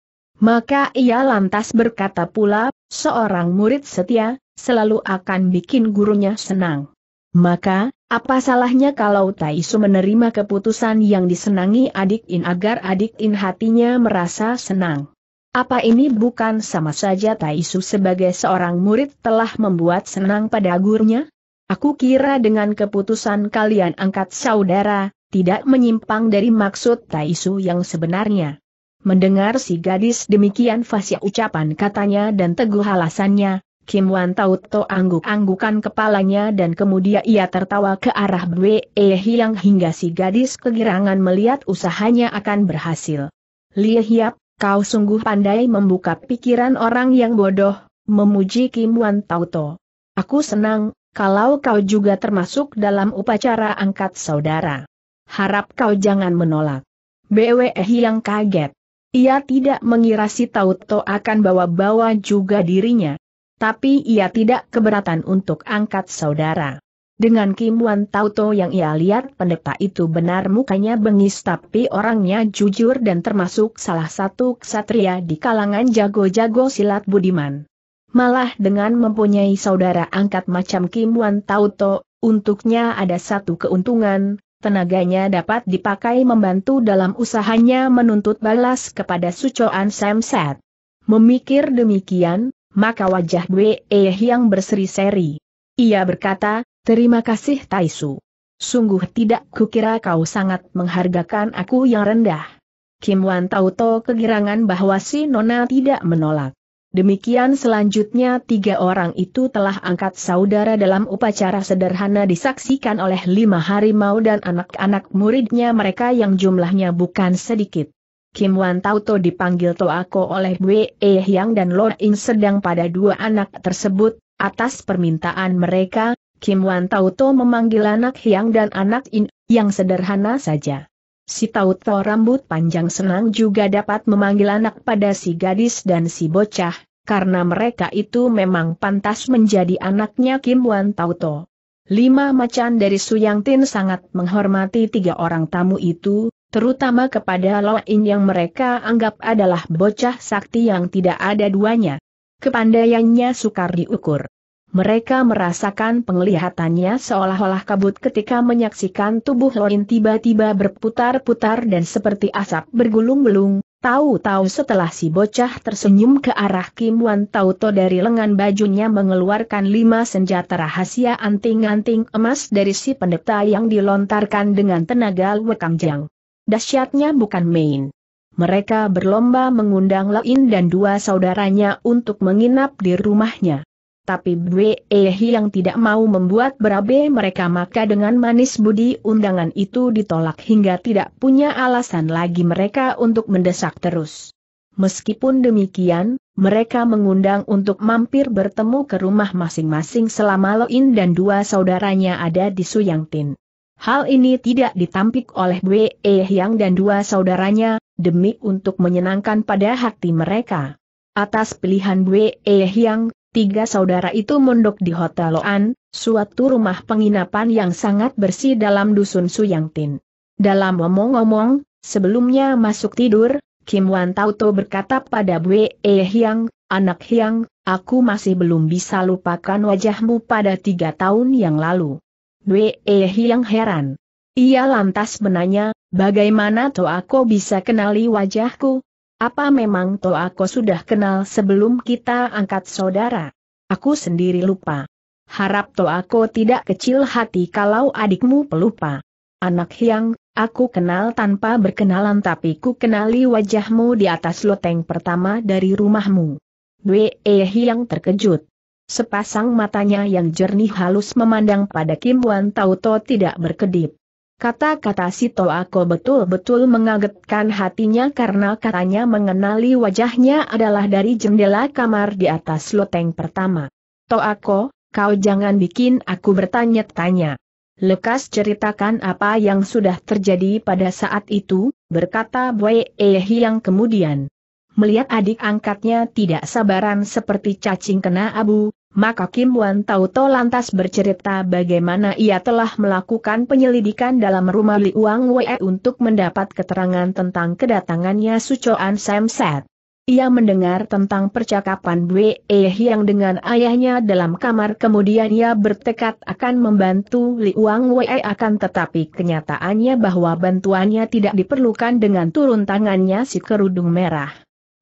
A: Maka ia lantas berkata pula, seorang murid setia, selalu akan bikin gurunya senang. Maka, apa salahnya kalau Taisu menerima keputusan yang disenangi adik In agar adik In hatinya merasa senang? Apa ini bukan sama saja Taisu sebagai seorang murid telah membuat senang pada gurunya? Aku kira dengan keputusan kalian angkat saudara, tidak menyimpang dari maksud Taisu yang sebenarnya. Mendengar si gadis demikian fasih ucapan katanya dan teguh alasannya, Kim Wan Tauto angguk-anggukan kepalanya dan kemudian ia tertawa ke arah Bwe Hyang hingga si gadis kegirangan melihat usahanya akan berhasil. Li Hiap, kau sungguh pandai membuka pikiran orang yang bodoh, memuji Kim Wan Tauto. Aku senang, kalau kau juga termasuk dalam upacara angkat saudara. Harap kau jangan menolak. Bwe Hyang kaget. Ia tidak mengira si Tauto akan bawa-bawa juga dirinya tapi ia tidak keberatan untuk angkat saudara. Dengan Kim Wan Tauto yang ia lihat pendeta itu benar mukanya bengis tapi orangnya jujur dan termasuk salah satu ksatria di kalangan jago-jago silat budiman. Malah dengan mempunyai saudara angkat macam Kim Wan Tauto, untuknya ada satu keuntungan, tenaganya dapat dipakai membantu dalam usahanya menuntut balas kepada Sucoan Samset. Memikir demikian, maka wajah gue, Eh yang berseri-seri. Ia berkata, terima kasih Taisu. Sungguh tidak kukira kau sangat menghargakan aku yang rendah. Kim Wan tahu To kegirangan bahwa si Nona tidak menolak. Demikian selanjutnya tiga orang itu telah angkat saudara dalam upacara sederhana disaksikan oleh lima harimau dan anak-anak muridnya mereka yang jumlahnya bukan sedikit. Kim Wan Tauto dipanggil Toako oleh Wei e Hyang dan Lord In sedang pada dua anak tersebut, atas permintaan mereka, Kim Wan Tauto memanggil anak Hyang dan anak In, yang sederhana saja. Si Tauto rambut panjang senang juga dapat memanggil anak pada si gadis dan si bocah, karena mereka itu memang pantas menjadi anaknya Kim Wan Tauto. Lima macan dari Suyang Tin sangat menghormati tiga orang tamu itu, terutama kepada Loin yang mereka anggap adalah bocah sakti yang tidak ada duanya. Kepandaiannya sukar diukur. Mereka merasakan penglihatannya seolah-olah kabut ketika menyaksikan tubuh Loin tiba-tiba berputar-putar dan seperti asap bergulung-gulung, Tahu-tahu setelah si bocah tersenyum ke arah Kim Wan Tauto dari lengan bajunya mengeluarkan lima senjata rahasia anting-anting emas dari si pendeta yang dilontarkan dengan tenaga Jiang. Dasyatnya bukan main. Mereka berlomba mengundang Lain dan dua saudaranya untuk menginap di rumahnya. Tapi Bwe Ehi yang tidak mau membuat berabe mereka maka dengan manis budi undangan itu ditolak hingga tidak punya alasan lagi mereka untuk mendesak terus. Meskipun demikian, mereka mengundang untuk mampir bertemu ke rumah masing-masing selama Loin dan dua saudaranya ada di Suyangtin. Hal ini tidak ditampik oleh Bwe Yang dan dua saudaranya, demi untuk menyenangkan pada hati mereka. Atas pilihan Bwe Yang, tiga saudara itu mondok di Hotel Loan, suatu rumah penginapan yang sangat bersih dalam dusun Suyangtin. Dalam omong-omong, sebelumnya masuk tidur, Kim Wan Tauto berkata pada Bwe Yang, Anak Hyang, aku masih belum bisa lupakan wajahmu pada tiga tahun yang lalu. Be eh, yang heran. Ia lantas menanya, bagaimana Toako bisa kenali wajahku? Apa memang Toako sudah kenal sebelum kita angkat saudara? Aku sendiri lupa. Harap Toako tidak kecil hati kalau adikmu pelupa. Anak hiang, aku kenal tanpa berkenalan tapi ku kenali wajahmu di atas loteng pertama dari rumahmu. Wei Hiang eh, terkejut. Sepasang matanya yang jernih halus memandang pada Kim Wan Tauto tidak berkedip. Kata-kata si Toako betul-betul mengagetkan hatinya karena katanya mengenali wajahnya adalah dari jendela kamar di atas loteng pertama. Toako, kau jangan bikin aku bertanya-tanya. Lekas ceritakan apa yang sudah terjadi pada saat itu, berkata Boye Ehi yang kemudian. Melihat adik angkatnya tidak sabaran seperti cacing kena abu, maka Kim Wan Tauto lantas bercerita bagaimana ia telah melakukan penyelidikan dalam rumah Li Uang Wei untuk mendapat keterangan tentang kedatangannya Sucoan Sam Set. Ia mendengar tentang percakapan Wei yang dengan ayahnya dalam kamar kemudian ia bertekad akan membantu Li Uang Wei akan tetapi kenyataannya bahwa bantuannya tidak diperlukan dengan turun tangannya si kerudung merah.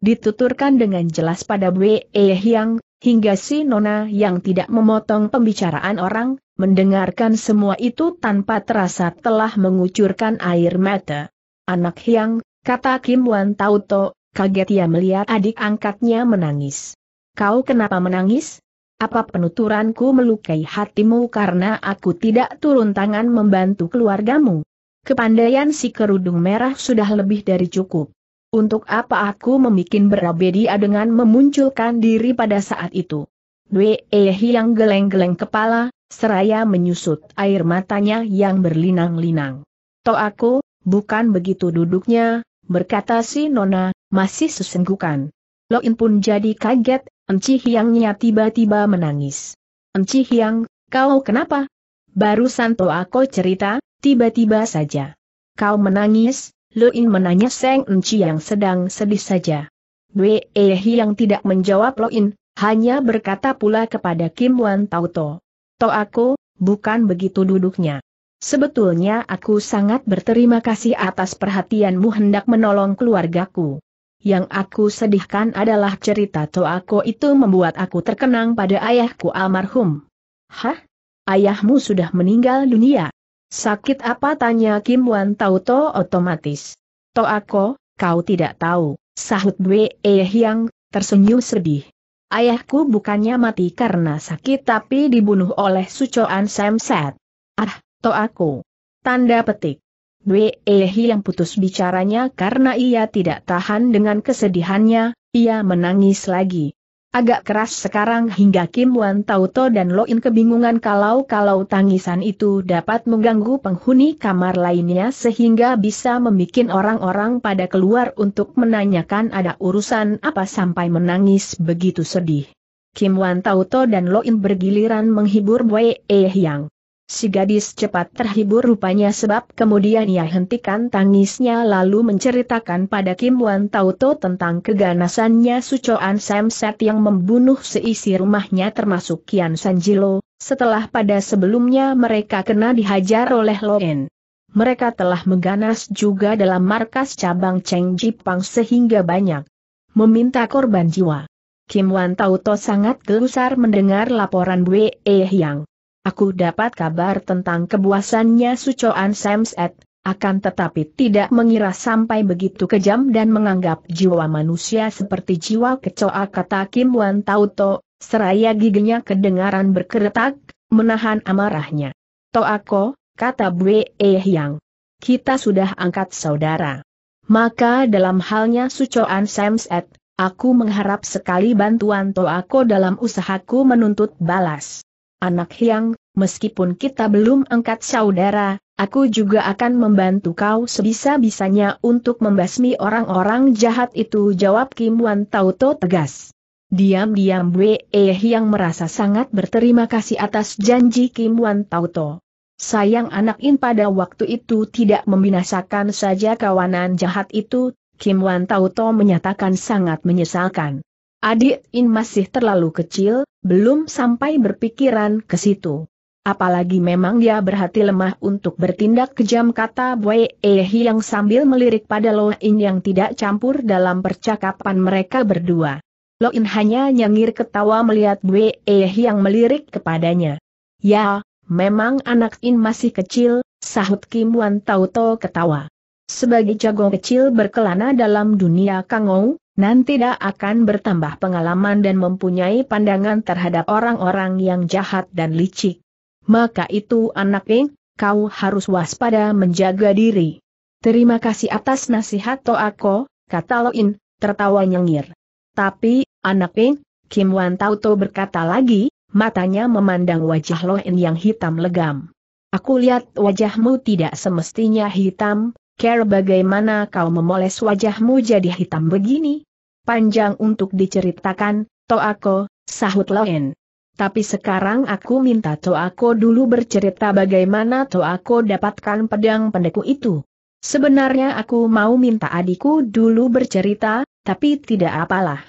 A: Dituturkan dengan jelas pada Eh Hyang, hingga si Nona yang tidak memotong pembicaraan orang, mendengarkan semua itu tanpa terasa telah mengucurkan air mata. Anak Hyang, kata Kim Wan Tauto, kaget ia melihat adik angkatnya menangis. Kau kenapa menangis? Apa penuturanku melukai hatimu karena aku tidak turun tangan membantu keluargamu? Kepandaian si kerudung merah sudah lebih dari cukup. Untuk apa aku memikin berabedia dengan memunculkan diri pada saat itu? Dwe Ehi yang geleng-geleng kepala, seraya menyusut air matanya yang berlinang-linang. Toh aku, bukan begitu duduknya, berkata si Nona, masih sesenggukan. Loin pun jadi kaget, Enci Hiangnya tiba-tiba menangis. Enci Hiang, kau kenapa? Barusan Toh aku cerita, tiba-tiba saja. Kau menangis, Luin menanya Seng Enci yang sedang sedih saja. Wei eh yang tidak menjawab Luin, hanya berkata pula kepada Kim Wan Tauto. To aku, bukan begitu duduknya. Sebetulnya aku sangat berterima kasih atas perhatianmu hendak menolong keluargaku. Yang aku sedihkan adalah cerita Toako itu membuat aku terkenang pada ayahku almarhum. Hah? Ayahmu sudah meninggal dunia? Sakit apa tanya Kim Wan Tau To otomatis. To aku, kau tidak tahu, sahut Dwe Eh Yang, tersenyum sedih. Ayahku bukannya mati karena sakit tapi dibunuh oleh sucoan Samset. Ah, to aku. Tanda petik. Dwe Eh Yang putus bicaranya karena ia tidak tahan dengan kesedihannya, ia menangis lagi. Agak keras sekarang hingga Kim Wan Tauto dan Loin kebingungan kalau-kalau tangisan itu dapat mengganggu penghuni kamar lainnya sehingga bisa membuat orang-orang pada keluar untuk menanyakan ada urusan apa sampai menangis begitu sedih. Kim Wan Tauto dan Loin bergiliran menghibur Wei E Yang. Si gadis cepat terhibur rupanya sebab kemudian ia hentikan tangisnya lalu menceritakan pada Kim Wan Tauto tentang keganasannya Sucoan Samset yang membunuh seisi rumahnya termasuk Kian Sanjilo, setelah pada sebelumnya mereka kena dihajar oleh Loen. Mereka telah mengganas juga dalam markas cabang Cheng Jipang sehingga banyak meminta korban jiwa. Kim Wan Tauto sangat gelusar mendengar laporan Wei Yang Aku dapat kabar tentang kebuasannya Sucoan Samset, akan tetapi tidak mengira sampai begitu kejam dan menganggap jiwa manusia seperti jiwa kecoa kata Kim Wan Tauto, seraya giginya kedengaran berkeretak, menahan amarahnya. Toako, kata Bwe e Yang. Kita sudah angkat saudara. Maka dalam halnya Sucoan Samset, aku mengharap sekali bantuan Toako dalam usahaku menuntut balas. Anak Hyang, meskipun kita belum angkat saudara, aku juga akan membantu kau sebisa-bisanya untuk membasmi orang-orang jahat itu jawab Kim Wan Tauto tegas. Diam-diam Wei e Hyang merasa sangat berterima kasih atas janji Kim Wan Tauto. Sayang anak In pada waktu itu tidak membinasakan saja kawanan jahat itu, Kim Wan Tauto menyatakan sangat menyesalkan. Adik In masih terlalu kecil, belum sampai berpikiran ke situ. Apalagi memang dia berhati lemah untuk bertindak kejam kata Bwe Ehi yang sambil melirik pada Lo In yang tidak campur dalam percakapan mereka berdua. Lo In hanya nyengir ketawa melihat Bwe Ehi yang melirik kepadanya. Ya, memang anak In masih kecil, sahut Kim Wan Tauto ketawa. Sebagai jago kecil berkelana dalam dunia kangou, Nanti dia akan bertambah pengalaman dan mempunyai pandangan terhadap orang-orang yang jahat dan licik. Maka itu anak Eng, kau harus waspada menjaga diri. Terima kasih atas nasihat aku, kata Loin, tertawa nyengir. Tapi, anak Eng, Kim Wan Tauto berkata lagi, matanya memandang wajah Loin yang hitam legam. Aku lihat wajahmu tidak semestinya hitam, Care bagaimana kau memoles wajahmu jadi hitam begini? Panjang untuk diceritakan, Toako, sahut Loen. Tapi sekarang aku minta Toako dulu bercerita bagaimana Toako dapatkan pedang pendeku itu. Sebenarnya aku mau minta adikku dulu bercerita, tapi tidak apalah.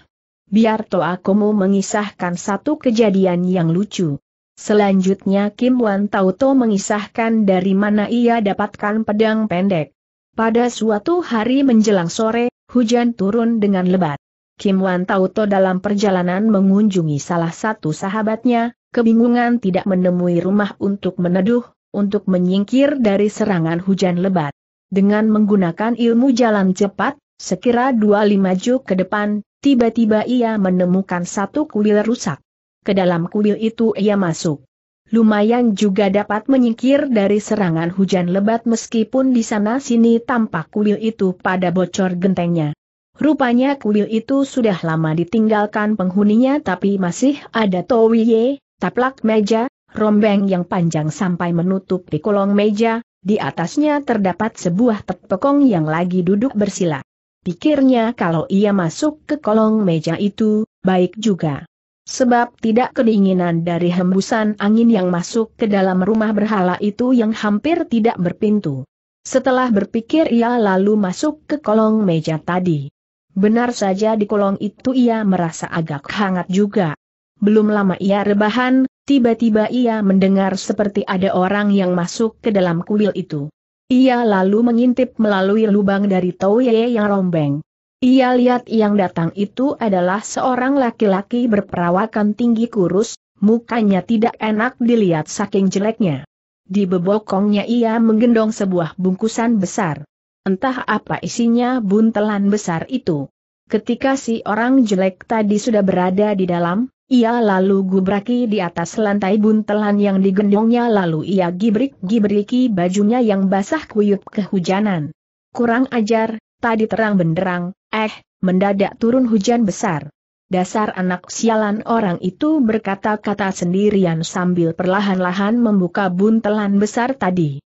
A: Biar Toakomu mengisahkan satu kejadian yang lucu. Selanjutnya Kim Wan Tauto mengisahkan dari mana ia dapatkan pedang pendek. Pada suatu hari menjelang sore, hujan turun dengan lebat. Kim Wan Tauto dalam perjalanan mengunjungi salah satu sahabatnya, kebingungan tidak menemui rumah untuk meneduh, untuk menyingkir dari serangan hujan lebat. Dengan menggunakan ilmu jalan cepat, sekira dua lima juk ke depan, tiba-tiba ia menemukan satu kuil rusak. Ke dalam kuil itu ia masuk lumayan juga dapat menyingkir dari serangan hujan lebat meskipun di sana-sini tampak kuil itu pada bocor gentengnya. Rupanya kuil itu sudah lama ditinggalkan penghuninya tapi masih ada towiye, taplak meja, rombeng yang panjang sampai menutup di kolong meja, di atasnya terdapat sebuah tepekong yang lagi duduk bersila. Pikirnya kalau ia masuk ke kolong meja itu, baik juga. Sebab tidak kedinginan dari hembusan angin yang masuk ke dalam rumah berhala itu yang hampir tidak berpintu. Setelah berpikir ia lalu masuk ke kolong meja tadi. Benar saja di kolong itu ia merasa agak hangat juga. Belum lama ia rebahan, tiba-tiba ia mendengar seperti ada orang yang masuk ke dalam kuil itu. Ia lalu mengintip melalui lubang dari Toye yang rombeng. Ia lihat yang datang itu adalah seorang laki-laki berperawakan tinggi kurus, mukanya tidak enak dilihat saking jeleknya. Di bebokongnya ia menggendong sebuah bungkusan besar. Entah apa isinya buntelan besar itu. Ketika si orang jelek tadi sudah berada di dalam, ia lalu gubraki di atas lantai buntelan yang digendongnya lalu ia gibrik-gibriki bajunya yang basah kuyup kehujanan. Kurang ajar, tadi terang benderang, Eh, mendadak turun hujan besar. Dasar anak sialan orang itu berkata-kata sendirian sambil perlahan-lahan membuka buntelan besar tadi.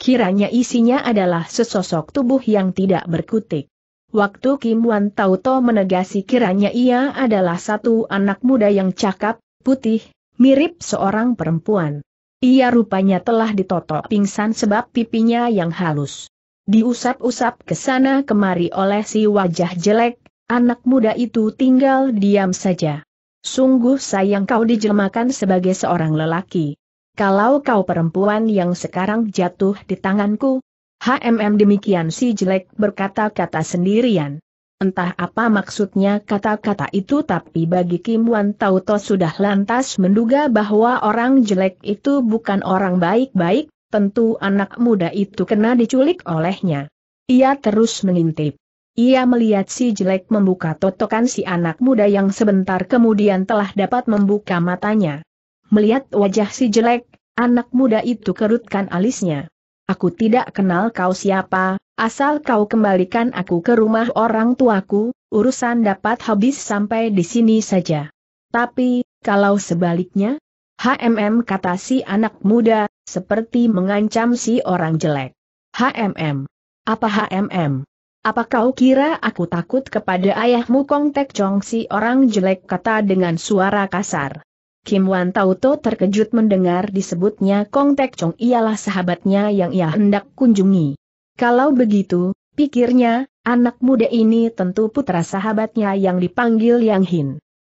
A: Kiranya isinya adalah sesosok tubuh yang tidak berkutik. Waktu Kim Wan Tauto menegasi kiranya ia adalah satu anak muda yang cakap, putih, mirip seorang perempuan. Ia rupanya telah ditotok pingsan sebab pipinya yang halus diusap-usap ke sana kemari oleh si wajah jelek, anak muda itu tinggal diam saja. Sungguh sayang kau dijelmakan sebagai seorang lelaki. Kalau kau perempuan yang sekarang jatuh di tanganku, HMM demikian si jelek berkata-kata sendirian. Entah apa maksudnya kata-kata itu tapi bagi Kim Wan Tauto sudah lantas menduga bahwa orang jelek itu bukan orang baik-baik, tentu anak muda itu kena diculik olehnya. Ia terus mengintip. Ia melihat si jelek membuka totokan si anak muda yang sebentar kemudian telah dapat membuka matanya. Melihat wajah si jelek, anak muda itu kerutkan alisnya. Aku tidak kenal kau siapa, asal kau kembalikan aku ke rumah orang tuaku, urusan dapat habis sampai di sini saja. Tapi, kalau sebaliknya, HMM kata si anak muda, seperti mengancam si orang jelek. HMM. Apa HMM? Apa kau kira aku takut kepada ayahmu Kong Tek Chong si orang jelek kata dengan suara kasar. Kim Wan Tauto terkejut mendengar disebutnya Kong Tek Chong ialah sahabatnya yang ia hendak kunjungi. Kalau begitu, pikirnya, anak muda ini tentu putra sahabatnya yang dipanggil Yang Hin.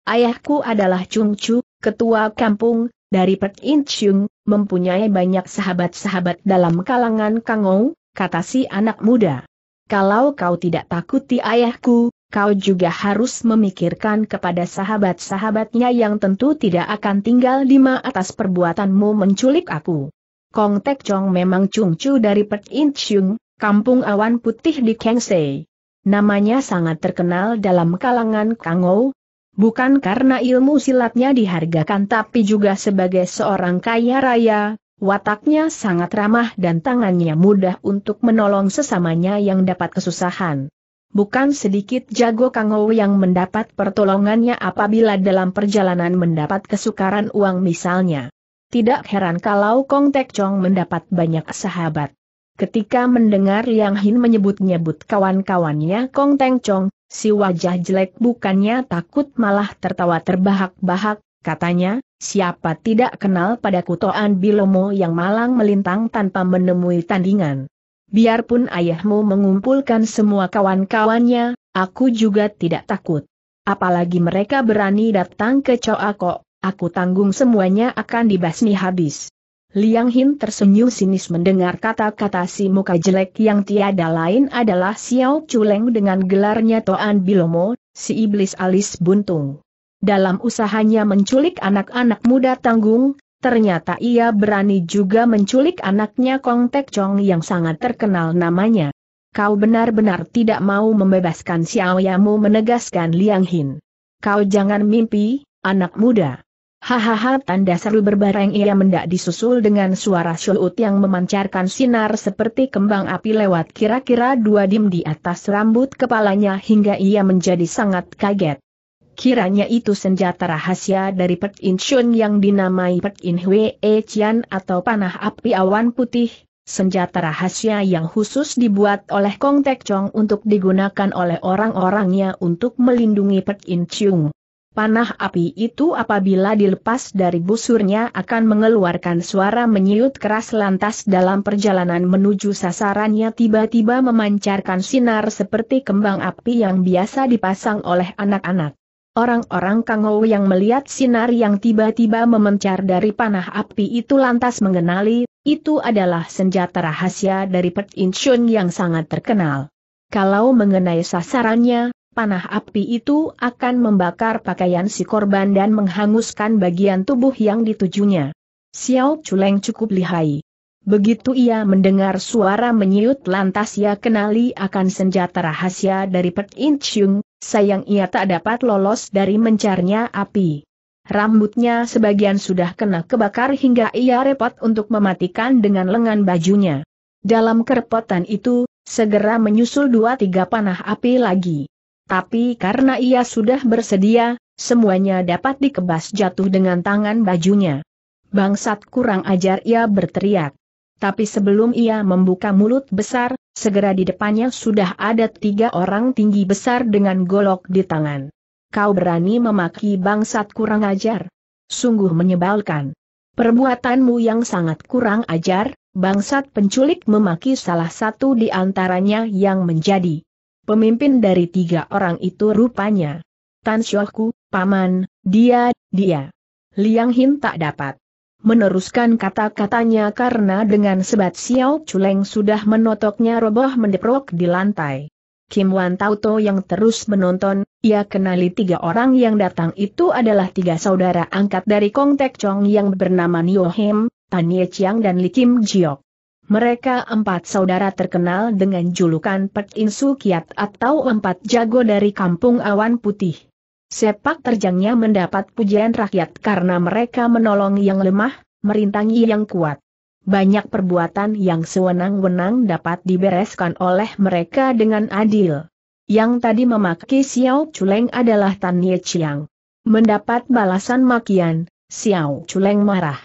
A: Ayahku adalah Chung Chu, ketua kampung, dari Pek In Chung, mempunyai banyak sahabat-sahabat dalam kalangan Kangou, kata si anak muda. Kalau kau tidak takuti ayahku, kau juga harus memikirkan kepada sahabat-sahabatnya yang tentu tidak akan tinggal di ma atas perbuatanmu menculik aku. Kong Tek Chong memang cungcu dari Pek In Chung, kampung awan putih di Kengsei. Namanya sangat terkenal dalam kalangan Kangou, Bukan karena ilmu silatnya dihargakan tapi juga sebagai seorang kaya raya, wataknya sangat ramah dan tangannya mudah untuk menolong sesamanya yang dapat kesusahan. Bukan sedikit jago Kangou yang mendapat pertolongannya apabila dalam perjalanan mendapat kesukaran uang misalnya. Tidak heran kalau Kong Tek Chong mendapat banyak sahabat. Ketika mendengar Liang Hin menyebut-nyebut kawan-kawannya Kong Teng Chong, si wajah jelek bukannya takut malah tertawa terbahak-bahak, katanya, siapa tidak kenal pada kutoan Bilomo yang malang melintang tanpa menemui tandingan. Biarpun ayahmu mengumpulkan semua kawan-kawannya, aku juga tidak takut. Apalagi mereka berani datang ke Coakok, aku tanggung semuanya akan dibasmi habis. Liang Hin tersenyum sinis mendengar kata-kata si muka jelek yang tiada lain adalah Xiao Chuleng dengan gelarnya Toan Bilomo, si iblis alis buntung. Dalam usahanya menculik anak-anak muda tanggung, ternyata ia berani juga menculik anaknya Kong Tek Chong yang sangat terkenal namanya. Kau benar-benar tidak mau membebaskan Xiao Yamu menegaskan Liang Hin. Kau jangan mimpi, anak muda. Hahaha tanda seru berbareng ia mendak disusul dengan suara syuut yang memancarkan sinar seperti kembang api lewat kira-kira dua dim di atas rambut kepalanya hingga ia menjadi sangat kaget. Kiranya itu senjata rahasia dari Pek In Shun yang dinamai Pek In Hwe E Chian atau panah api awan putih, senjata rahasia yang khusus dibuat oleh Kong Tek Chong untuk digunakan oleh orang-orangnya untuk melindungi Pek In Chung. Panah api itu apabila dilepas dari busurnya akan mengeluarkan suara menyiut keras lantas dalam perjalanan menuju sasarannya tiba-tiba memancarkan sinar seperti kembang api yang biasa dipasang oleh anak-anak. Orang-orang Kangou yang melihat sinar yang tiba-tiba memencar dari panah api itu lantas mengenali, itu adalah senjata rahasia dari Pet Inchun yang sangat terkenal. Kalau mengenai sasarannya, panah api itu akan membakar pakaian si korban dan menghanguskan bagian tubuh yang ditujunya. Xiao Chuleng cukup lihai. Begitu ia mendengar suara menyiut lantas ia kenali akan senjata rahasia dari Pek In Chung, sayang ia tak dapat lolos dari mencarnya api. Rambutnya sebagian sudah kena kebakar hingga ia repot untuk mematikan dengan lengan bajunya. Dalam kerepotan itu, segera menyusul dua tiga panah api lagi. Tapi karena ia sudah bersedia, semuanya dapat dikebas jatuh dengan tangan bajunya. Bangsat kurang ajar ia berteriak. Tapi sebelum ia membuka mulut besar, segera di depannya sudah ada tiga orang tinggi besar dengan golok di tangan. Kau berani memaki bangsat kurang ajar? Sungguh menyebalkan. Perbuatanmu yang sangat kurang ajar, bangsat penculik memaki salah satu di antaranya yang menjadi Pemimpin dari tiga orang itu rupanya. Tan Shouku, Paman, dia, dia. Liang Hin tak dapat meneruskan kata-katanya karena dengan sebat Xiao Chuleng sudah menotoknya roboh mendeprok di lantai. Kim Wan Tauto yang terus menonton, ia kenali tiga orang yang datang itu adalah tiga saudara angkat dari Kong Tek Chong yang bernama Nio Tan Ye Chiang dan Li Kim Jiok. Mereka empat saudara terkenal dengan julukan Pek Insu Kiat atau empat jago dari kampung awan putih. Sepak terjangnya mendapat pujian rakyat karena mereka menolong yang lemah, merintangi yang kuat. Banyak perbuatan yang sewenang-wenang dapat dibereskan oleh mereka dengan adil. Yang tadi memaki Xiao Chuleng adalah Tan Ye Chiang. Mendapat balasan makian, Xiao Chuleng marah.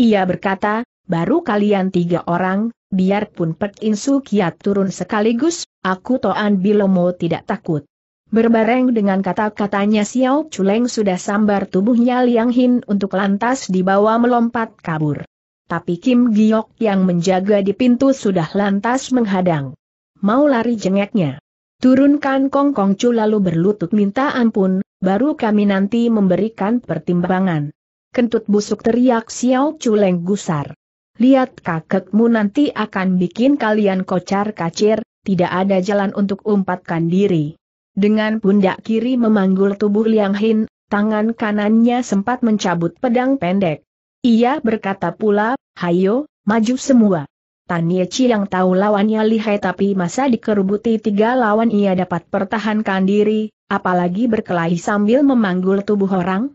A: Ia berkata, baru kalian tiga orang, biarpun Pek Insu Kiat turun sekaligus, aku Toan Bilomo tidak takut. Berbareng dengan kata-katanya Xiao Chuleng sudah sambar tubuhnya Liang Hin untuk lantas dibawa melompat kabur. Tapi Kim Giok yang menjaga di pintu sudah lantas menghadang. Mau lari jengeknya. Turunkan Kong Kong Chu lalu berlutut minta ampun, baru kami nanti memberikan pertimbangan. Kentut busuk teriak Xiao Chuleng gusar. Lihat kakekmu nanti akan bikin kalian kocar kacir, tidak ada jalan untuk umpatkan diri. Dengan pundak kiri memanggul tubuh Liang Hin, tangan kanannya sempat mencabut pedang pendek. Ia berkata pula, hayo, maju semua. Ye Chi yang tahu lawannya lihai tapi masa dikerubuti tiga lawan ia dapat pertahankan diri, apalagi berkelahi sambil memanggul tubuh orang?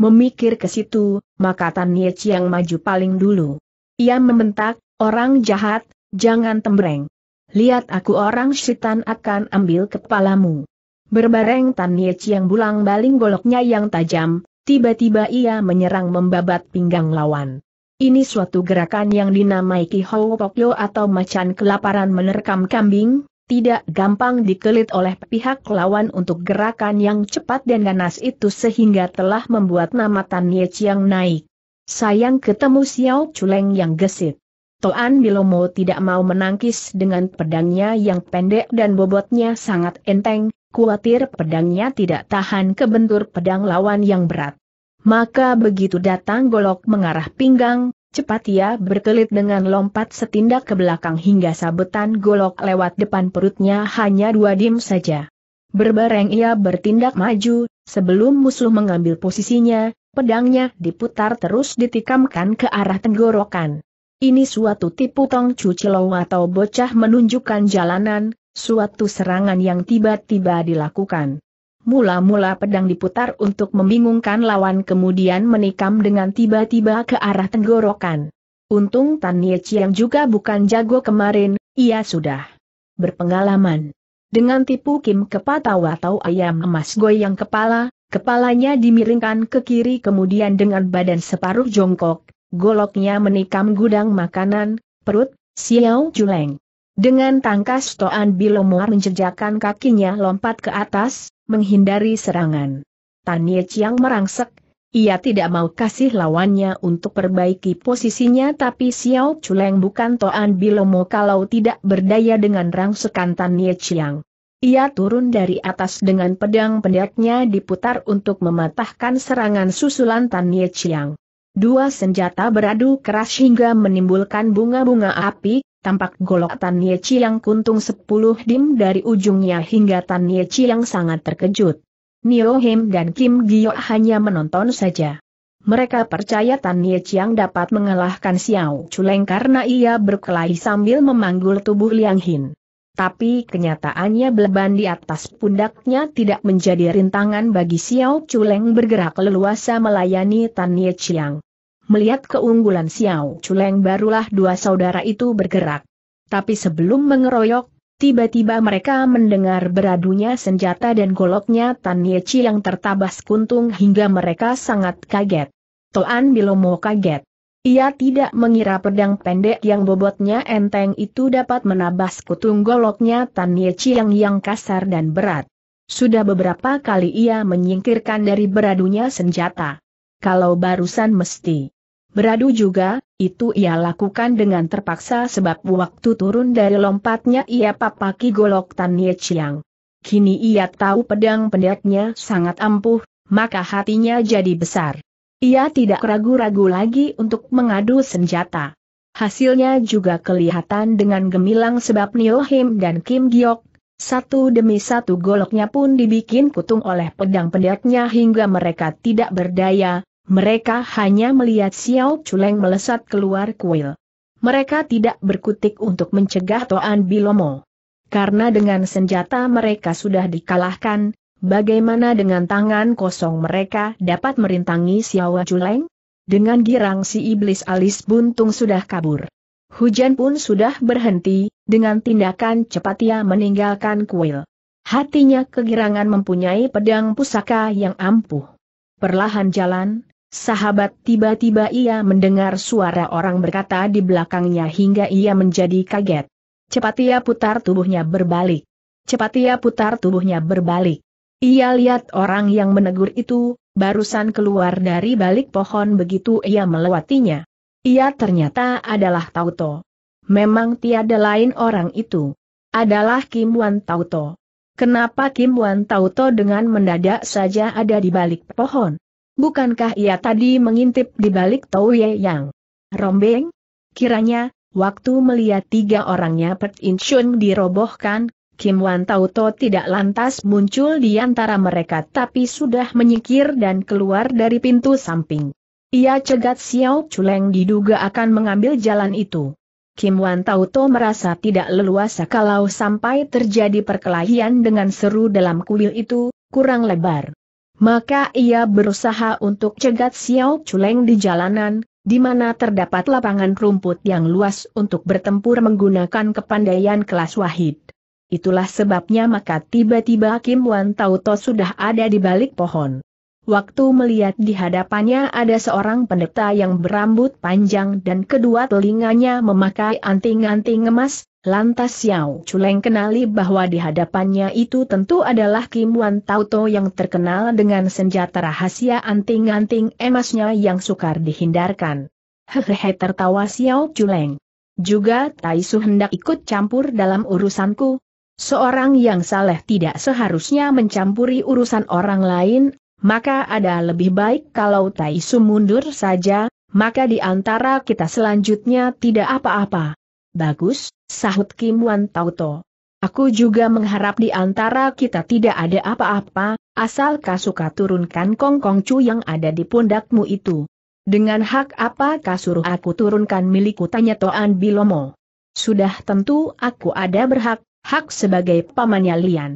A: Memikir ke situ, maka Ye Chi yang maju paling dulu. Ia membentak, orang jahat, jangan tembreng. Lihat aku orang setan akan ambil kepalamu. Berbareng Tan Ye Chiang bulang baling goloknya yang tajam, tiba-tiba ia menyerang membabat pinggang lawan. Ini suatu gerakan yang dinamai Kihou Pokyo atau macan kelaparan menerkam kambing, tidak gampang dikelit oleh pihak lawan untuk gerakan yang cepat dan ganas itu sehingga telah membuat nama Tan Ye Chiang naik. Sayang ketemu Xiao Chuleng yang gesit. Toan Milomo tidak mau menangkis dengan pedangnya yang pendek dan bobotnya sangat enteng, khawatir pedangnya tidak tahan kebentur pedang lawan yang berat. Maka begitu datang golok mengarah pinggang, cepat ia berkelit dengan lompat setindak ke belakang hingga sabetan golok lewat depan perutnya hanya dua dim saja. Berbareng ia bertindak maju, sebelum musuh mengambil posisinya, Pedangnya diputar terus ditikamkan ke arah tenggorokan. Ini suatu tipu tong cucilow atau bocah menunjukkan jalanan, suatu serangan yang tiba-tiba dilakukan. Mula-mula pedang diputar untuk membingungkan lawan kemudian menikam dengan tiba-tiba ke arah tenggorokan. Untung Tan yang juga bukan jago kemarin, ia sudah berpengalaman. Dengan tipu kim kepatau atau ayam emas goyang kepala, Kepalanya dimiringkan ke kiri kemudian dengan badan separuh jongkok, goloknya menikam gudang makanan, perut, siau juleng. Dengan tangkas Toan Bilomor menjejakkan kakinya lompat ke atas, menghindari serangan. Tan Ye Chiang merangsek, ia tidak mau kasih lawannya untuk perbaiki posisinya tapi siau Chuleng bukan Toan Bilomo kalau tidak berdaya dengan rangsekan Ye Chiang. Ia turun dari atas dengan pedang pendeknya diputar untuk mematahkan serangan susulan Tan Ye Chiang. Dua senjata beradu keras hingga menimbulkan bunga-bunga api, tampak golok Tan Ye Chiang kuntung sepuluh dim dari ujungnya hingga Tan Ye Chiang sangat terkejut. Nio Him dan Kim Gyo hanya menonton saja. Mereka percaya Tan Ye Chiang dapat mengalahkan Xiao Chuleng karena ia berkelahi sambil memanggul tubuh Liang Hin tapi kenyataannya beban di atas pundaknya tidak menjadi rintangan bagi Xiao Chuleng bergerak leluasa melayani Tan Ye Chiang. Melihat keunggulan Xiao Chuleng barulah dua saudara itu bergerak. Tapi sebelum mengeroyok, tiba-tiba mereka mendengar beradunya senjata dan goloknya Tan Ye Chiang tertabas kuntung hingga mereka sangat kaget. Toan Bilomo kaget. Ia tidak mengira pedang pendek yang bobotnya enteng itu dapat menabas kutung goloknya Tan Ye Chiang yang kasar dan berat. Sudah beberapa kali ia menyingkirkan dari beradunya senjata. Kalau barusan mesti beradu juga, itu ia lakukan dengan terpaksa sebab waktu turun dari lompatnya ia papaki golok Tan Ye Chiang. Kini ia tahu pedang pendeknya sangat ampuh, maka hatinya jadi besar. Ia tidak ragu-ragu lagi untuk mengadu senjata. Hasilnya juga kelihatan dengan gemilang sebab Nio dan Kim Giok, satu demi satu goloknya pun dibikin kutung oleh pedang pendeknya hingga mereka tidak berdaya, mereka hanya melihat Xiao Chuleng melesat keluar kuil. Mereka tidak berkutik untuk mencegah Toan Bilomo. Karena dengan senjata mereka sudah dikalahkan, Bagaimana dengan tangan kosong mereka dapat merintangi Xiaowa Culeng? Dengan girang si iblis alis buntung sudah kabur. Hujan pun sudah berhenti, dengan tindakan cepat ia meninggalkan kuil. Hatinya kegirangan mempunyai pedang pusaka yang ampuh. Perlahan jalan, sahabat tiba-tiba ia mendengar suara orang berkata di belakangnya hingga ia menjadi kaget. Cepat ia putar tubuhnya berbalik. Cepat ia putar tubuhnya berbalik. Ia lihat orang yang menegur itu, barusan keluar dari balik pohon begitu ia melewatinya. Ia ternyata adalah Tauto. Memang tiada lain orang itu. Adalah Kim Wan Tauto. Kenapa Kim Wan Tauto dengan mendadak saja ada di balik pohon? Bukankah ia tadi mengintip di balik Ye Yang? Rombeng? Kiranya, waktu melihat tiga orangnya Pet Chun dirobohkan, Kim Wan Tauto tidak lantas muncul di antara mereka tapi sudah menyikir dan keluar dari pintu samping. Ia cegat Xiao Chuleng diduga akan mengambil jalan itu. Kim Wan Tauto merasa tidak leluasa kalau sampai terjadi perkelahian dengan seru dalam kuil itu, kurang lebar. Maka ia berusaha untuk cegat Xiao Chuleng di jalanan, di mana terdapat lapangan rumput yang luas untuk bertempur menggunakan kepandaian kelas wahid. Itulah sebabnya maka tiba-tiba Kim Wan Tauto sudah ada di balik pohon. Waktu melihat di hadapannya ada seorang pendeta yang berambut panjang dan kedua telinganya memakai anting-anting emas, lantas Xiao Chuleng kenali bahwa di hadapannya itu tentu adalah Kim Wan Tauto yang terkenal dengan senjata rahasia anting-anting emasnya yang sukar dihindarkan. Hehehe tertawa Xiao Chuleng. Juga Tai Su hendak ikut campur dalam urusanku, Seorang yang saleh tidak seharusnya mencampuri urusan orang lain, maka ada lebih baik kalau Taisu mundur saja, maka di antara kita selanjutnya tidak apa-apa. Bagus, sahut Kim Wan Tauto. Aku juga mengharap di antara kita tidak ada apa-apa, asal Kasuka turunkan Kong Kong Chu yang ada di pundakmu itu. Dengan hak apa kasuruh aku turunkan milikku tanya Toan Bilomo. Sudah tentu aku ada berhak, hak sebagai pamannya Lian.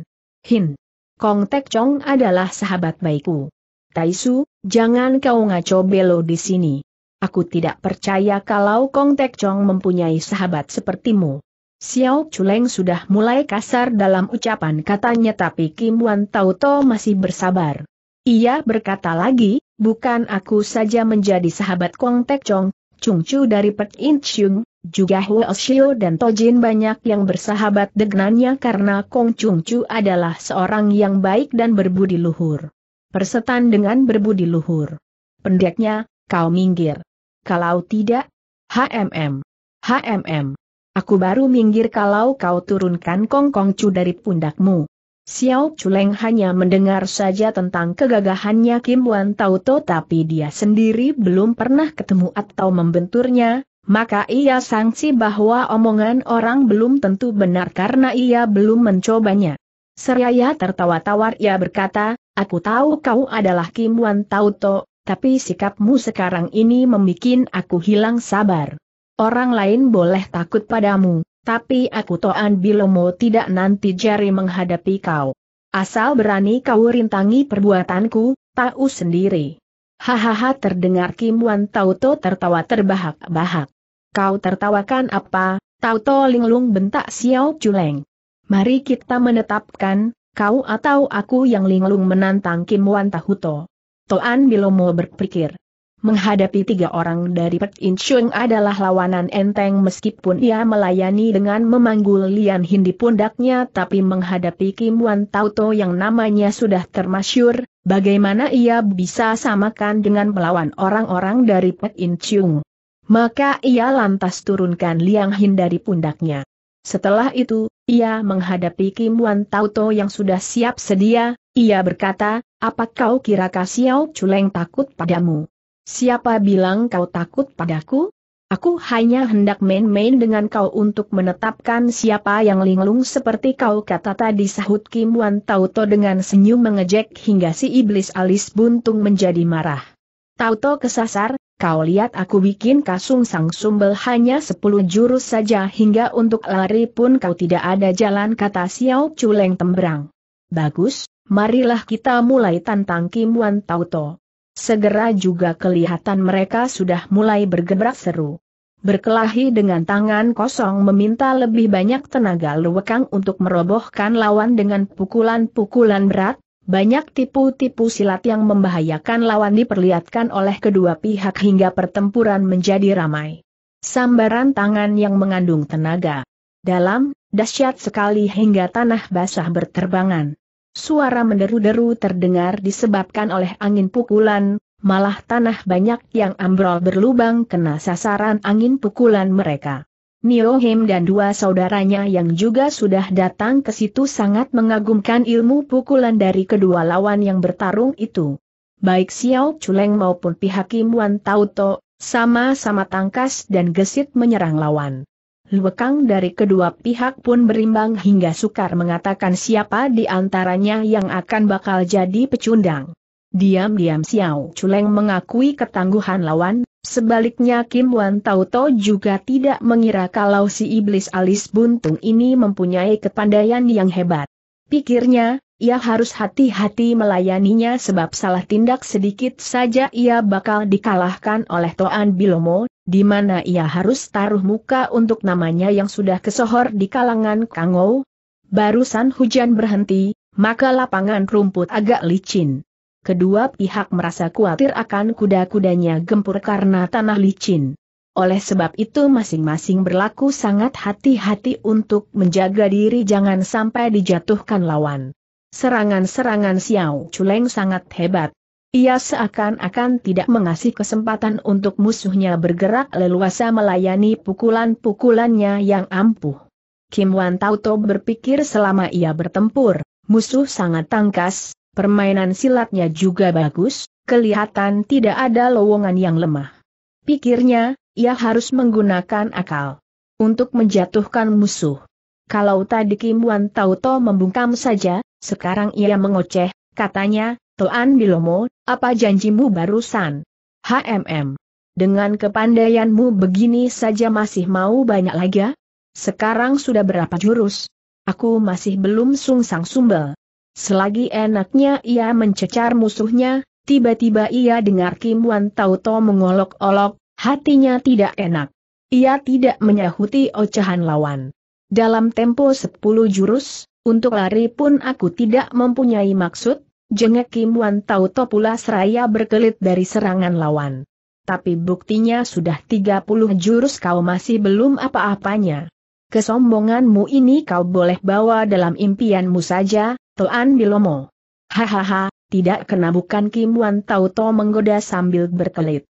A: Hin. Kong Tek Chong adalah sahabat baikku. Taisu, jangan kau ngaco belo di sini. Aku tidak percaya kalau Kong Tek Chong mempunyai sahabat sepertimu. Xiao Chuleng sudah mulai kasar dalam ucapan katanya tapi Kim Wan to masih bersabar. Ia berkata lagi, bukan aku saja menjadi sahabat Kong Tek Chong, Chung Chu dari Pek In Chung, juga Huo Xiu dan Tojin banyak yang bersahabat dengannya karena Kong Chung Chu adalah seorang yang baik dan berbudi luhur. Persetan dengan berbudi luhur. Pendeknya, kau minggir. Kalau tidak, HMM. HMM. Aku baru minggir kalau kau turunkan Kong Kong Chu dari pundakmu. Xiao Chuleng hanya mendengar saja tentang kegagahannya Kim Wan Tauto tapi dia sendiri belum pernah ketemu atau membenturnya, maka ia sangsi bahwa omongan orang belum tentu benar karena ia belum mencobanya. Seraya tertawa-tawar ia berkata, aku tahu kau adalah Kim Wan Tauto, tapi sikapmu sekarang ini membuat aku hilang sabar. Orang lain boleh takut padamu, tapi aku toan bilomo tidak nanti jari menghadapi kau. Asal berani kau rintangi perbuatanku, tahu sendiri. Hahaha terdengar Kim Wan Tauto tertawa terbahak-bahak. Kau tertawakan apa, Tauto linglung bentak Xiao Chuleng. Mari kita menetapkan, kau atau aku yang linglung menantang Kim Wan Tauto. Toan Bilomo berpikir. Menghadapi tiga orang dari Pet In Chung adalah lawanan enteng meskipun ia melayani dengan memanggul Lian Hindi pundaknya tapi menghadapi Kim Wan Tauto yang namanya sudah termasyur, Bagaimana ia bisa samakan dengan melawan orang-orang dari Pek In Chung? Maka ia lantas turunkan liang hin dari pundaknya. Setelah itu, ia menghadapi Kim Wan Tauto yang sudah siap sedia, ia berkata, apa kau kira Kasiau Culeng takut padamu? Siapa bilang kau takut padaku? Aku hanya hendak main-main dengan kau untuk menetapkan siapa yang linglung seperti kau kata tadi sahut Kim Wan Tauto dengan senyum mengejek hingga si iblis alis buntung menjadi marah. Tauto kesasar, kau lihat aku bikin kasung sang sumbel hanya sepuluh jurus saja hingga untuk lari pun kau tidak ada jalan kata Xiao Culeng tembrang. Bagus, marilah kita mulai tantang Kim Wan Tauto. Segera juga kelihatan mereka sudah mulai bergerak seru. Berkelahi dengan tangan kosong meminta lebih banyak tenaga luwekang untuk merobohkan lawan dengan pukulan-pukulan berat, banyak tipu-tipu silat yang membahayakan lawan diperlihatkan oleh kedua pihak hingga pertempuran menjadi ramai. Sambaran tangan yang mengandung tenaga. Dalam, dahsyat sekali hingga tanah basah berterbangan. Suara menderu-deru terdengar disebabkan oleh angin pukulan, malah tanah banyak yang ambrol berlubang kena sasaran angin pukulan mereka. Niohim dan dua saudaranya yang juga sudah datang ke situ sangat mengagumkan ilmu pukulan dari kedua lawan yang bertarung itu. Baik Xiao Chuleng maupun pihak Kim Wan Tauto, sama-sama tangkas dan gesit menyerang lawan. Luekang dari kedua pihak pun berimbang hingga sukar mengatakan siapa di antaranya yang akan bakal jadi pecundang. Diam-diam Xiao Chuleng mengakui ketangguhan lawan, sebaliknya Kim Wan Tauto juga tidak mengira kalau si iblis alis buntung ini mempunyai kepandaian yang hebat. Pikirnya, ia harus hati-hati melayaninya sebab salah tindak sedikit saja ia bakal dikalahkan oleh Toan Bilomo, di mana ia harus taruh muka untuk namanya yang sudah kesohor di kalangan Kangou. Barusan hujan berhenti, maka lapangan rumput agak licin. Kedua pihak merasa khawatir akan kuda-kudanya gempur karena tanah licin. Oleh sebab itu masing-masing berlaku sangat hati-hati untuk menjaga diri jangan sampai dijatuhkan lawan. Serangan-serangan Xiao Chuleng sangat hebat, ia seakan-akan tidak mengasih kesempatan untuk musuhnya bergerak leluasa melayani pukulan-pukulannya yang ampuh. Kim Wan Tauto berpikir selama ia bertempur, musuh sangat tangkas, permainan silatnya juga bagus, kelihatan tidak ada lowongan yang lemah. Pikirnya, ia harus menggunakan akal untuk menjatuhkan musuh. Kalau tadi Kim Wan Tauto membungkam saja, sekarang ia mengoceh, katanya, Toan Bilomo, apa janjimu barusan? HMM. Dengan kepandaianmu begini saja masih mau banyak lagi Sekarang sudah berapa jurus? Aku masih belum sungsang sumbel. Selagi enaknya ia mencecar musuhnya, tiba-tiba ia dengar Kim Wan Tauto mengolok-olok, hatinya tidak enak. Ia tidak menyahuti ocehan lawan. Dalam tempo sepuluh jurus, untuk lari pun aku tidak mempunyai maksud, Jengek Kim Wan Tau pula seraya berkelit dari serangan lawan. Tapi buktinya sudah 30 jurus kau masih belum apa-apanya. Kesombonganmu ini kau boleh bawa dalam impianmu saja, Toan Bilomo. Hahaha, tidak kena bukan Kim Wan Tau menggoda sambil berkelit.